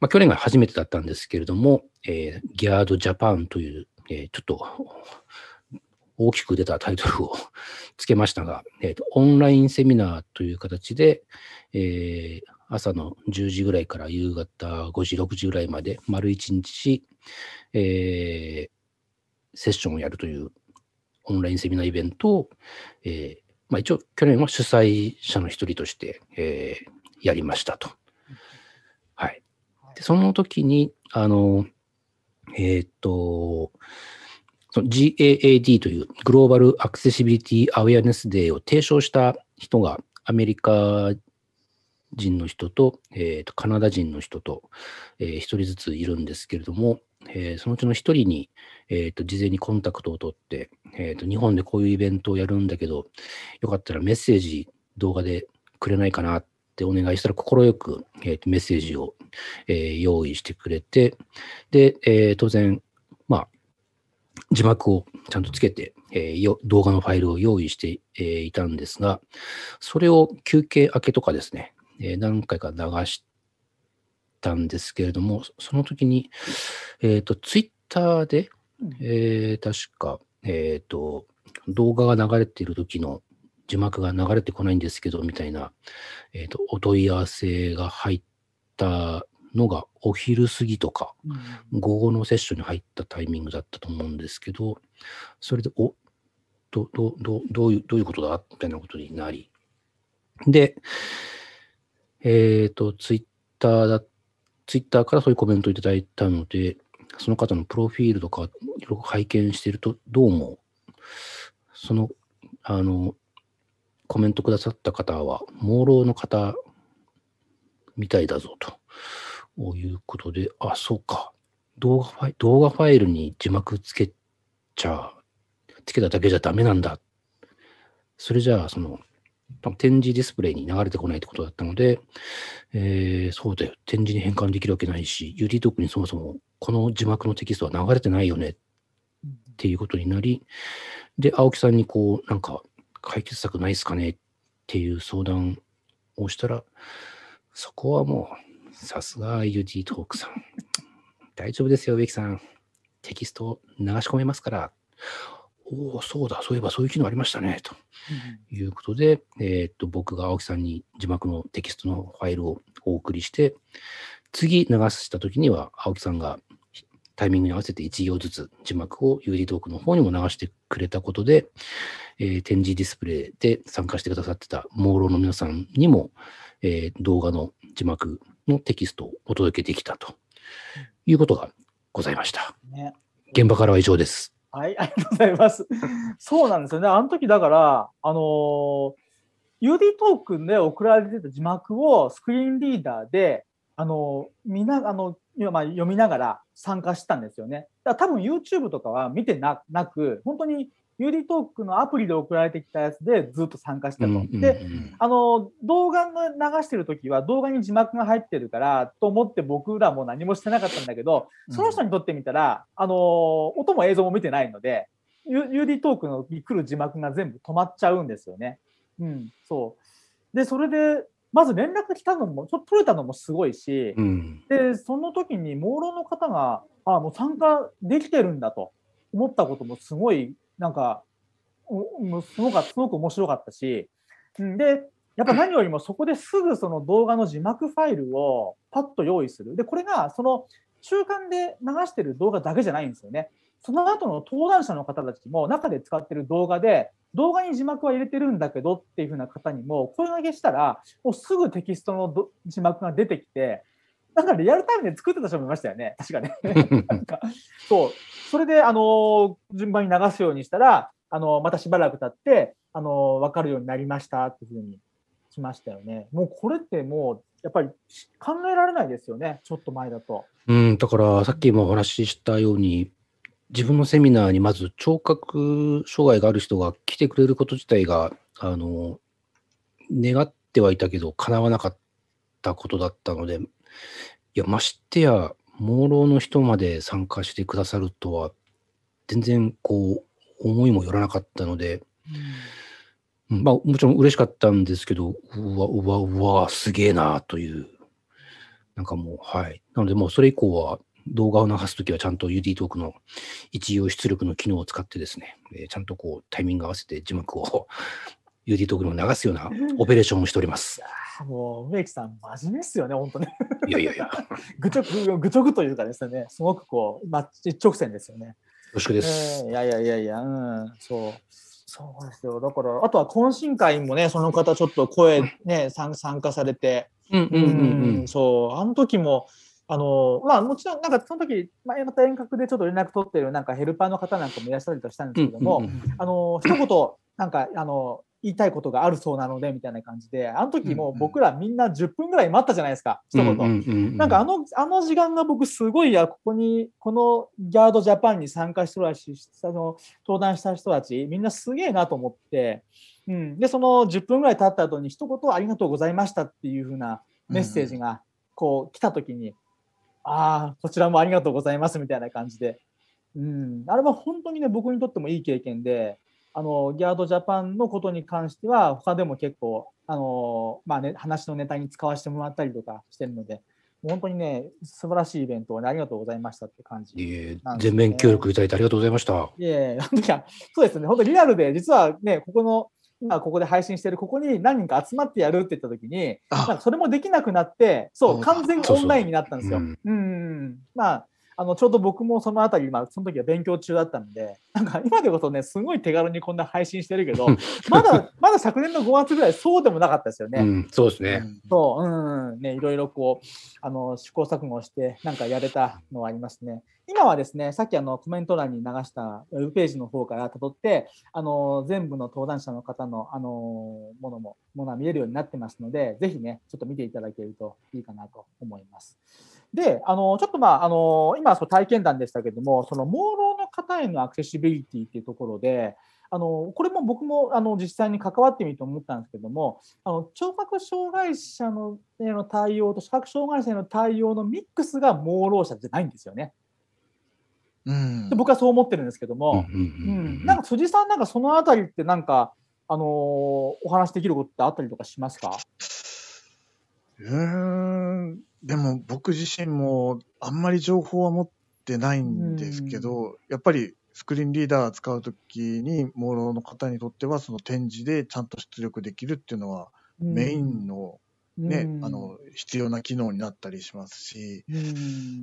まあ、去年が初めてだったんですけれども、えー、ギャードジャパンという、えー、ちょっと大きく出たタイトルを つけましたが、えーと、オンラインセミナーという形で、えー、朝の10時ぐらいから夕方5時、6時ぐらいまで、丸1日、えー、セッションをやるというオンラインセミナーイベントを、えーまあ、一応去年は主催者の一人として、えー、やりましたと。はい、でその時にあの、えー、っと、GAAD というグローバルアクセシビリティアウェアネスデーを提唱した人がアメリカ人の人と,、えーと、とカナダ人の人と、えー、一人ずついるんですけれども、えー、そのうちの一人に、えっ、ー、と、事前にコンタクトを取って、えっ、ー、と、日本でこういうイベントをやるんだけど、よかったらメッセージ動画でくれないかなってお願いしたら、快く、えーと、メッセージを、えー、用意してくれて、で、えー、当然、まあ、字幕をちゃんとつけて、えー、動画のファイルを用意して、えー、いたんですが、それを休憩明けとかですね、えー、何回か流したんですけれども、その時に、えっ、ー、と、ツイッターで、えー、確か、えっ、ー、と、動画が流れている時の字幕が流れてこないんですけど、みたいな、えっ、と、お問い合わせが入ったのがお昼過ぎとか、午後のセッションに入ったタイミングだったと思うんですけど、それで、おどどどどういうどういうことだみたいなことになり、で、えっ、ー、と、ツイッターだっツイッターからそういうコメントをいただいたので、その方のプロフィールとか、いろ拝見していると、どうも、その、あの、コメントくださった方は、朦朧の方みたいだぞと。いうことで、あ、そうか。動画ファイ動画ファイルに字幕つけちゃ、つけただけじゃダメなんだ。それじゃあ、その、展示ディスプレイに流れてこないってことだったので、えー、そうだよ、展示に変換できるわけないし、ユーディトークにそもそもこの字幕のテキストは流れてないよねっていうことになり、で、青木さんにこう、なんか解決策ないですかねっていう相談をしたら、そこはもう、さすが UD トークさん。大丈夫ですよ、植木さん。テキスト流し込めますから。おお、そうだ、そういえばそういう機能ありましたね、ということで、うん、えっと、僕が青木さんに字幕のテキストのファイルをお送りして、次流した時には青木さんがタイミングに合わせて1行ずつ字幕を UD トークの方にも流してくれたことで、えー、展示ディスプレイで参加してくださってた朦朧の皆さんにも、えー、動画の字幕のテキストをお届けできたということがございました。ね、現場からは以上です。はい、ありがとうございます。そうなんですよね。あの時だから、あの UD トークンで送られてた字幕をスクリーンリーダーで、あの、みんな、あの、まあ、読みながら参加したんですよね。だから多分 YouTube とかは見てなく、本当に UD トークのアプリで送られてきたやつでずっと参加してたと。で、あの、動画の流してる時は動画に字幕が入ってるからと思って僕らも何もしてなかったんだけど、その人にとってみたら、あの、音も映像も見てないので、UD トークの来る字幕が全部止まっちゃうんですよね。うん、そう。で、それで、まず連絡来たのも、ちょっと取れたのもすごいし、うん、で、その時に朦朧の方が、あもう参加できてるんだと思ったこともすごいなんかすごく、すごく面白かったしでやっぱ何よりもそこですぐその動画の字幕ファイルをパッと用意するでこれがその中間で流してる動画だけじゃないんですよねその後の登壇者の方たちも中で使ってる動画で動画に字幕は入れてるんだけどっていううな方にも声掛けしたらもうすぐテキストの字幕が出てきてなんかリアルタイムで作ってた人もいましたよね、確かね。なんかそうそれで、あの、順番に流すようにしたら、あの、またしばらく経って、あの、分かるようになりましたっていうふうにしましたよね。もうこれってもう、やっぱり考えられないですよね、ちょっと前だと。うん、だからさっきもお話ししたように、自分のセミナーにまず聴覚障害がある人が来てくれること自体が、あの、願ってはいたけど、叶わなかったことだったので、いや、ましてや、朦朧の人まで参加してくださるとは、全然こう、思いもよらなかったので、うん、まあ、もちろん嬉しかったんですけど、うわ、うわ、うわ、すげえなという、なんかもう、はい。なので、もうそれ以降は、動画を流すときはちゃんと UD トークの一応出力の機能を使ってですね、えー、ちゃんとこうタイミング合わせて字幕を UD トークにも流すような オペレーションをしております。もう梅木さん真面目っすよね本当ねいやいやいや 愚直愚直というかですねすごくこう、まあ、一直線ですよね恐縮です、えー、いやいやいやいやうんそうそうですよだからあとは懇親会もねその方ちょっと声ね参参加されてうううん、ん、ん、そうあの時もあのまあ、もちろんなんかその時、まあ、また遠隔でちょっと連絡取ってるなんかヘルパーの方なんかもいらっしゃったりとしたんですけども、うんうんうん、あの一言なんかあの言いたいことがあるそうなのでみたいな感じであの時も僕らみんな10分ぐらい待ったじゃないですか一言、なんかあのあの時間が僕すごいやここにこのギャードジャパンに参加してるしあの登壇した人たちみんなすげえなと思って、うん、でその10分ぐらい経った後に一言ありがとうございましたっていう風なメッセージがこう来た時に、うん、ああこちらもありがとうございますみたいな感じで、うん、あれは本当にね僕にとってもいい経験であのギャードジャパンのことに関しては他でも結構あの、まあね、話のネタに使わせてもらったりとかしてるので本当にね素晴らしいイベントを、ね、ありがとうございましたって感じ、ね、全面協力いただいてありがとうございました。いえやそうですね本当リアルで実はねここの今ここで配信してるここに何人か集まってやるって言った時にそれもできなくなってそう完全オンラインになったんですよ。そうそううんまああのちょうど僕もその辺り、まあ、その時は勉強中だったので、なんか今でこそね、すごい手軽にこんな配信してるけど、まだ、まだ昨年の5月ぐらい、そうでもなかったですよね。うん、そうですね。うん、そう、うん、ね、いろいろこう、あの試行錯誤して、なんかやれたのはありますね。今はですね、さっきあのコメント欄に流したウェブページの方からたどって、あの全部の登壇者の方のあのものも、ものは見えるようになってますので、ぜひね、ちょっと見ていただけるといいかなと思います。で、あのちょっとまあ、あの今、体験談でしたけども、その盲ろの方へのアクセシビリティっていうところで、あのこれも僕もあの実際に関わってみて思ったんですけどもあの聴覚障害者のへの対応と視覚障害者への対応のミックスが盲ろう者じゃないんですよね。うん、僕はそう思ってるんですけども、うん、なんか辻さんなんかそのあたりってなんか、あのー、お話できることってあったりとかしますかうんでも僕自身もあんまり情報は持ってないんですけど、やっぱりスクリーンリーダー使うときに、朦朧の方にとっては、その展示でちゃんと出力できるっていうのは、メインのね、あの、必要な機能になったりしますし、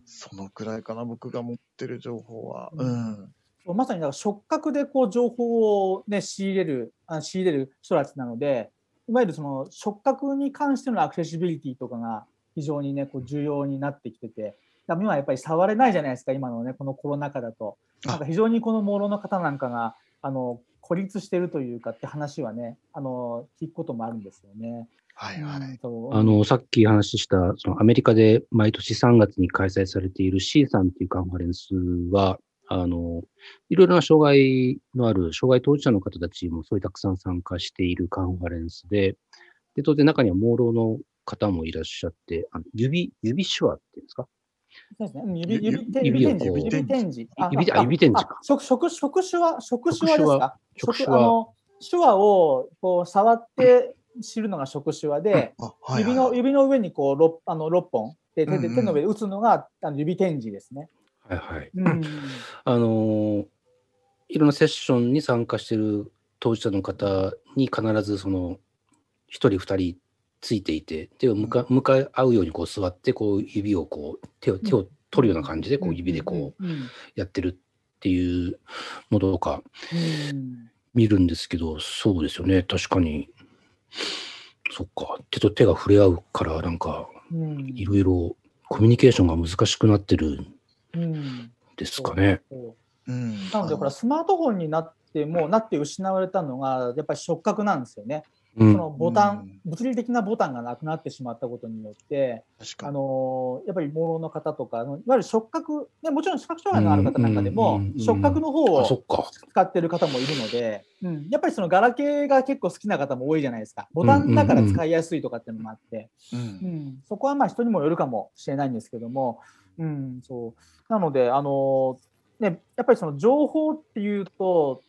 そのくらいかな、僕が持ってる情報は。うんまさにだから触覚でこう情報を、ね、仕入れるあ仕入れる人たちなのでいわゆるその触覚に関してのアクセシビリティとかが非常にねこう重要になってきてて今やっぱり触れないじゃないですか今のねこのコロナ禍だとなんか非常にこの盲ろの方なんかがあの孤立してるというかって話はねあの聞くこともあるんですよね。はいはい。あの、さっき話した、そのアメリカで毎年3月に開催されている C さんっていうカンファレンスは、あの、いろいろな障害のある、障害当事者の方たちもそういうたくさん参加しているカンファレンスで、で、当然中には盲ろの方もいらっしゃって、あの指、指手話っていうんですかそうですね。指、指展示。指展示。指、指展示か。触、触、触手話、指、手話ですか触手は。手話をこう触って、知るのが触手話で、はいはい、指の指の上にこう 6, あの6本で手で、うんうん、手の上で打つのがあの指展示ですね。はいはい。うん、あのー、いろんなセッションに参加してる当事者の方に必ずその1人2人ついていて手を向か向かい合うようにこう座ってこう指をこう手を手を取るような感じでこう指でこうやってるっていうのとか見るんですけどそうですよね確かにそっか、手と手が触れ合うから、なんか、いろいろコミュニケーションが難しくなってるんですかね。うん、なので、ほら、スマートフォンになっても、なって失われたのが、やっぱり触覚なんですよね。そのボタン、うん、物理的なボタンがなくなってしまったことによって、あのやっぱり朦ろの方とかいわゆる触覚、ね、もちろん視覚障害のある方なんかでも、触覚の方を使ってる方もいるので、うん、やっぱりそのガラケーが結構好きな方も多いじゃないですかボタンだから使いやすいとかっていうのもあって、うん、うんうん、そこはまあ人にもよるかもしれないんですけども、うん、そうなのであの、ね、やっぱりその情報っていうと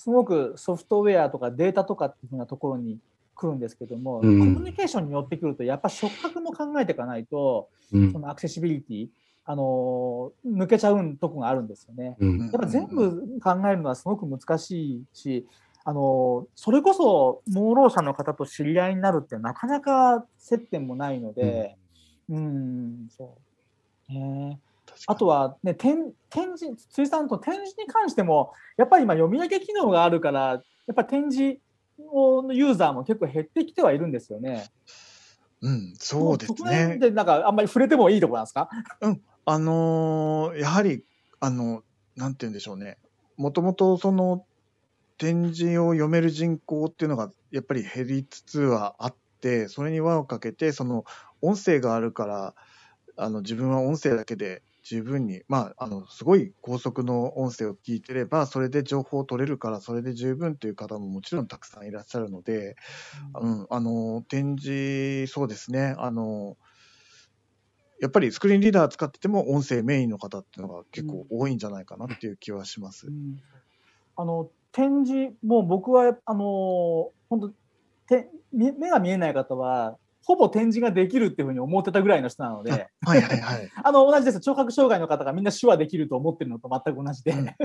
すごくソフトウェアとかデータとかっていうふうなところに来るんですけども、うん、コミュニケーションによってくるとやっぱ触覚も考えていかないと、うん、そのアクセシビリティあの抜けちゃうとこがあるんですよね。やっぱ全部考えるのはすごく難しいしあのそれこそ盲ろう者の方と知り合いになるってなかなか接点もないので、うん、そう。ね、あとは、ね、展展示辻さんと展示に関してもやっぱり今読み上げ機能があるからやっぱ展示のユーザーも結構減ってきてはいるんですよね。うん、そうですね。でなんかあんまり触れてもいいところなんですか？うん、あのー、やはりあのなんて言うんでしょうね。もともとその展示を読める人口っていうのがやっぱり減りつつはあって、それに輪をかけてその音声があるからあの自分は音声だけで十分に、まあ、あの、すごい高速の音声を聞いてれば、それで情報を取れるから、それで十分という方ももちろんたくさんいらっしゃるので、うん、あの、展示、そうですね、あの、やっぱりスクリーンリーダー使ってても音声メインの方っていうのが結構多いんじゃないかなっていう気はします。うん、あの展示もう僕はあの本当目が見えない方はほぼ展示ができるっていうふうに思ってたぐらいの人なので、はいはいはい、あの同じです聴覚障害の方がみんな手話できると思ってるのと全く同じで、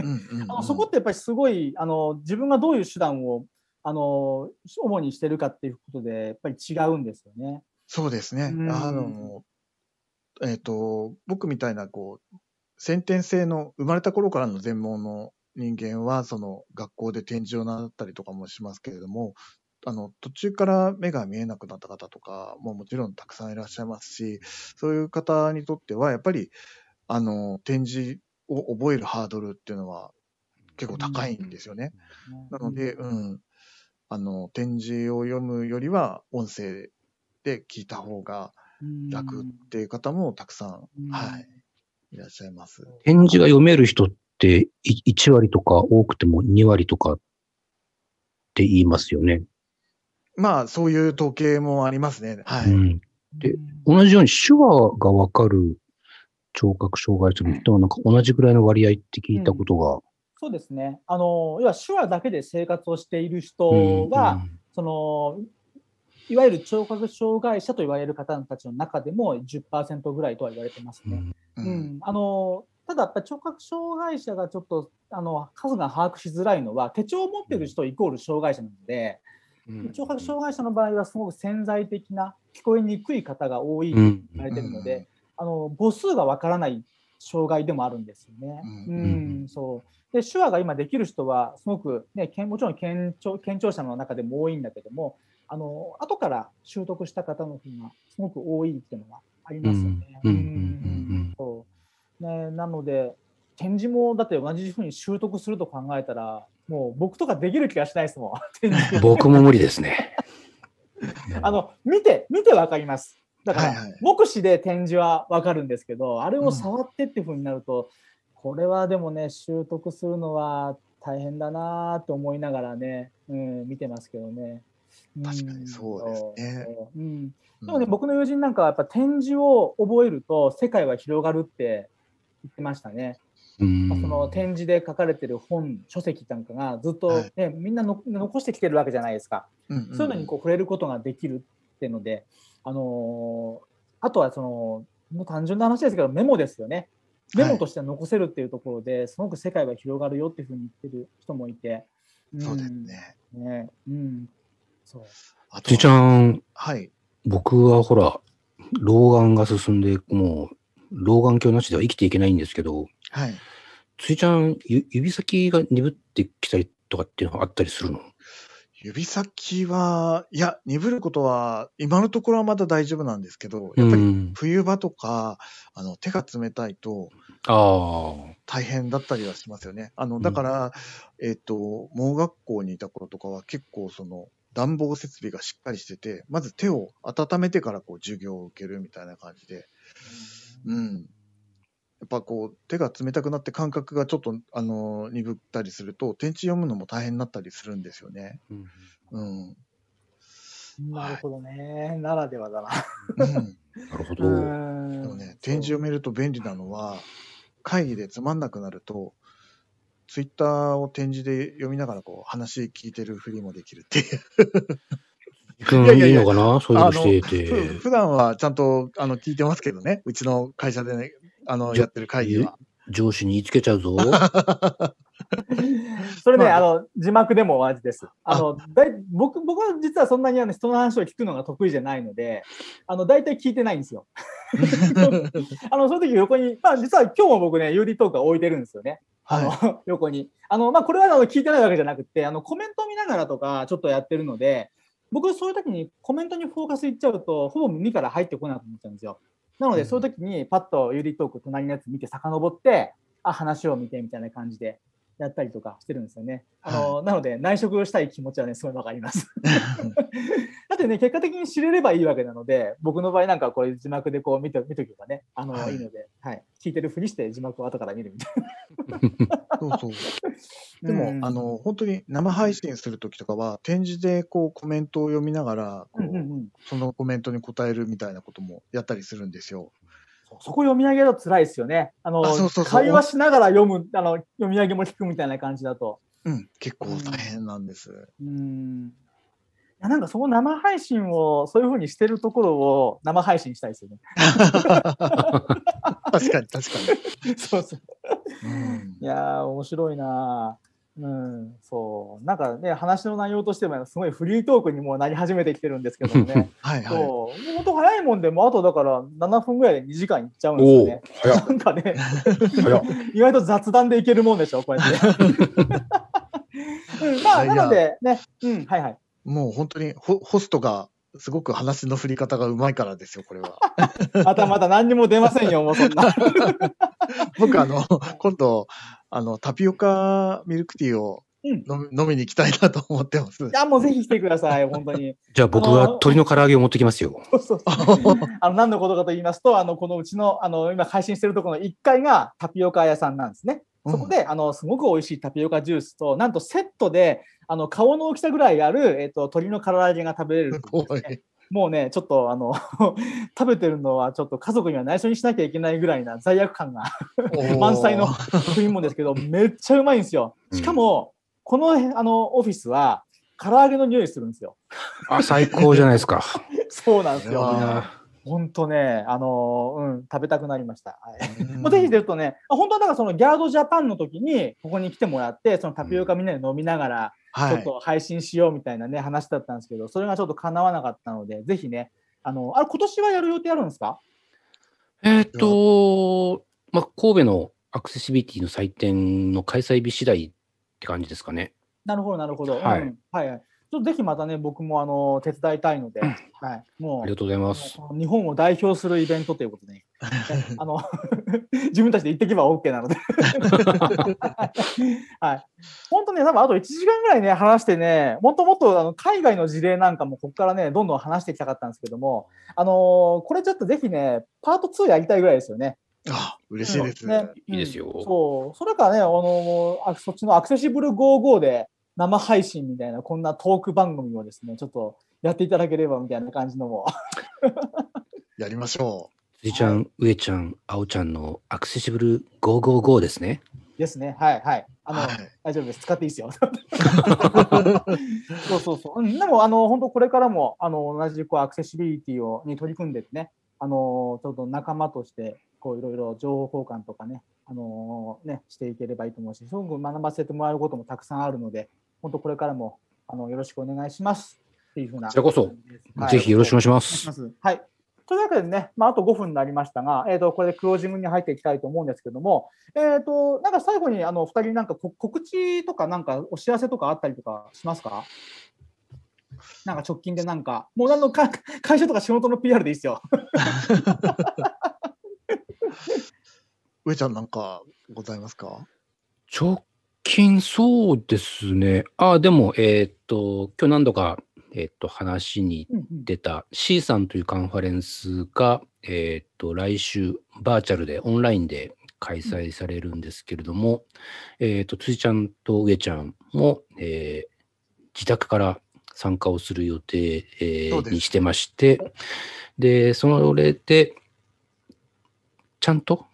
そこってやっぱりすごいあの自分がどういう手段をあの主にしてるかっていうことで、やっぱり違うんですよね。そうですね、うん、あのえーと、と僕みたいなこう先天性の生まれた頃からの全盲の人間はその学校で展示を習ったりとかもしますけれどもあの、途中から目が見えなくなった方とかももちろんたくさんいらっしゃいますし、そういう方にとっては、やっぱり、あの、展示を覚えるハードルっていうのは結構高いんですよね。なので、うん。あの、展示を読むよりは、音声で聞いた方が楽っていう方もたくさん、はい、いらっしゃいます。展示が読める人って1割とか多くても2割とかって言いますよね。まあ、そういう時計もありますね。はい。うん、で、同じように手話がわかる聴覚障害者の人は、なんか同じぐらいの割合って聞いたことが。うん、そうですね。あの、要は手話だけで生活をしている人が、うんその、いわゆる聴覚障害者と言われる方たちの中でも10%ぐらいとは言われてますね。うん、うん、あのただ、聴覚障害者がちょっとあの数が把握しづらいのは手帳を持ってる人イコール障害者なので、聴覚障害者の場合はすごく潜在的な聞こえにくい方が多いと言われてるので、あの母数がわからない障害でもあるんですよね。うんそうで手話が今できる人はすごく、ね、もちろん健聴健聴者の中でも多いんだけどもあの後から習得した方の方がすごく多いっていうのがありますよね。うんそうねなので展示もだって同じふうに習得すると考えたらもう僕とかできる気がしないですもん。僕も無理ですね。あの、見て、見てわかります。だから、はいはい、目視で展示はわかるんですけど、あれを触ってっていうふうになると、うん、これはでもね、習得するのは大変だなと思いながらね、うん、見てますけどね。確かにそうですね。うん、でもね、うん、僕の友人なんかはやっぱ展示を覚えると世界は広がるって言ってましたね。その展示で書かれてる本書籍なんかがずっとね、はい、みんな残してきてるわけじゃないですか、うんうん、そういうのにこう触れることができるっていうので、あのー、あとはそのもう単純な話ですけどメモですよねメモとして残せるっていうところで、はい、すごく世界は広がるよっていうふうに言ってる人もいて、うん、そうですねね、うん、そうあちゃん、はい、僕はほら老眼が進んでもう老眼鏡なしでは生きていけないんですけど、はい。ついちゃん、ゆ指先が鈍ってきたりとかっていうのはあったりするの指先は、いや、鈍ることは、今のところはまだ大丈夫なんですけど、やっぱり冬場とか、うん、あの手が冷たいと、あ大変だったりはしますよね。あのだから、うん、えっ、ー、と、盲学校にいた頃とかは、結構その、暖房設備がしっかりしてて、まず手を温めてからこう授業を受けるみたいな感じで、うんやっぱこう手が冷たくなって感覚がちょっとあの鈍ったりすると天地読むのも大変になったりするんですよね。うん、うん、なるほどね、はい、ならではだな。うん、なるほど。でもね展示読めると便利なのは会議でつまんなくなるとツイッターを展示で読みながらこう話聞いてるふりもできるっていう。君 いいのかなそういうのしてて。普段はちゃんとあの聞いてますけどね、うちの会社で、ね、あの、やってる会議は。上司に言いつけちゃうぞ。それね、まあ、あの字幕でも同じです。あのだい僕僕は実はそんなにあの人の話を聞くのが得意じゃないので、あの大体聞いてないんですよ。あのその時横に、まあ、実は今日も僕ね、有利トークは置いてるんですよね。あの、はい、横に。あのまあ、これはあの聞いてないわけじゃなくてあの、コメント見ながらとかちょっとやってるので、僕、そういう時にコメントにフォーカスいっちゃうと、ほぼ耳から入ってこなくなっちゃうんですよ。なので、そういう時にパッとユーリトーク隣のやつ見て遡って、あ、話を見てみたいな感じでやったりとかしてるんですよね。あの、はい、なので内職したい気持ちはねすごいわかります。だってね結果的に知れればいいわけなので僕の場合なんかこれ字幕でこう見て見とけばねあの、はい、いいので、はい、聞いてるふりして字幕を後から見るみたいな。そうそう でも、うん、あの本当に生配信する時とかは展示でこうコメントを読みながら、うんうん、そのコメントに答えるみたいなこともやったりするんですよ。そこ読み上げだと辛いですよね。あの会話しながら読むあの読み上げも聞くみたいな感じだと。うん、結構大変なんです。うん。いやなんかその生配信をそういうふうにしてるところを生配信したいですよね。確かに確かに。そうそう。うん、いや面白いな。うん、そう。なんかね、話の内容としても、すごいフリートークにもうなり始めてきてるんですけどね。はい、はい、そう。本当早いもんで、もうあとだから7分ぐらいで2時間いっちゃうんですよね。なんかね、意外と雑談でいけるもんでしょ、こうやって。うん、まあ、なのでね、うん、はいはい。もう本当にホホストがすごく話の振り方がうまいからですよ、これは。またまた何にも出ませんよ、もうそんな。僕あの、今度、あの、タピオカミルクティーを飲み,、飲みに行きたいなと思ってます。あ、もうぜひ来てください、本当に。じゃあ僕は鶏の唐揚げを持ってきますよ。そうそう あの何のことかと言いますと、あのこのうちのあの今配信してるところの1階がタピオカ屋さんなんですね。そこで、あのすごく美味しいタピオカジュースと、なんとセットであの顔の大きさぐらいある、えーと、鶏の唐揚げが食べれる、ね、もうねちょっとあの 食べてるのはちょっと家族には内緒にしなきゃいけないぐらいな罪悪感が満載の食い物ですけど めっちゃうまいんですよ。しかも、このあのオフィスは唐揚げの匂いするんですよ。あ最高じゃないですか。そうなんですよ。本当ね、あのうん、食べたくなりました。もうぜひ出るとね、本当はだからそのギャードジャパンの時にここに来てもらって、そのタピオカみんなで飲みながら、ちょっと配信しようみたいなね、話だったんですけど、それがちょっと叶わなかったので、ぜひね、あの、あれ、今年はやる予定あるんですかえっと、まあ、神戸のアクセシビリティの祭典の開催日次第って感じですかね。なるほど、なるほど。はい、うん、はい、はい。ちょっとぜひまたね、僕もあの手伝いたいので、はい、もうありがとうございます日本を代表するイベントということで、あの 自分たちで行ってけば OK なので はい、本当ね、多分あと1時間ぐらいね、話してね、もっともっとあの海外の事例なんかも、ここからね、どんどん話していきたかったんですけども、あのー、これちょっとぜひね、パート2やりたいぐらいですよね。あ嬉しいですね。ねいいですよ。そう。それからね、あのー、そっちのアクセシブル55で、生配信みたいなこんなトーク番組をですねちょっとやっていただければみたいな感じのも やりましょう辻ちゃん、上ちゃん、青ちゃんのアクセシブル555ですね。ですね。はいはい。あの、はい、大丈夫です。使っていいですよ。そうそうそう。でも、あの、本当これからも、あの、同じこうアクセシビリティをに取り組んでね、あの、ちょっと仲間として、こういろいろ情報交換とかね、あのー、ね、していければいいと思うし、すごく学ばせてもらうこともたくさんあるので、本当これからもあのよろしくお願いしますっていうふうな。こちこそ、はい、ぜひよろしくお願いします。はい。というわけでね、まあ、あと5分になりましたが、えーと、これでクロージングに入っていきたいと思うんですけども、えーと、なんか最後にあの2人なんか告知とか、なんかお知らせとかあったりとかしますかなんか直近でなんか、もうあのか 会社とか仕事の PR でいいですよ。上ちゃんなんかございますか直近、そうですね。あ、でも、えー、っと、今日何度か、えー、っと、話に出た C さんというカンファレンスが、えー、っと、来週、バーチャルで、オンラインで開催されるんですけれども、えっと、辻ちゃんと上ちゃんも、え自宅から参加をする予定、えにしてまして、で、それで、ちゃんと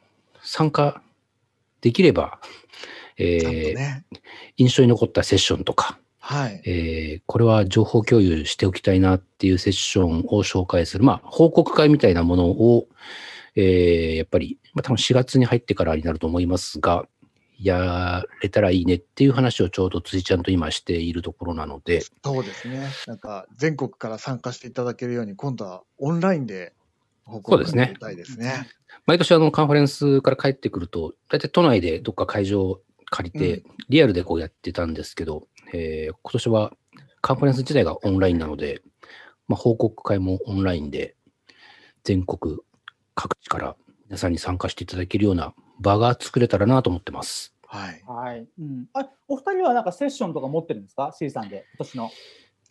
参加できればえーね、印象に残ったセッションとか、はいえー、これは情報共有しておきたいなっていうセッションを紹介する、まあ、報告会みたいなものを、えー、やっぱり、まあ、多分4月に入ってからになると思いますが、やれたらいいねっていう話をちょうど辻ちゃんと今しているところなので。そうですね。なんか全国から参加していただけるように、今度はオンラインで報告会をやりたいですね。毎年あのカンファレンスから帰ってくると、大体都内でどっか会場借りて、リアルでこうやってたんですけど、うん、えー、今年はカンファレンス自体がオンラインなので、まあ、報告会もオンラインで、全国各地から皆さんに参加していただけるような場が作れたらなと思ってます。はい。はい。うん。あ、お二人はなんかセッションとか持ってるんですか ?C さんで、今年の。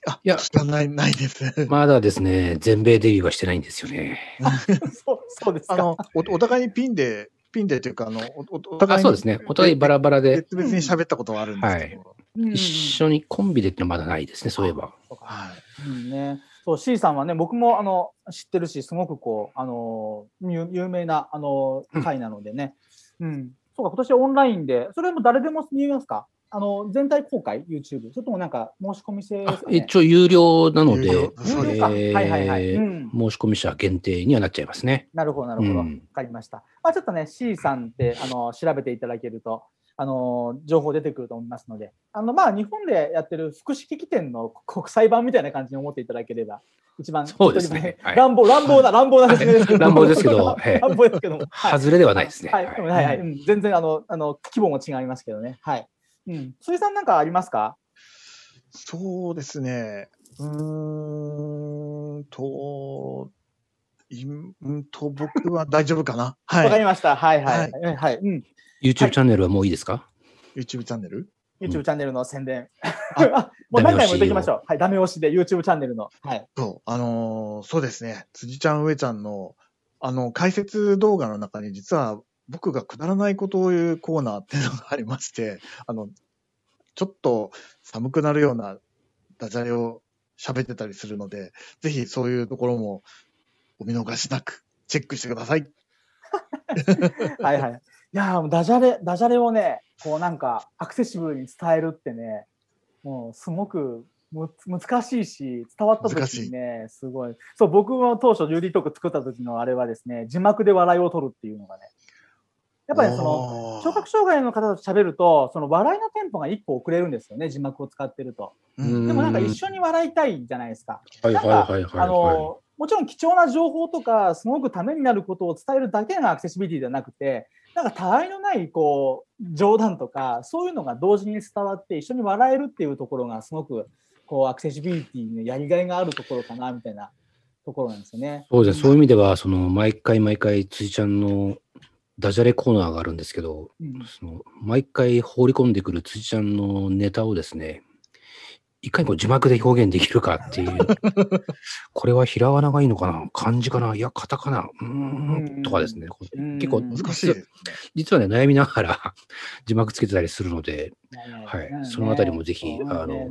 あ、いや、ないないです。まだですね、全米デビューはしてないんですよね。そうそうですあのお、お互いにピンでピンでというか、あの、お互いそうですね。お互いバラバラで。別々に喋ったことはあるんですけど。はい、一緒にコンビでってのまだないですね、そういえば。はい。うんね。そう C さんはね僕もあの知ってるしすごくこうあの有名なあの会なのでね、うん、うん、そうか今年オンラインでそれも誰でも見えますかあの全体公開、YouTube。ょっともなんか申し込み制、ね、一応有料なので、え申し込み者限定にはなっちゃいますね。なるほど、なるほど。わ、うん、かりました。まあ、ちょっとね、C さんってあの調べていただけると、あの情報出てくると思いますので、あのまあ、日本でやってる福祉機器店の 国際版みたいな感じに思っていただければ、一番、そうですね、はい、乱暴乱暴な、乱暴な説明ですけど、乱暴ですけど、はい、外れではないですね。はい、はい、はい、全然あのあの規模も違いますけどね。はいうん。辻さんなんかありますかそうですね。うーんと、いんと、僕は大丈夫かな。はい。わかりました。はいはい。はい。はい、うん、YouTube チャンネルはもういいですか、はい、?YouTube チャンネル YouTube チャンネルの宣伝。もう何回も言っていきましょう。はい、ダメ押しで YouTube チャンネルの。はい。そう、あのー、そうですね。辻ちゃん、上ちゃんの、あの、解説動画の中に実は僕がくだらないことを言うコーナーっていうのがありまして、あの、ちょっと寒くなるようなダジャレを喋ってたりするので、ぜひそういうところもお見逃しなくチェックしてください。はいはい。いやダジャレ、ダジャレをね、こうなんかアクセシブルに伝えるってね、もうすごくむ難しいし、伝わった時にね、すごい。そう、僕も当初、ジュリートーク作った時のあれはですね、字幕で笑いを取るっていうのがね、やっぱりその聴覚障害の方と喋るとその笑いのテンポが一歩遅れるんですよね字幕を使ってると。でもなんか一緒に笑いたいじゃないですか。あのもちろん貴重な情報とかすごくためになることを伝えるだけがアクセシビリティではなくてなんかたわいのないこう冗談とかそういうのが同時に伝わって一緒に笑えるっていうところがすごくこうアクセシビリティのやりがいがあるところかなみたいなところなんですよね。そうじゃそういう意味ではその毎回毎回辻ちゃんのダジャレコーナーがあるんですけど、うん、その毎回放り込んでくる辻ちゃんのネタをですね、いかにう字幕で表現できるかっていう、これは平仮名がいいのかな、漢字かな、いや、カタカナ、うん、とかですね、結構難しい実はね、悩みながら 字幕つけてたりするので、はい、そのあたりもぜひ、あの、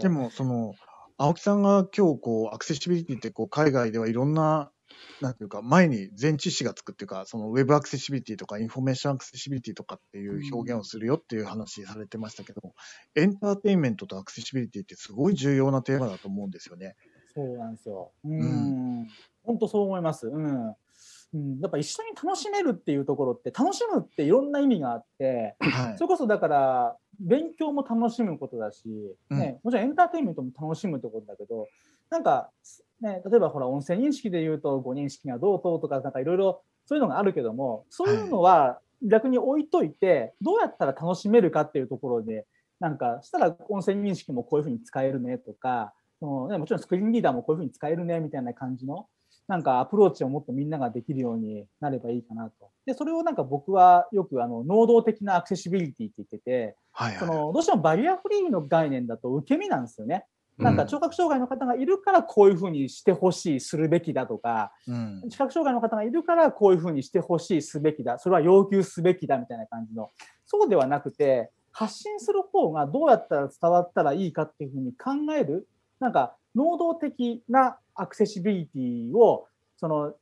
でも、その、青木さんが今日こうアクセシビリティってこう海外ではいろんななんていうか、前に全知識がつくっていうか、そのウェブアクセシビリティとかインフォメーションアクセシビリティとかっていう表現をするよっていう話されてましたけど、うん、エンターテインメントとアクセシビリティってすごい重要なテーマだと思うんですよね。そうなんですよ。うん。本当そう思います。うん。うん、やっぱ一緒に楽しめるっていうところって楽しむっていろんな意味があって、はい、それこそだから勉強も楽しむことだし、うん、ね、もちろんエンターテインメントも楽しむってことだけどなんか、ね、例えばほら音声認識で言うと誤認識がどうとうとかなんかいろいろそういうのがあるけどもそういうのは逆に置いといて、どうやったら楽しめるかっていうところでなんかしたら音声認識もこういうふうに使えるねとかその、ね、もちろんスクリーンリーダーもこういうふうに使えるねみたいな感じのなんかアプローチをもっとみんなができるようになればいいかなと。で、それをなんか僕はよくあの能動的なアクセシビリティって言ってて、はいはい、そのどうしてもバリアフリーの概念だと受け身なんですよね。なんか聴覚障害の方がいるからこういうふうにしてほしい、するべきだとか、うん、視覚障害の方がいるからこういうふうにしてほしい、すべきだ、それは要求すべきだみたいな感じの、そうではなくて、発信する方がどうやったら伝わったらいいかっていうふうに考える、なんか能動的なアクセシビリティをその、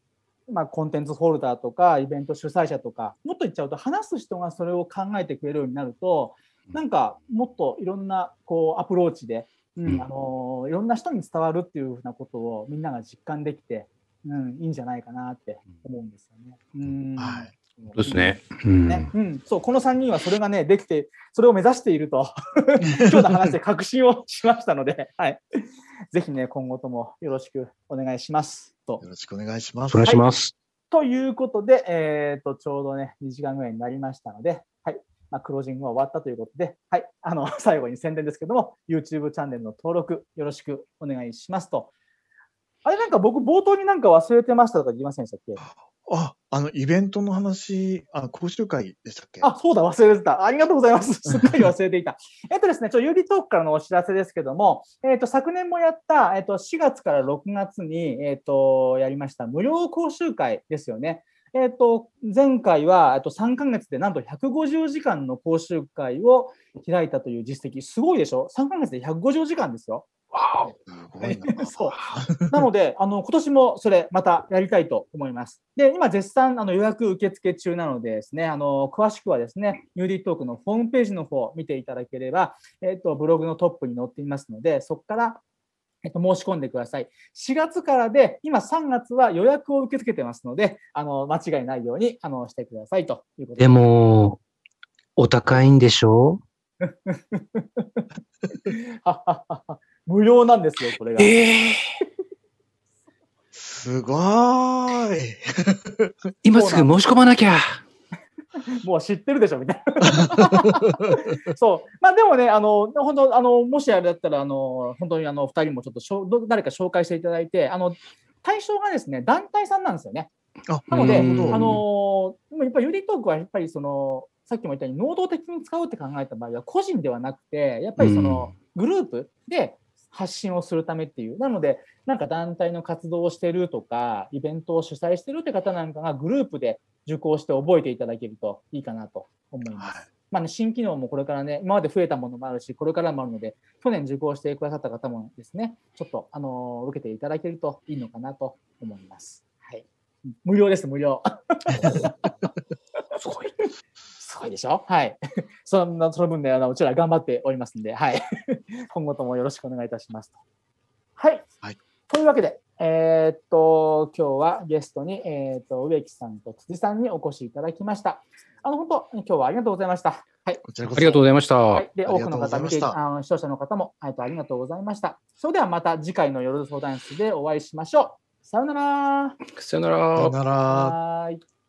まあ、コンテンツホルダーとかイベント主催者とかもっと言っちゃうと話す人がそれを考えてくれるようになるとなんかもっといろんなこうアプローチで、うん、あのいろんな人に伝わるっていうふうなことをみんなが実感できて、うん、いいんじゃないかなって思うんですよね。うん、はいですね。うんうん、そうこの3人はそれがねできてそれを目指していると 今日の話で確信をしましたので、はい、ぜひね今後ともよろしくお願いしますと。よろしくお願いします。お願いします。ということで、えーと、ちょうどね2時間ぐらいになりましたので、はいまあ、クロージングは終わったということで、はい、あの 最後に宣伝ですけども YouTube チャンネルの登録よろしくお願いしますと。あれなんか僕冒頭になんか忘れてましたとか言いませんでしたっけあ、あの、イベントの話、あの、講習会でしたっけあ、そうだ、忘れてた。ありがとうございます。すっかり忘れていた。えっとですね、ちょ、ユーリトークからのお知らせですけども、えっと、昨年もやった、えっと、4月から6月に、えっと、やりました無料講習会ですよね。えっと、前回は、えっと、3ヶ月でなんと150時間の講習会を開いたという実績。すごいでしょ ?3 ヶ月で150時間ですよ。わお。そう。なので、あの、今年もそれ、またやりたいと思います。で、今、絶賛、あの、予約受付中なのでですね、あの、詳しくはですね、ニューディートークのホームページの方を見ていただければ、えっ、と、ブログのトップに載っていますので、そこから、えっと、申し込んでください。4月からで、今3月は予約を受け付けてますので、あの、間違いないように、あの、してくださいということで。でも、お高いんでしょう ははは。無料なんですよ、これが。えーすごーい。今すぐ申し込まなきゃ。もう知ってるでしょみたいな。そう。まあでもね、あの、本当あの、もしあれだったら、あの、本当にあの、二人もちょっとしょ誰か紹介していただいて、あの、対象がですね、団体さんなんですよね。なので、あの、やっぱりユリトークはやっぱりその、さっきも言ったように能動的に使うって考えた場合は個人ではなくてやっぱりそのグループで発信をするためっていう。なので、なんか団体の活動をしてるとか、イベントを主催してるって方なんかがグループで受講して覚えていただけるといいかなと思います。はい、まあね、新機能もこれからね、今まで増えたものもあるし、これからもあるので、去年受講してくださった方もですね、ちょっと、あの受けていただけるといいのかなと思います。はい。無料です、無料。すごい。いでしょはい。そんな、その分ね、あの、うちら頑張っておりますんで、はい。今後ともよろしくお願いいたしますと。はい。はい、というわけで、えー、っと、今日はゲストに、えー、っと、植木さんと辻さんにお越しいただきました。あの、本当、今日はありがとうございました。はい。こちらこそ。ありがとうございました。はい、で、多くの方、見て、あの視聴者の方も、えっと、ありがとうございました。それではまた次回の夜相談室でお会いしましょう。さよなら。さよなら。さよなら。